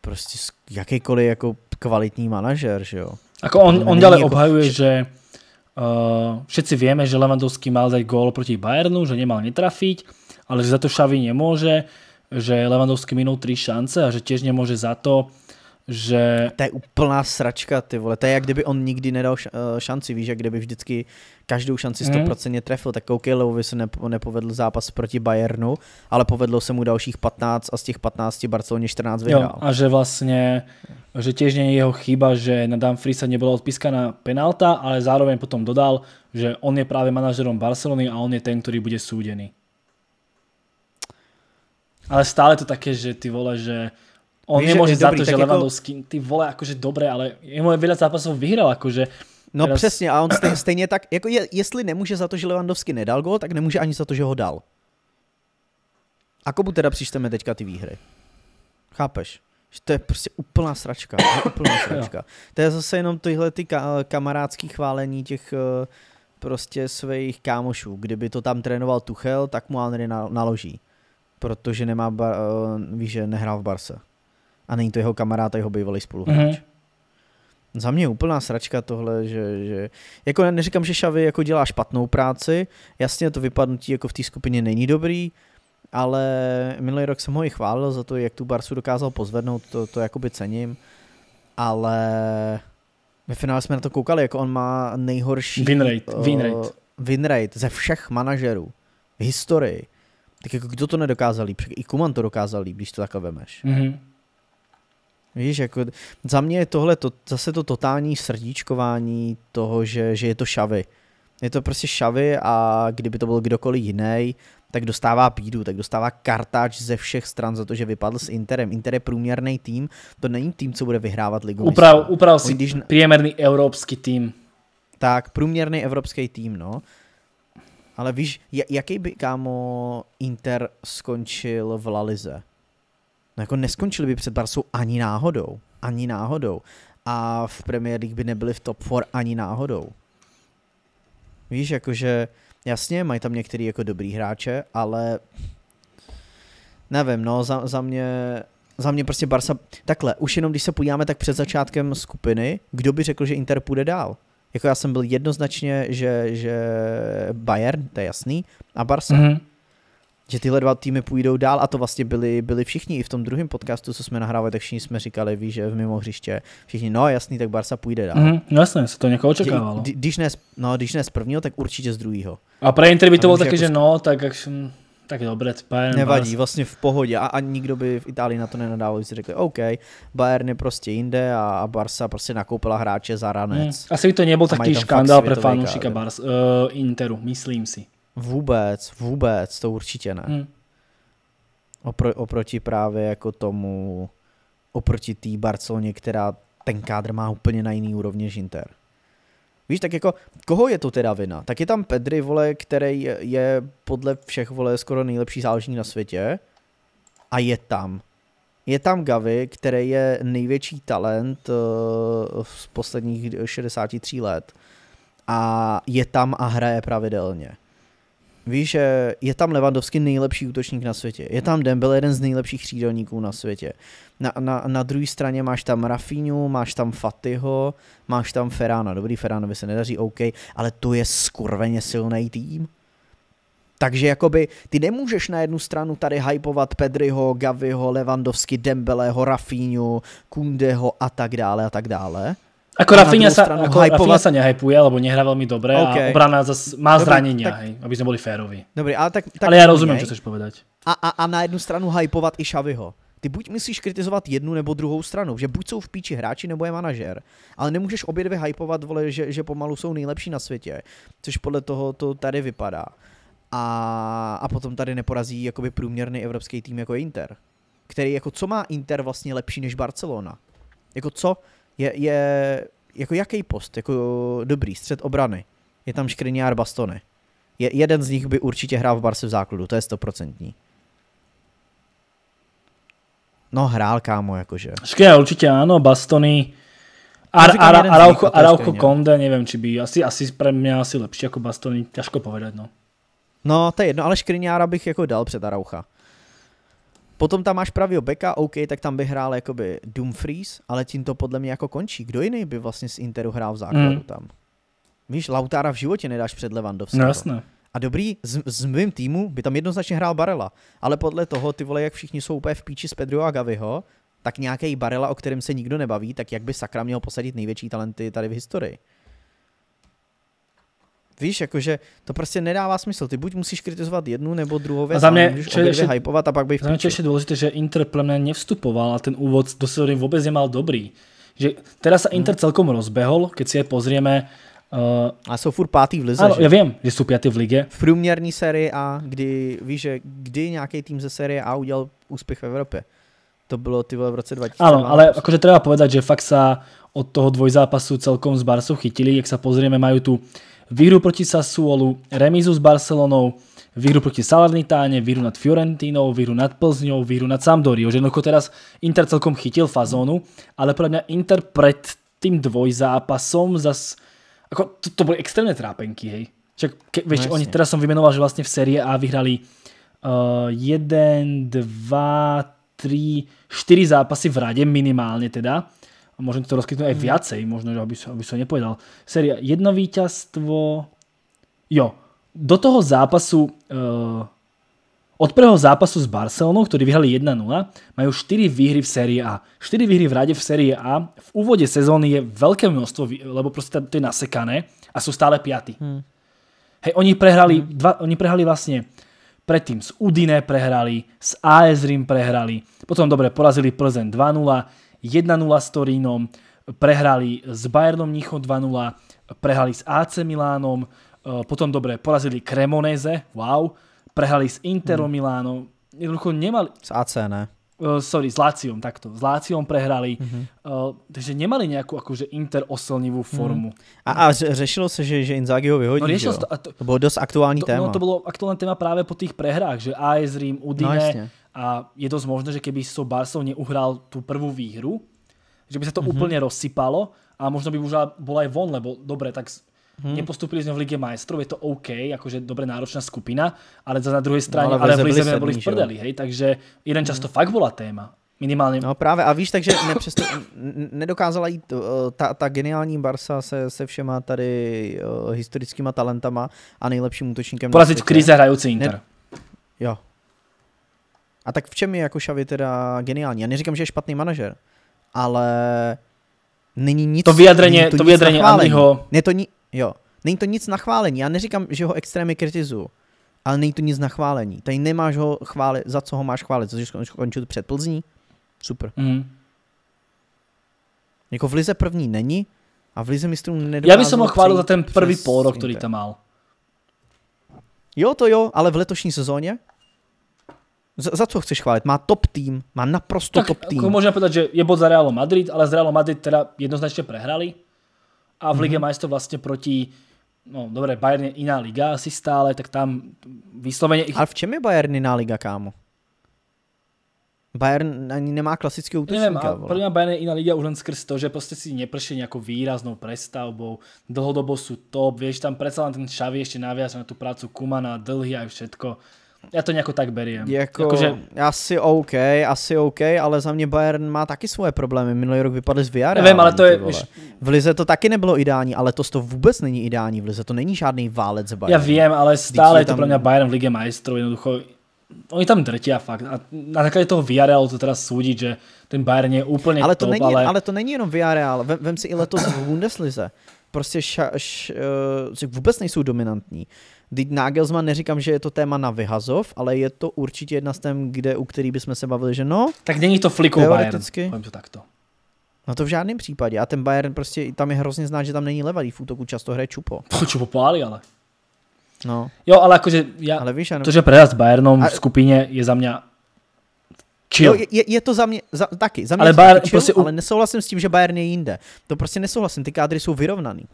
Speaker 1: prostě jakýkoliv jako kvalitní manažer, že jo. Ako on, jako on ďalej jako... obhajuje,
Speaker 2: že uh, všetci víme, že Lewandowski mal dať gól proti Bayernu, že nemal netrafiť, ale že za to Xavi nemůže,
Speaker 1: že Lewandowski minul tři šance a že tiež nemůže za to, že... To je úplná sračka, ty vole. To je jak kdyby on nikdy nedal eh, šanci, víš, jak kdyby vždycky každou šanci 100% hmm. trefil. Tak OK, Levovi se nepovedl zápas proti Bayernu, ale povedlo se mu dalších 15 a z těch 15 Barceloně 14 vyhrál. Jo,
Speaker 2: a že vlastně, že těž jeho chyba, že na Dumfriesa nebyla odpískaná penalta, ale zároveň potom dodal, že on je právě manažerom Barcelony a on je ten, který bude súdený. Ale stále to také, že ty vole, že On Víš, nemôže za to, že jako- Levandovský, ako... ty vole, akože dobre, ale
Speaker 1: jemu veľa zápasov vyhral, akože. No teraz... přesně, a on stejně, stejně tak, jako je, jestli nemůže za to, že Levandovský nedal gol, tak nemůže ani za to, že ho dal. A komu teda přičteme teďka ty výhry? Chápeš? Že to je prostě úplná sračka. úplná sračka. to je zase jenom tyhle ty ka- kamarádský chválení těch eh, prostě svých kámošů. Kdyby to tam trénoval Tuchel, tak mu Henry naloží. Protože nemá, eh, víš, že nehrál v Barse a není to jeho kamarád a jeho bývalý spoluhráč. Mm-hmm. Za mě je úplná sračka tohle, že, že jako já neříkám, že Šavy jako dělá špatnou práci, jasně to vypadnutí jako v té skupině není dobrý, ale minulý rok jsem ho i chválil za to, jak tu Barsu dokázal pozvednout, to, to jakoby cením, ale ve finále jsme na to koukali, jako on má nejhorší winrate, uh, eh, winrate. winrate ze všech manažerů v historii. Tak jako kdo to nedokázal líp? I Kuman to dokázal líp, když to takhle vemeš. Mm-hmm. Víš, jako za mě je tohle to, zase to totální srdíčkování toho, že, že je to šavy. Je to prostě šavy a kdyby to byl kdokoliv jiný, tak dostává pídu, tak dostává kartáč ze všech stran za to, že vypadl s Interem. Inter je průměrný tým, to není tým, co bude vyhrávat ligu. Uprav, uprav si když... průměrný evropský tým. Tak, průměrný evropský tým, no. Ale víš, jaký by, kámo, Inter skončil v LaLize? No jako neskončili by před Barsou ani náhodou. Ani náhodou. A v Premier League by nebyli v top 4 ani náhodou. Víš, jakože jasně, mají tam některý jako dobrý hráče, ale nevím, no za, za mě za mě prostě Barsa, takhle, už jenom když se podíváme tak před začátkem skupiny, kdo by řekl, že Inter půjde dál? Jako já jsem byl jednoznačně, že, že Bayern, to je jasný, a Barsa. Mm-hmm že tyhle dva týmy půjdou dál a to vlastně byli, byli všichni i v tom druhém podcastu, co jsme nahrávali, tak všichni jsme říkali, víš, že v mimo hřiště všichni, no jasný, tak Barca půjde dál. Mm, no jasně, se to někoho očekávalo. Kdy, když, ne, no, když ne z prvního, tak určitě z druhého. A pro Inter by to bylo taky, jako... že no, tak jak jsem... Tak dobré, Bayern Nevadí, Bayern. vlastně v pohodě a, a nikdo by v Itálii na to nenadával, si řekli, OK, Bayern je prostě jinde a, a Barca prostě nakoupila hráče za ranec. Hmm. Asi by to nebyl takový škandál pro fanoušika Barca, uh, eh, Interu, myslím si. Vůbec, vůbec, to určitě ne. Hmm. Opro, oproti právě jako tomu, oproti té Barceloně, která ten kádr má úplně na jiný úrovni než Inter. Víš, tak jako, koho je to teda vina? Tak je tam Pedri, vole, který je podle všech, vole, skoro nejlepší záležník na světě a je tam. Je tam Gavi, který je největší talent uh, z posledních 63 let a je tam a hraje pravidelně. Víš, je tam Levandovský nejlepší útočník na světě. Je tam Dembele jeden z nejlepších křídelníků na světě. Na, na, na druhé straně máš tam Rafinu, máš tam Fatiho, máš tam Ferrana. Dobrý, by se nedaří, OK, ale to je skurveně silný tým. Takže jakoby ty nemůžeš na jednu stranu tady hypovat Pedriho, Gaviho, Levandovsky, Dembeleho, Rafinu, Kundeho a tak dále a tak dále. Ako Rafinha sa, stranu, ako Rafinha sa nehypuje, lebo nehrá veľmi dobre okay. a obrana zas má Dobre, zranenia, tak... hej,
Speaker 2: aby sme boli férovi.
Speaker 1: Dobre, ale tak, tak Ale ja rozumím, čo chceš povedať. A, a, a na jednu stranu hypovať i Šaviho. Ty buď musíš kritizovat jednu nebo druhou stranu, že buď jsou v píči hráči nebo je manažer, ale nemůžeš obě dvě hypovat, vole, že, že pomalu jsou nejlepší na světě, což podle toho to tady vypadá. A, a potom tady neporazí jakoby průměrný evropský tým jako Inter, který jako co má Inter vlastně lepší než Barcelona? Jako co? je, je jako jaký post, jako dobrý střed obrany. Je tam Škriniár Bastony. Je, jeden z nich by určitě hrál v Barse v základu, to je stoprocentní.
Speaker 2: No hrál, kámo, jakože. Škriniár určitě ano, Bastony. Ar, ar, ar, no, no. Conde, nevím, či by, asi, asi pro mě asi lepší jako Bastony, Těžko povedat, no.
Speaker 1: No, to je jedno, ale Škriňára bych jako dal před Araucha. Potom tam máš pravý beka, OK, tak tam by hrál jakoby Dumfries, ale tím to podle mě jako končí. Kdo jiný by vlastně z Interu hrál v základu mm. tam? Víš, Lautára v životě nedáš před Levandovského. No jasné. A dobrý, z, z mým týmu by tam jednoznačně hrál Barela. Ale podle toho, ty vole, jak všichni jsou úplně v píči s Pedro a Gaviho, tak nějaký Barela, o kterém se nikdo nebaví, tak jak by sakra měl posadit největší talenty tady v historii? Víš, jakože to prostě nedává smysl. Ty buď musíš kritizovat jednu nebo druhou věc, a za mě, můžeš obě hypovat a pak bych Za mě
Speaker 2: je důležité, že Inter plně nevstupoval a ten úvod do sezóny vůbec nemal dobrý. Že Teda sa Inter hmm. celkom rozbehol, keď si je pozrieme, Uh, eh, a jsou furt pátý v lize, ano, že? já vím, že jsou pátý v ligě.
Speaker 1: V průměrní sérii A, kdy víš, že kdy nějaký tým ze série A udělal úspěch v Evropě. To bylo ty vole v roce 2000. Ano, ale jakože
Speaker 2: treba povedať, že fakt sa od toho dvojzápasu celkom z Barsu chytili, jak sa pozrieme, majú tu výhru proti Sassuolu, remízu s Barcelonou, výhru proti Salernitáne, výhru nad Fiorentínou, výhru nad Plzňou, výhru nad Sampdoriou. Že jednoducho teraz Inter celkom chytil fazónu, ale podľa mňa Inter pred tým dvojzápasom zase... Ako, to, to boli extrémne trápenky, hej. Čak, ke, vieš, no, oni, teraz som vymenoval, že vlastne v série A vyhrali 1, 2, 3, 4 zápasy v rade minimálne teda a možno to rozkytnú aj mhm. viacej, možno, že aby som, aby som nepovedal. Séria, jedno víťazstvo, jo, do toho zápasu, uh, od prvého zápasu s Barcelonou, ktorý vyhrali 1-0, majú 4 výhry v sérii A. 4 výhry v rade v sérii A v úvode sezóny je veľké množstvo, lebo proste to je nasekané a sú stále piaty. Hmm. Hej, oni prehrali, hmm. dva, oni prehrali vlastne predtým s Udine prehrali, s AS Rim prehrali, potom dobre porazili Plzeň 2-0, 1-0 s Torínom, prehrali s Bayernom Nicho 2-0, prehrali s AC Milánom, eh, potom dobre, porazili Cremoneze, wow, prehrali s Interom hmm. Milánom, jednoducho nemali...
Speaker 1: S AC, ne?
Speaker 2: Eh, sorry, s Láciom, takto. S Láciom prehrali, mm-hmm. takže nemali nějakou akože
Speaker 1: inter oslnivou mhm. formu. A, a řešilo se, že, že Inzaghi ho vyhodí, no, řešilo že jo? To, to, to bylo dost aktuální to, no, téma. No to
Speaker 2: bylo aktuální téma právě po těch prehrách, že AS Rím, no, Udine, no, a je dosť možné, že keby so Barsou neuhral tú prvú výhru, že by sa to mm -hmm. úplne rozsypalo a možno by už bol aj von, lebo dobre, tak Hmm. Nepostupili sme v Lige majstrov, je to OK, akože dobre náročná skupina, ale za na druhej strane, no, ale, v Lize sme boli v prdeli, hej, takže jeden mhm. čas to hmm.
Speaker 1: fakt bola téma. Minimálně. No právě, a víš, takže nepřesto, nedokázala jít eh, ta, ta geniální Barsa se, se všema tady eh, historickýma talentama a nejlepším útočníkem. Porazit v krize hrající Inter. Ne, jo, a tak v čem je jako Xavi teda geniální? Já neříkám, že je špatný manažer, ale není nic... To vyjadreně, to, to vyjadreně Andyho... Ne, to ni, jo. Není to nic na chválení. Já neříkám, že ho extrémně kritizuju, ale není to nic na chválení. Tady nemáš ho chválit, za co ho máš chválit, což skončil před Plzní. Super. Mm. Jako v Lize první není a v Lize mistrů nedokázal... Já bych se ho chválil za ten první půlrok, který tam mal. Jo, to jo, ale v letošní sezóně za, za co chceš chválit? Má top tým, má naprosto tak, top tým. Tak jako
Speaker 2: možná povedať, že je bod za Real Madrid, ale z Real Madrid teda jednoznačne prehrali a v mm-hmm. Lige mhm. majstrov vlastne proti no dobré, Bayern je iná liga asi stále,
Speaker 1: tak tam vyslovene... Ich... Ale v čem je Bayern iná liga, kámo? Bayern ani nemá klasický útočníka. Neviem,
Speaker 2: a Bayern je iná liga už len skrz to, že prostě si neprší nějakou výraznou prestavbou, dlhodobo jsou top, vieš, tam predsa len ten Xavi ještě naviaz na tu prácu Kumana, dlhý a všetko. Já to nějak tak beriem. Jako, Jakože...
Speaker 1: Asi OK, asi OK, ale za mě Bayern má taky svoje problémy. Minulý rok vypadli z VR. Vím, ale to je... Už... V Lize to taky nebylo ideální, ale to to vůbec není ideální v Lize. To není žádný válec Bayern. Já vím, ale stále je to pro mě Bayern
Speaker 2: v Lige majstrů. Jednoducho Oni tam a fakt. A na základě toho
Speaker 1: VR to teda soudit, že ten Bayern je úplně ale to top, není, ale... ale... to není jenom ale Vem, vem si i letos v Bundeslize. Prostě ša, š, uh, vůbec nejsou dominantní. Teď Nagelsmann neříkám, že je to téma na vyhazov, ale je to určitě jedna z tém, kde, u který bychom se bavili, že no. Tak není to flikou Bayern, to takto. No to v žádném případě. A ten Bayern prostě tam je hrozně znát, že tam není levadý v útoku, často hraje Čupo. Po, čupo pálí, ale. No. Jo, ale jakože. já, ale víš, ano. to, že prehrať
Speaker 2: s Bayernom a... v skupině je za mě
Speaker 1: Chill. Jo, je, je, to za mě za, taky. Za mě ale, Bayern, chill, prostě u... ale nesouhlasím s tím, že Bayern je jinde. To prostě nesouhlasím, ty kádry jsou vyrovnaný.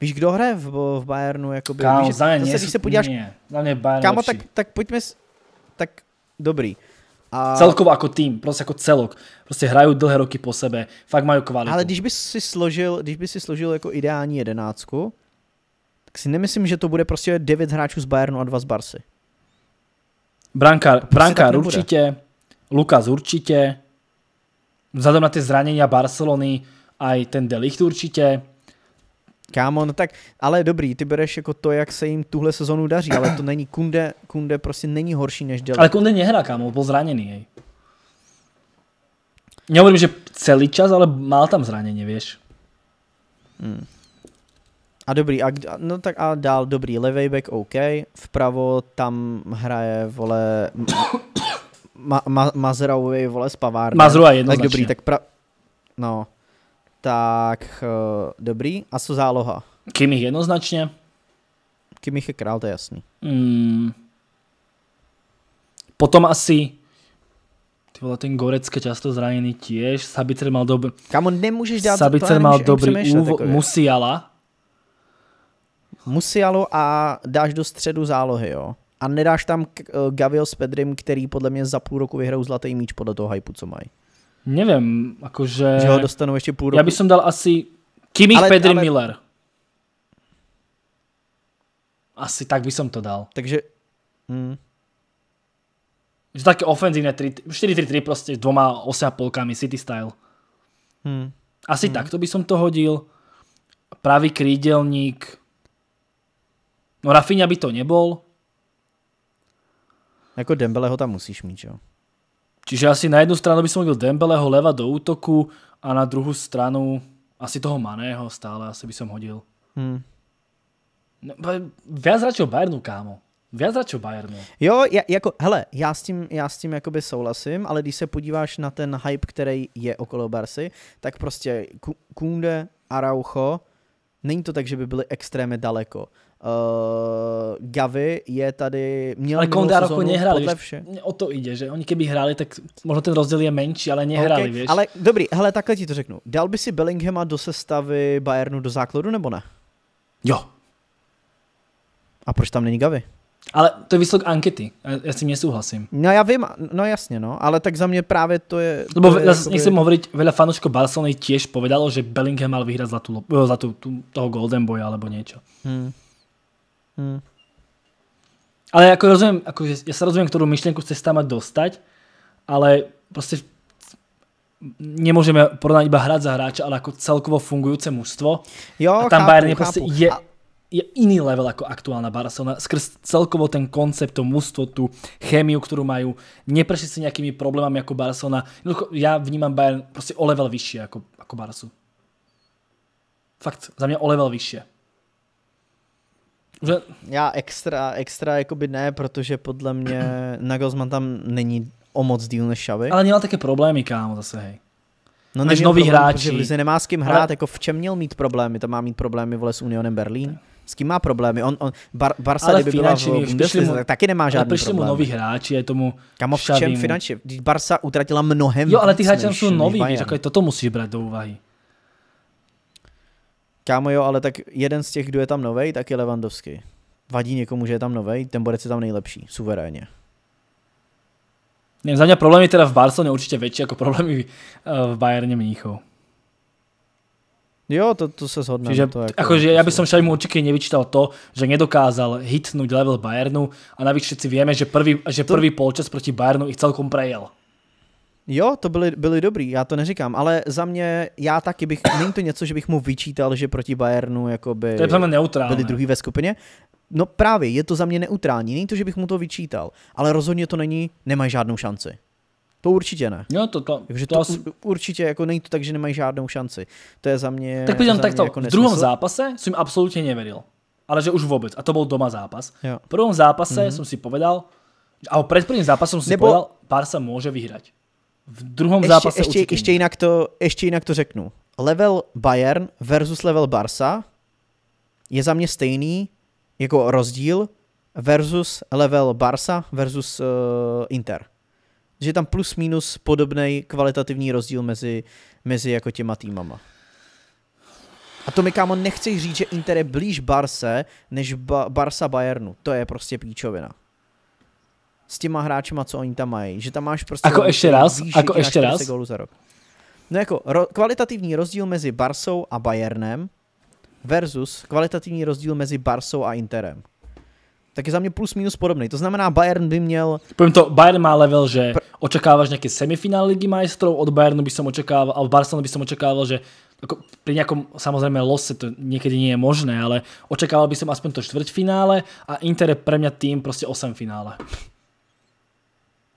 Speaker 1: Víš, kdo hraje v, v Bayernu? Jakoby? Kámo, víš, za mě, zase, když se podíváš, mě, za mě Bayern kámo, tak, tak pojďme, s, tak dobrý. A... Celkovo jako tým, prostě jako celok. Prostě hrají dlhé roky po sebe, fakt mají kvalitu. Ale když bys si složil, když bys si složil jako ideální jedenáctku, tak si nemyslím, že to bude prostě devět hráčů z Bayernu a dva z Barsy.
Speaker 2: Brankar, prostě Brankar určitě, Lukas určitě, vzhledem na ty zranění Barcelony, aj ten Delicht
Speaker 1: určitě, Kámo, no tak, ale dobrý, ty bereš jako to, jak se jim tuhle sezonu daří, ale to není, Kunde, Kunde prostě není horší než Dele. Ale
Speaker 2: Kunde nehrá, kámo, byl zraněný, hej. Nehovorím, že celý čas, ale má tam zranění, víš.
Speaker 1: Hmm. A dobrý, a, no tak a dál, dobrý, levej back OK, vpravo tam hraje, vole, ma, ma, Mazraoui, vole, s Pavárnem. Mazraoui jednoznačně. Tak dobrý, tak pra... No, tak eh, dobrý. A co záloha? Kimich jednoznačně. Kimich je král, to je jasný.
Speaker 2: Mm. Potom asi ty vole, ten Gorecka často zranený tiež. Sabicer mal dobrý... Kamo, nemůžeš dát... Sabicer mal dobrý úvo... Musiala.
Speaker 1: Musialo a dáš do středu zálohy, jo. A nedáš tam eh, Gavio s Pedrim, který podle mě za půl roku vyhrou zlatý míč podle toho hypu, co mají.
Speaker 2: Neviem, akože... Že ho dostanú ešte půl roku. Ja by som dal asi Kimi ale, Pedri ale... Miller. Asi tak by som to dal. Takže... Hmm. Že také ofenzívne 4-3-3 proste dvoma 8,5 polkami City style. Hmm. Asi hmm. takto by som to hodil. Pravý krídelník. No Rafinha by to nebol. Jako Dembeleho tam musíš mít, jo? Čiže asi na jednu stranu by som hodil Dembeleho leva do útoku a na druhou stranu asi toho Maného stále asi by som hodil.
Speaker 1: Hmm. No, viac radšej Bayernu, kámo. Viac radši Bayernu. Jo, ja, jako, hele, já s tím, já s tím jakoby souhlasím, ale když se podíváš na ten hype, který je okolo Barsy, tak prostě Kunde, Araucho, není to tak, že by byli extrémně daleko. Uh, Gavi je tady, měl ale Konda roku nehrali, vše. o to jde, že oni keby hráli, tak možná ten rozdíl je menší, ale nehráli, okay. víš. Ale dobrý, hele, takhle ti to řeknu. Dal by si Bellinghama do sestavy Bayernu do základu, nebo ne? Jo. A proč tam není Gavi? Ale to je výsledek ankety, já si mě souhlasím. No já vím, no jasně, no, ale tak za mě právě to je... To Lebo je, mluvit, nechcem
Speaker 2: hovoriť, veľa fanouškov Barcelony tiež povedalo, že Bellingham mal vyhrať za tu, tu toho Golden Boya alebo něco.
Speaker 1: Hmm. Hmm.
Speaker 2: Ale jako rozumím, jako, já se rozumím, kterou myšlenku chceš tam dostať, ale prostě nemůžeme porovnat iba hrát za hráča, ale jako celkovo fungující mužstvo. Jo, a tam Bayern je, prostě je, je iný level jako aktuálna Barcelona. Skrz celkovo ten koncept, to mužstvo, tu chemii, kterou mají, Neprešli si nějakými problémami jako Barcelona. Ja vnímám Bayern prostě o level vyššie jako ako Fakt, za mě o level vyššie.
Speaker 1: Že... Já extra, extra jako by ne, protože podle mě Nagelsmann tam není o moc díl než Xavi. Ale
Speaker 2: měla také problémy,
Speaker 1: kámo, zase, hej. No, než nový hráč. hráči. Protože nemá s kým hrát, ale... jako v čem měl mít problémy? To má mít problémy, vole, s Unionem Berlín. S kým má problémy? On, on Bar, Barca, ale kdyby byla v Bundeslize, tak taky nemá žádný problém. ale mu noví
Speaker 2: hráči, je tomu Kamo, v čem finančně? Barca utratila mnohem Jo, ale ty hráči jsou noví, víš, jako toto musíš brát
Speaker 1: do úvahy. Kámo jo, ale tak jeden z těch, kdo je tam nový, tak je Levandovský. Vadí někomu, že je tam nový, ten bude se tam nejlepší, suverénně.
Speaker 2: Nevím, za mě problémy teda v Barceloně určitě větší jako problémy eh, v Bayerně Mníchov. Jo,
Speaker 1: to, to se shodneme. Čiže, to jako, akože
Speaker 2: ja by som Šajmu určite nevyčítal to, že nedokázal hitnout level Bayernu a navíc všichni víme, že prvý, že prvý to... polčas proti Bayernu ich celkom prejel.
Speaker 1: Jo, to byly, byly dobrý, já to neříkám, ale za mě, já taky bych, není to něco, že bych mu vyčítal, že proti Bayernu jakoby to je byli druhý ve skupině. No právě, je to za mě neutrální, není to, že bych mu to vyčítal, ale rozhodně to není, nemá žádnou šanci. To určitě ne. Jo, to, to, Takže to, to asi... určitě jako není to tak, že nemají žádnou šanci. To je za mě Tak mě takto, jako v druhém
Speaker 2: zápase jsem absolutně nevěděl, Ale že už vůbec. A to byl doma zápas. Jo. V prvom zápase mm -hmm. si povedal, a před prvním zápasem jsem si Nebo... povedal, pár sa môže
Speaker 1: v druhém zápase ještě, ještě, jinak to, ještě jinak to řeknu. Level Bayern versus level Barca je za mě stejný jako rozdíl versus level Barca versus uh, Inter. Že je tam plus minus podobný kvalitativní rozdíl mezi, mezi jako těma týmama. A to mi kámo nechci říct, že Inter je blíž Barse než ba- Barsa Bayernu. To je prostě píčovina s těma hráčima, co oni tam mají. Že tam máš prostě... Jako ještě raz? Výši, jako ještě raz? gólu za rok. No jako ro- kvalitativní rozdíl mezi Barsou a Bayernem versus kvalitativní rozdíl mezi Barsou a Interem. Tak je za mě plus minus podobný. To znamená, Bayern by měl... Povím to, Bayern má level, že Pr- očekáváš nějaké
Speaker 2: semifinále Ligy majstrov, od Bayernu by som očekával, a od Barcelony by som očekával, že jako pri nějakom samozřejmě lose to někdy nie je možné, ale očekával by som aspoň to čtvrtfinále a Inter je pre
Speaker 1: mě tým prostě osem finále.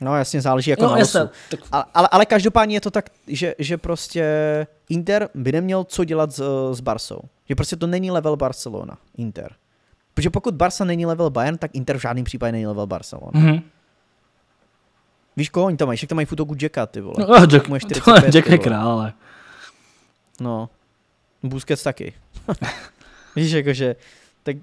Speaker 1: No jasně, záleží jako no, na jasně, tak... ale, ale, ale každopádně je to tak, že, že prostě Inter by neměl co dělat s, s Barsou. Že prostě to není level Barcelona, Inter. Protože pokud Barca není level Bayern, tak Inter v žádném případě není level Barcelona. Mm-hmm. Víš, koho oni tam mají? Však tam mají futoku Jacka, ty vole. No, Jack, Může 45, Jack je král, ale... No. Busquets taky. Víš, jakože tak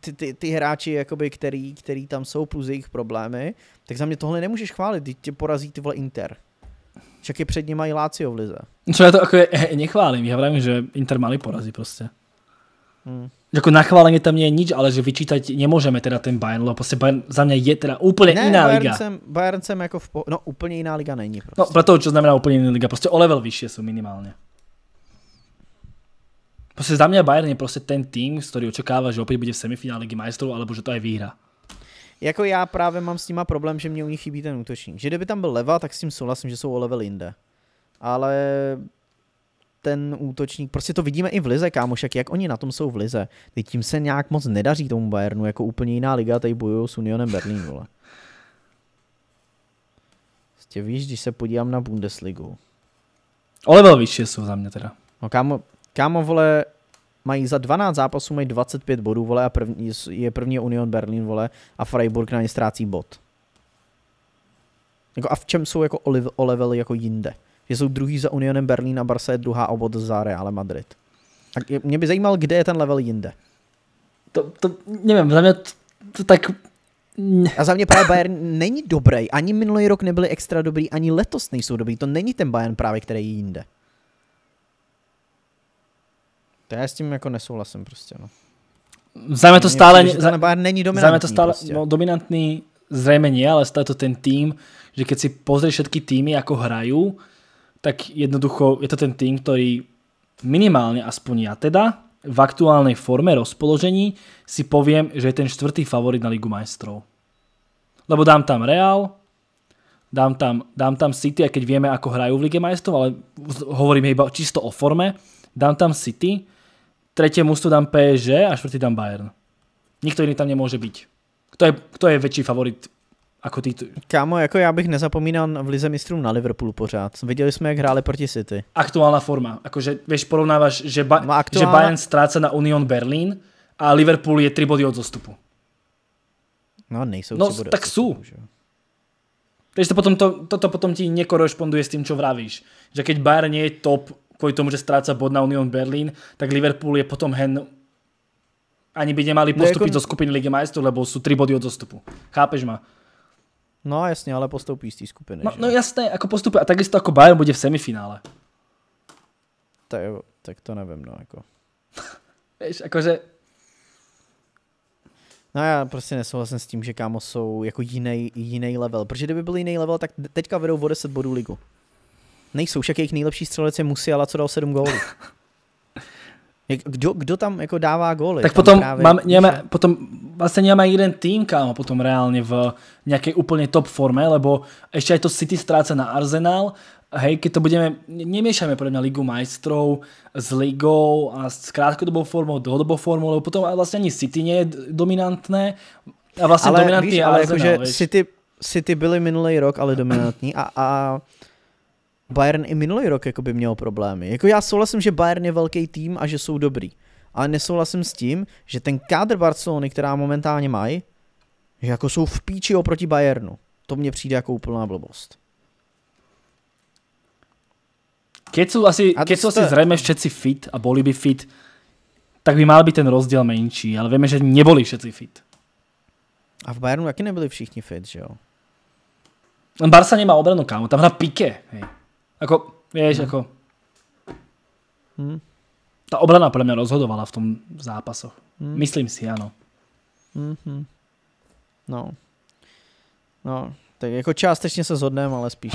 Speaker 1: ty, ty, ty hráči, jakoby, který, který tam jsou, plus jejich problémy, tak za mě tohle nemůžeš chválit, teď tě porazí ty vole Inter. Čak je před ním mají Lazio v lize. Co já to jako je,
Speaker 2: nechválím, já vravím, že Inter mali porazí prostě. Hmm. Jako na chválení tam je nič, ale že vyčítat nemůžeme teda ten Bayern, lebo prostě Bayern za mě je teda úplně ne, jiná Bayern liga. Sem,
Speaker 1: Bayern jsem jako v po... No úplně jiná liga není prostě.
Speaker 2: No proto, co znamená úplně jiná liga, prostě o level vyšší jsou minimálně. Proste za mňa Bayern je proste ten tým, ktorý očakáva, že opäť bude v semifinále Ligy majstrov, alebo že to aj vyhrá.
Speaker 1: Jako já právě mám s nima problém, že mě u nich chybí ten útočník. Že kdyby tam byl leva, tak s tím souhlasím, že jsou o level jinde. Ale ten útočník, prostě to vidíme i v Lize, kámošek, jak oni na tom jsou v Lize. Teď tím se nějak moc nedaří tomu Bayernu, jako úplně jiná liga, tady bojují s Unionem Berlín, vole. Prostě víš, když se podívám na Bundesligu. O level vyšší jsou za mě teda. No kámo, Kámo, vole, mají za 12 zápasů, mají 25 bodů, vole, a první, je první Union Berlin, vole, a Freiburg na ně ztrácí bod. Jako a v čem jsou jako o, o level jako jinde? Že jsou druhý za Unionem Berlin a Barca je druhá o bod za Real Madrid. Tak mě by zajímal, kde je ten level jinde. To, to nevím, za mě to, to tak... A za mě právě Bayern není dobrý. Ani minulý rok nebyli extra dobrý, ani letos nejsou dobrý. To není ten Bayern právě, který je jinde. To já s tím jako nesouhlasím prostě, no. Zajme to stále... Zanebár není dominantní. to stále, no, prostě.
Speaker 2: no dominantní zřejmě nie, ale stále to ten tým, že keď si pozrieš všetky týmy, jako hrajú, tak jednoducho je to ten tým, ktorý minimálne, aspoň ja teda, v aktuálnej forme rozpoložení si poviem, že je ten čtvrtý favorit na Ligu majstrov. Lebo dám tam Real, dám tam, dám tam City, a keď vieme, ako hrajú v Lige majstrov, ale hovoríme iba čisto o forme, dám tam City, tretie mužstvo dám PSG a štvrtý dám Bayern. Nikto jiný tam nemůže být.
Speaker 1: Kto je, kto je větší favorit jako ty? Kámo, jako já bych nezapomínal v Lize mistrů na Liverpoolu pořád. Viděli jsme, jak hráli proti City. Aktuálna forma. Akože, víš porovnáváš, že, ba- no,
Speaker 2: aktuálna... že Bayern ztráce na Union Berlin
Speaker 1: a Liverpool je tři body od zostupu. No, nejsou no, tři tak jsou.
Speaker 2: Takže to potom, to, to, to potom ti nekorešponduje s tím, co vravíš. Že keď Bayern je top kvôli tomu, že stráca bod na Union Berlin, tak Liverpool je potom hen ani by nemali postupit jako... do skupiny Ligy majstrů, lebo jsou tři body od dostupu. Chápeš ma?
Speaker 1: No jasně, ale postoupí z té skupiny. No, že? no jasné, jako postupí.
Speaker 2: A takisto jako Bayern bude v semifinále. Tak, tak to nevím, no jako. Víš,
Speaker 1: jakože... No já prostě nesouhlasím s tím, že kámo jsou jako jiný, jiný level, protože kdyby byl jiný level, tak teďka vedou o 10 bodů ligu. Nejsou, však jejich nejlepší střelec je Musiala, co dal 7 gólů. Kdo, kdo tam jako dává góly? Tak potom, právě, mám, nemáme,
Speaker 2: potom vlastně nemáme jeden tým, kámo, potom reálně v nějaké úplně top forme, lebo ještě aj to City ztráce na Arsenal, hej, keď to budeme, nemiešajme podľa mě Ligu majstrov s Ligou a s krátkodobou formou, dlhodobou formou, lebo potom vlastně ani City nie je dominantné a vlastně ale, dominantní víš, je ale Arsenal, City,
Speaker 1: City byli minulý rok, ale dominantní a, a Bayern i minulý rok jako by měl problémy. Jako já souhlasím, že Bayern je velký tým a že jsou dobrý. Ale nesouhlasím s tím, že ten kádr Barcelony, která momentálně mají, že jako jsou v píči oproti Bayernu. To mně přijde jako úplná blbost.
Speaker 2: Keď jsou asi, keď jsou asi zřejmě všetci fit a boli by fit, tak by mal být ten rozdíl menší, ale víme, že neboli všetci fit. A v Bayernu taky nebyli
Speaker 1: všichni fit, že jo?
Speaker 2: Barca nemá obranu, kámo, tam hra píke. Hej. Jako, víš, hmm. jako... Hmm. Ta obrana podle mě rozhodovala v tom zápasu. Hmm. Myslím si, ano.
Speaker 1: Mm-hmm. No. No, tak jako částečně se zhodneme, ale spíš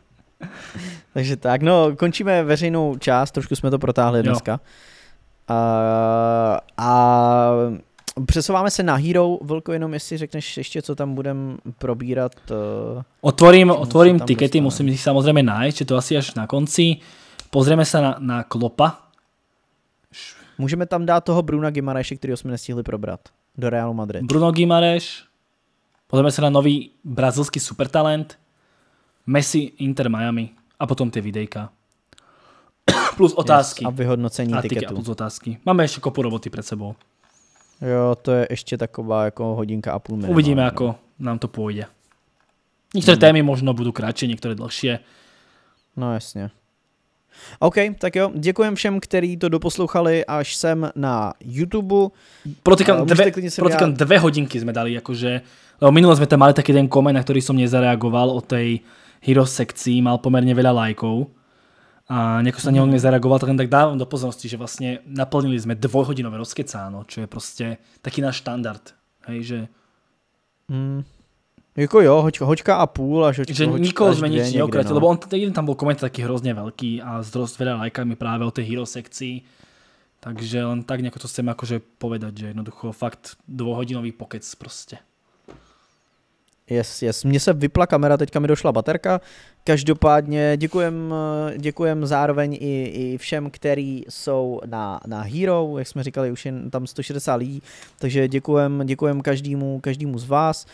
Speaker 1: Takže tak, no, končíme veřejnou část, trošku jsme to protáhli jo. dneska. A, a Přesouváme se na Hero, Vlko, jenom jestli řekneš ještě, co tam budem probírat. Eh, otvorím, otvorím tikety,
Speaker 2: musím si samozřejmě najít, je to asi až na konci. Pozrieme se na, na Klopa. Můžeme tam dát toho Bruna Gimareše, který jsme nestihli probrat do Realu Madrid. Bruno Gimareš, pozrieme se na nový brazilský supertalent, Messi, Inter Miami a potom ty videjka. plus otázky. Yes, a vyhodnocení tiketu. A plus otázky. Máme ještě kopu roboty před sebou.
Speaker 1: Jo, to je ještě taková jako hodinka a půl minimálne. Uvidíme, no. nám to půjde. Některé hmm. témy možno budou kratší, některé delší. No jasně. OK, tak jo, děkujem všem, kteří to doposlouchali až sem na YouTube. Protikám dve, protýkam dve hodinky
Speaker 2: jsme dali, jakože, no minule jsme tam mali taky ten koment, na který jsem nezareagoval o tej hero sekcii, mal poměrně veľa lajkov a nejako sa neon nezareagoval, tak len tak dávam do pozornosti, že vlastne naplnili sme dvojhodinové rozkecáno, čo je prostě taký náš standard. Hej, že...
Speaker 1: Mm. Jako jo, hoďka, hoďka a půl až hoďka, Že nikoho jsme nic neokratil, no. lebo on
Speaker 2: jeden tam byl koment taky hrozně velký a s veľa lajkami právě o té hero sekci. Takže len tak nějak to chcem akože povedať, že jednoducho fakt dvohodinový pokec
Speaker 1: prostě. Yes, yes. Mně se vypla kamera, teďka mi došla baterka. Každopádně děkujem, děkujem zároveň i, i všem, který jsou na, na Hero, jak jsme říkali, už je tam 160 lidí, takže děkujem, děkujem každému, každému z vás.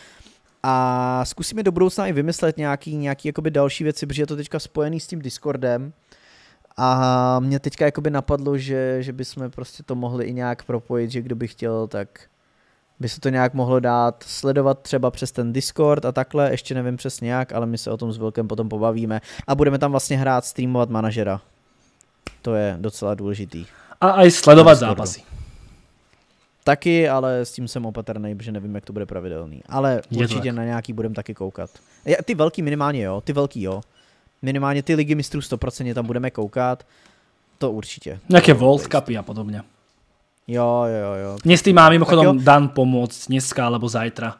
Speaker 1: A zkusíme do budoucna i vymyslet nějaký, nějaký jakoby další věci, protože je to teďka spojený s tím Discordem. A mě teďka jakoby napadlo, že, že bychom prostě to mohli i nějak propojit, že kdo by chtěl, tak by se to nějak mohlo dát sledovat třeba přes ten Discord a takhle, ještě nevím přesně jak, ale my se o tom s Vilkem potom pobavíme a budeme tam vlastně hrát streamovat manažera. To je docela důležitý. A i sledovat zápasy. Taky, ale s tím jsem opatrný, protože nevím, jak to bude pravidelný. Ale je určitě na nějaký budem taky koukat. Ty velký minimálně jo, ty velký jo. Minimálně ty ligy mistrů 100% tam budeme koukat. To určitě. Nějaké World Cupy a podobně. Jo, jo, jo. Dnes tým má mimochodom
Speaker 2: Dan pomôcť dneska alebo zajtra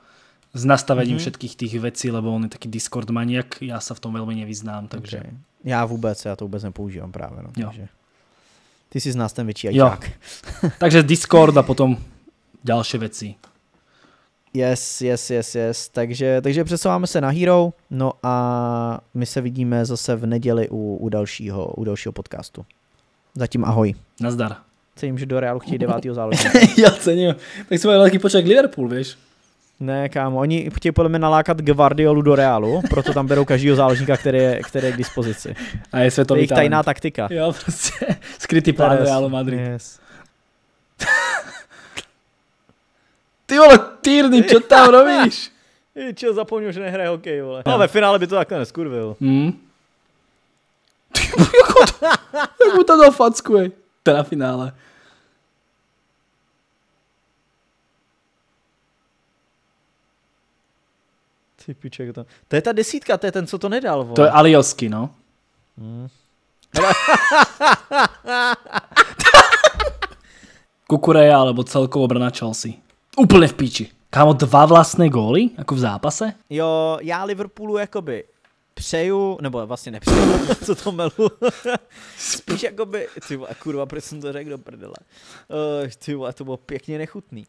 Speaker 2: s nastavením mm -hmm. všetkých tých vecí, lebo on je taký Discord maniak, ja sa v tom velmi
Speaker 1: nevyznám, takže... Okay. Ja vůbec, ja to vůbec nepoužívam práve, no, jo. takže... Ty si z nás ten větší ajťák.
Speaker 2: takže Discord a potom ďalšie veci,
Speaker 1: Yes, yes, yes, yes. Takže, takže přesouváme se na Hero, no a my se vidíme zase v neděli u, u, dalšího, u dalšího podcastu. Zatím ahoj. Nazdar. Cením, že do Realu chtějí devátýho záložníka. Já cením. Tak jsme taky poček Liverpool, víš? Ne, kámo, oni chtějí podle mě nalákat Guardiolu do Realu, proto tam berou každého záložníka, který je, který je k dispozici. A je světový To jejich tajná taktika. Jo, prostě skrytý plán Realu Madrid. Yes.
Speaker 2: Ty vole, Týrny, čo tam robíš? Čo, zapomněl, že nehraje hokej, vole. No, ve
Speaker 1: finále by to takhle neskurvil. Hmm.
Speaker 2: Ty, jak, mu to, jak mu to dal facku, ej. Teda finále.
Speaker 1: Ty piček to. To je ta desítka, to je ten, co to nedal. Vole. To je
Speaker 2: Aliosky, no. Hmm. Kukureja alebo celkovo obrana Chelsea. Úplně v píči. Kámo, dva vlastné góly? Jako v zápase?
Speaker 1: Jo, já Liverpoolu jakoby přeju, nebo vlastně nepřeju, co to melu. Spíš jakoby, ty vole, kurva, proč jsem to řekl do prdele. Uh, ty vole, to bylo pěkně nechutný.